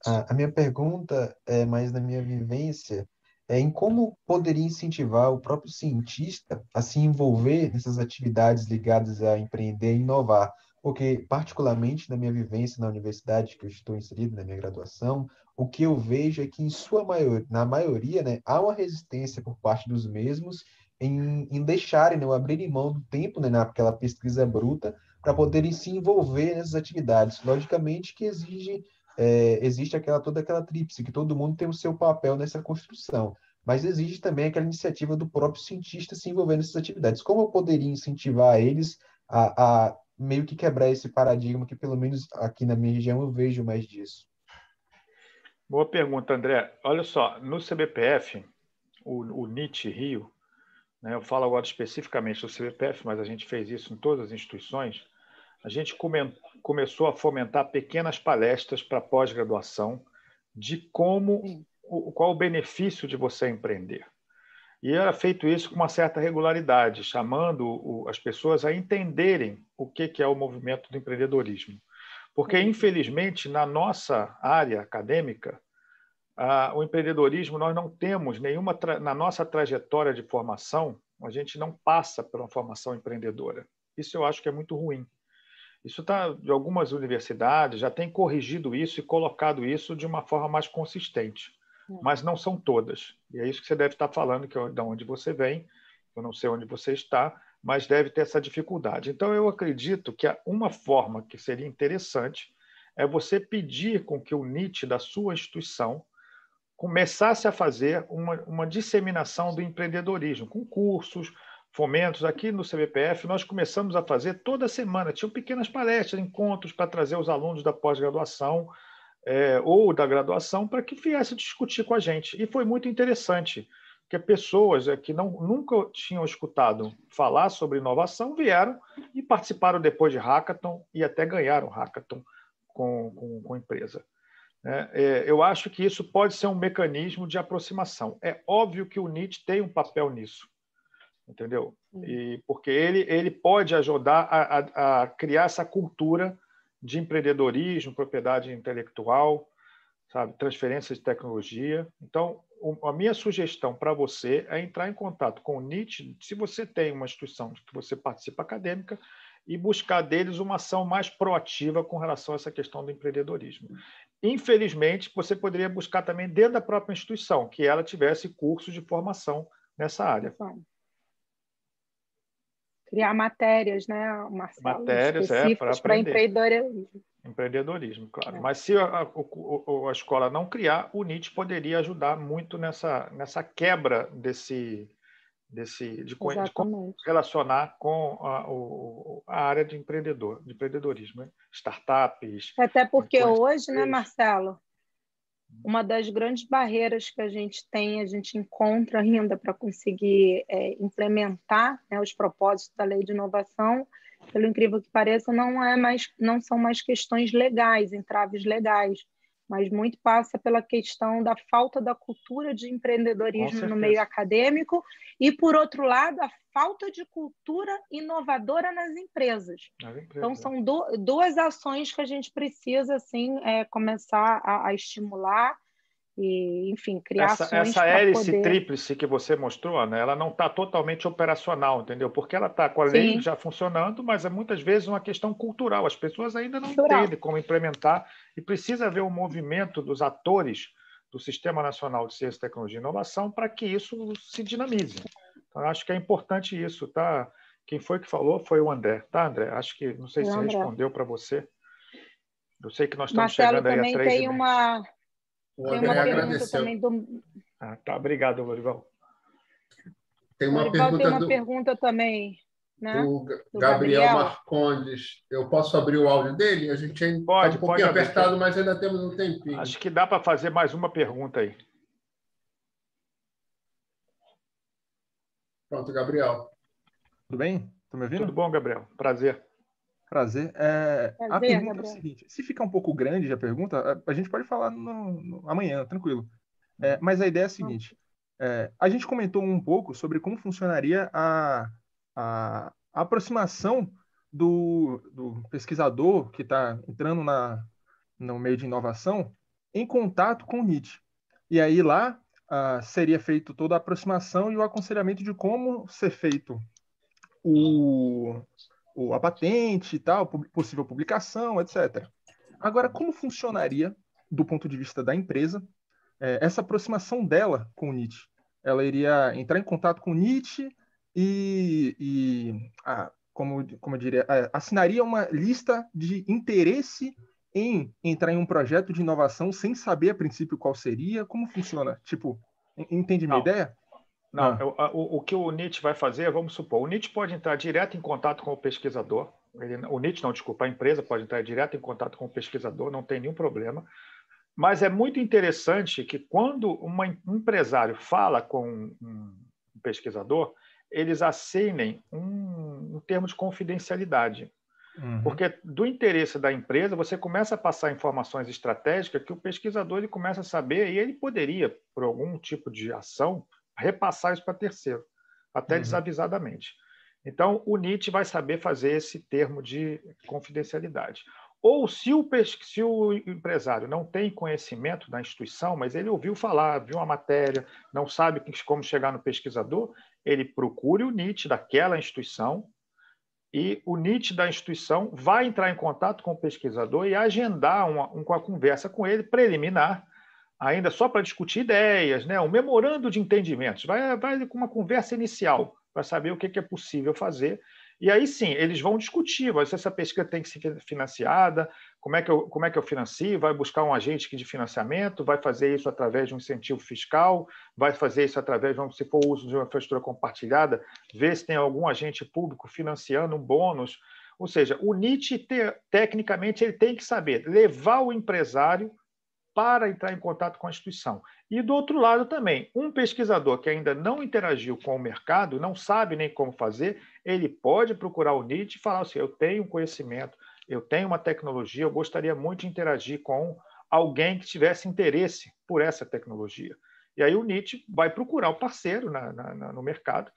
a, a minha pergunta é mais da minha vivência é em como poderia incentivar o próprio cientista a se envolver nessas atividades ligadas a empreender e inovar, porque particularmente na minha vivência na universidade que eu estou inserido na minha graduação, o que eu vejo é que em sua na maioria, né, há uma resistência por parte dos mesmos em, em deixarem, né, abrirem mão do tempo, né, naquela pesquisa bruta, para poderem se envolver nessas atividades, logicamente que exige é, existe aquela toda aquela tríplice, que todo mundo tem o seu papel nessa construção. Mas existe também aquela iniciativa do próprio cientista se envolvendo nessas atividades. Como eu poderia incentivar eles a, a meio que quebrar esse paradigma, que pelo menos aqui na minha região eu vejo mais disso? Boa pergunta, André. Olha só, no CBPF, o, o NIT Rio, né, eu falo agora especificamente do CBPF, mas a gente fez isso em todas as instituições, a gente come, começou a fomentar pequenas palestras para pós-graduação de como o, qual o benefício de você empreender. E era feito isso com uma certa regularidade, chamando o, as pessoas a entenderem o que, que é o movimento do empreendedorismo. Porque, infelizmente, na nossa área acadêmica, o empreendedorismo nós não temos nenhuma na nossa trajetória de formação a gente não passa por uma formação empreendedora isso eu acho que é muito ruim isso está de algumas universidades já tem corrigido isso e colocado isso de uma forma mais consistente, hum. mas não são todas. E é isso que você deve estar tá falando, que é da onde você vem, eu não sei onde você está, mas deve ter essa dificuldade. Então eu acredito que uma forma que seria interessante é você pedir com que o NIT da sua instituição começasse a fazer uma, uma disseminação do empreendedorismo, com cursos, fomentos, aqui no CBPF, nós começamos a fazer toda semana. Tinham pequenas palestras, encontros para trazer os alunos da pós-graduação é, ou da graduação para que viessem discutir com a gente. E foi muito interessante, porque pessoas é, que não, nunca tinham escutado falar sobre inovação vieram e participaram depois de hackathon e até ganharam hackathon com, com, com a empresa. Né? É, eu acho que isso pode ser um mecanismo de aproximação. É óbvio que o NIT tem um papel nisso entendeu? E porque ele, ele pode ajudar a, a, a criar essa cultura de empreendedorismo, propriedade intelectual, sabe, transferência de tecnologia. Então, o, a minha sugestão para você é entrar em contato com o Nietzsche, se você tem uma instituição que você participa acadêmica, e buscar deles uma ação mais proativa com relação a essa questão do empreendedorismo. Infelizmente, você poderia buscar também dentro da própria instituição, que ela tivesse cursos de formação nessa área. Sim criar matérias, né, Marcelo? Matérias, é, para empreendedorismo. Empreendedorismo, claro. É. Mas se a, a, a, escola não criar, o NIT poderia ajudar muito nessa, nessa quebra desse, desse de, Exatamente. de relacionar com a, o, a área de empreendedor, de empreendedorismo, né? startups. Até porque hoje, né, Marcelo? uma das grandes barreiras que a gente tem, a gente encontra ainda para conseguir é, implementar né, os propósitos da lei de inovação, pelo incrível que pareça, não é mais, não são mais questões legais, entraves legais mas muito passa pela questão da falta da cultura de empreendedorismo no meio acadêmico e, por outro lado, a falta de cultura inovadora nas empresas. empresas. Então, é. são do, duas ações que a gente precisa assim, é, começar a, a estimular e, enfim, criar essa, ações Essa hélice poder... tríplice que você mostrou, né, ela não está totalmente operacional, entendeu? Porque ela está com a lei Sim. já funcionando, mas é muitas vezes uma questão cultural. As pessoas ainda não cultural. entendem como implementar e precisa haver um movimento dos atores do Sistema Nacional de Ciência, Tecnologia e Inovação para que isso se dinamize. Então, acho que é importante isso, tá? Quem foi que falou foi o André, tá, André? Acho que, não sei o se André. respondeu para você. Eu sei que nós estamos Marcelo chegando aí a três tem uma o Tem pergunta agradeceu. Do... Ah, tá, obrigado, Lorival. Tem uma, pergunta, tem uma do... pergunta também. Né? Do, Gabriel, Gabriel, Marcondes. Eu posso abrir o áudio dele? A gente ainda é pode, tá um pouquinho pode apertado, mas ainda temos um tempinho. Acho que dá para fazer mais uma pergunta aí. Pronto, Gabriel. Tudo bem? Tá me ouvindo? Tudo bom, Gabriel. Prazer. Prazer. É, Prazer. a pergunta Gabriel. é o seguinte: se ficar um pouco grande já a pergunta, a gente pode falar no, no, amanhã, tranquilo. É, mas a ideia é a seguinte: é, a gente comentou um pouco sobre como funcionaria a, a, a aproximação do, do, pesquisador que está entrando na, no meio de inovação em contato com o NIT. E aí lá ah, seria feito toda a aproximação e o aconselhamento de como ser feito o, a patente e tal, possível publicação, etc. Agora, como funcionaria, do ponto de vista da empresa, é, essa aproximação dela com o Nietzsche? Ela iria entrar em contato com o Nietzsche e, e ah, como, como eu diria, é, assinaria uma lista de interesse em entrar em um projeto de inovação sem saber a princípio qual seria? Como funciona? Tipo, entende minha Não. ideia? Não, ah. o, o, que o Nietzsche vai fazer, vamos supor, o Nietzsche pode entrar direto em contato com o pesquisador, ele, o Nietzsche não, desculpa, a empresa pode entrar direto em contato com o pesquisador, não tem nenhum problema, mas é muito interessante que quando uma, um empresário fala com um, um pesquisador, eles assinem um, um termo de confidencialidade. Uhum. Porque do interesse da empresa, você começa a passar informações estratégicas que o pesquisador ele começa a saber e ele poderia, por algum tipo de ação, repassar isso para terceiro, até uhum. desavisadamente. Então, o NIT vai saber fazer esse termo de confidencialidade. Ou se o, se o empresário não tem conhecimento da instituição, mas ele ouviu falar, viu uma matéria, não sabe como chegar no pesquisador, ele procure o NIT daquela instituição e o NIT da instituição vai entrar em contato com o pesquisador e agendar uma, uma conversa com ele preliminar ainda só para discutir ideias, né? um memorando de entendimentos. Vai, vai com uma conversa inicial para saber o que, é possível fazer. E aí sim, eles vão discutir se essa pesquisa tem que ser financiada, como é que eu, como é que eu financio, vai buscar um agente de financiamento, vai fazer isso através de um incentivo fiscal, vai fazer isso através, se for o uso de uma infraestrutura compartilhada, ver se tem algum agente público financiando um bônus. Ou seja, o NIT, tecnicamente, ele tem que saber levar o empresário para entrar em contato com a instituição. E do outro lado também, um pesquisador que ainda não interagiu com o mercado, não sabe nem como fazer, ele pode procurar o NIT e falar assim: eu tenho um conhecimento, eu tenho uma tecnologia, eu gostaria muito de interagir com alguém que tivesse interesse por essa tecnologia. E aí o NIT vai procurar o um parceiro na, na, no mercado,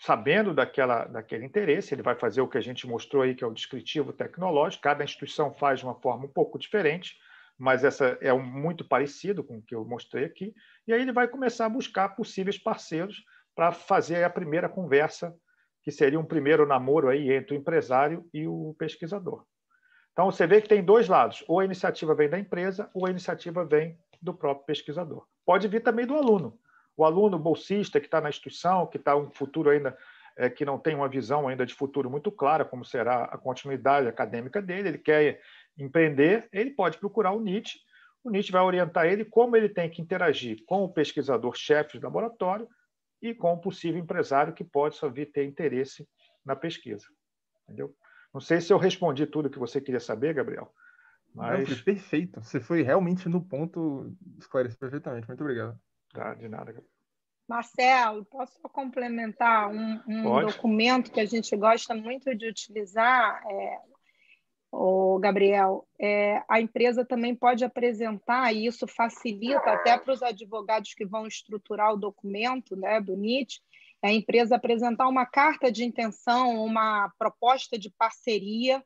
sabendo daquela, daquele interesse, ele vai fazer o que a gente mostrou aí, que é o descritivo tecnológico, cada instituição faz de uma forma um pouco diferente mas essa é muito parecido com o que eu mostrei aqui. E aí ele vai começar a buscar possíveis parceiros para fazer a primeira conversa, que seria um primeiro namoro aí entre o empresário e o pesquisador. Então você vê que tem dois lados: ou a iniciativa vem da empresa, ou a iniciativa vem do próprio pesquisador. Pode vir também do aluno. O aluno bolsista que está na instituição, que está um futuro ainda é, que não tem uma visão ainda de futuro muito clara como será a continuidade acadêmica dele, ele quer empreender, ele pode procurar o Nietzsche. O Nietzsche vai orientar ele como ele tem que interagir com o pesquisador-chefe de laboratório e com o possível empresário que pode só vir ter interesse na pesquisa. Entendeu? Não sei se eu respondi tudo que você queria saber, Gabriel. Mas... Não, perfeito. Você foi realmente no ponto, esclarecido perfeitamente. Muito obrigado. Tá, de nada, Gabriel. Marcelo, posso complementar um, um documento que a gente gosta muito de utilizar? É, o Gabriel, é, a empresa também pode apresentar, e isso facilita até para os advogados que vão estruturar o documento né, do NIT, a empresa apresentar uma carta de intenção, uma proposta de parceria,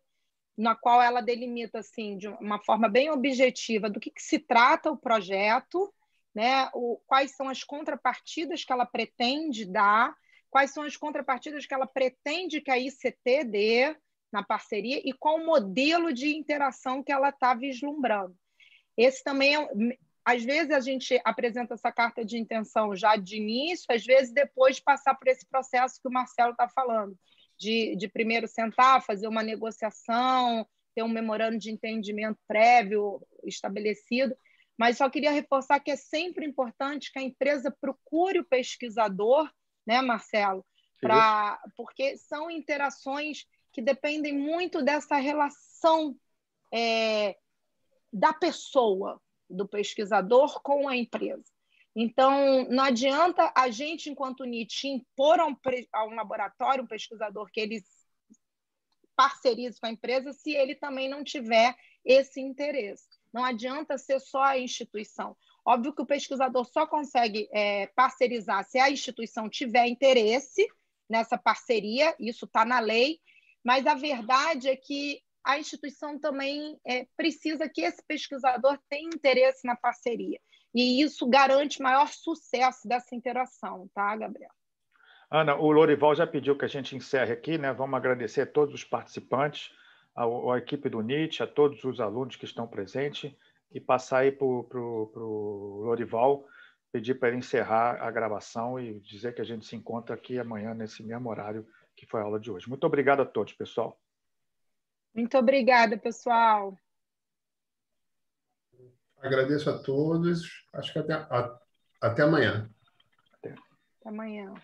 na qual ela delimita assim, de uma forma bem objetiva do que, que se trata o projeto, né, o, quais são as contrapartidas que ela pretende dar, quais são as contrapartidas que ela pretende que a ICT dê, na parceria e qual o modelo de interação que ela está vislumbrando. Esse também é, às vezes a gente apresenta essa carta de intenção já de início, às vezes depois de passar por esse processo que o Marcelo está falando, de, de primeiro sentar, fazer uma negociação, ter um memorando de entendimento prévio estabelecido. Mas só queria reforçar que é sempre importante que a empresa procure o pesquisador, né, Marcelo, pra, porque são interações que dependem muito dessa relação é, da pessoa, do pesquisador com a empresa. Então, não adianta a gente, enquanto NIT, impor a um, a um laboratório, um pesquisador, que ele parcerize com a empresa, se ele também não tiver esse interesse. Não adianta ser só a instituição. Óbvio que o pesquisador só consegue é, parcerizar se a instituição tiver interesse nessa parceria, isso está na lei, mas a verdade é que a instituição também é, precisa que esse pesquisador tenha interesse na parceria. E isso garante maior sucesso dessa interação, tá, Gabriel? Ana, o Lorival já pediu que a gente encerre aqui, né? Vamos agradecer a todos os participantes, a equipe do NIT, a todos os alunos que estão presentes e passar aí para o Lorival, pedir para ele encerrar a gravação e dizer que a gente se encontra aqui amanhã nesse mesmo horário que foi a aula de hoje. Muito obrigado a todos, pessoal. Muito obrigada, pessoal. Agradeço a todos. Acho que até, a, até amanhã. Até, até amanhã.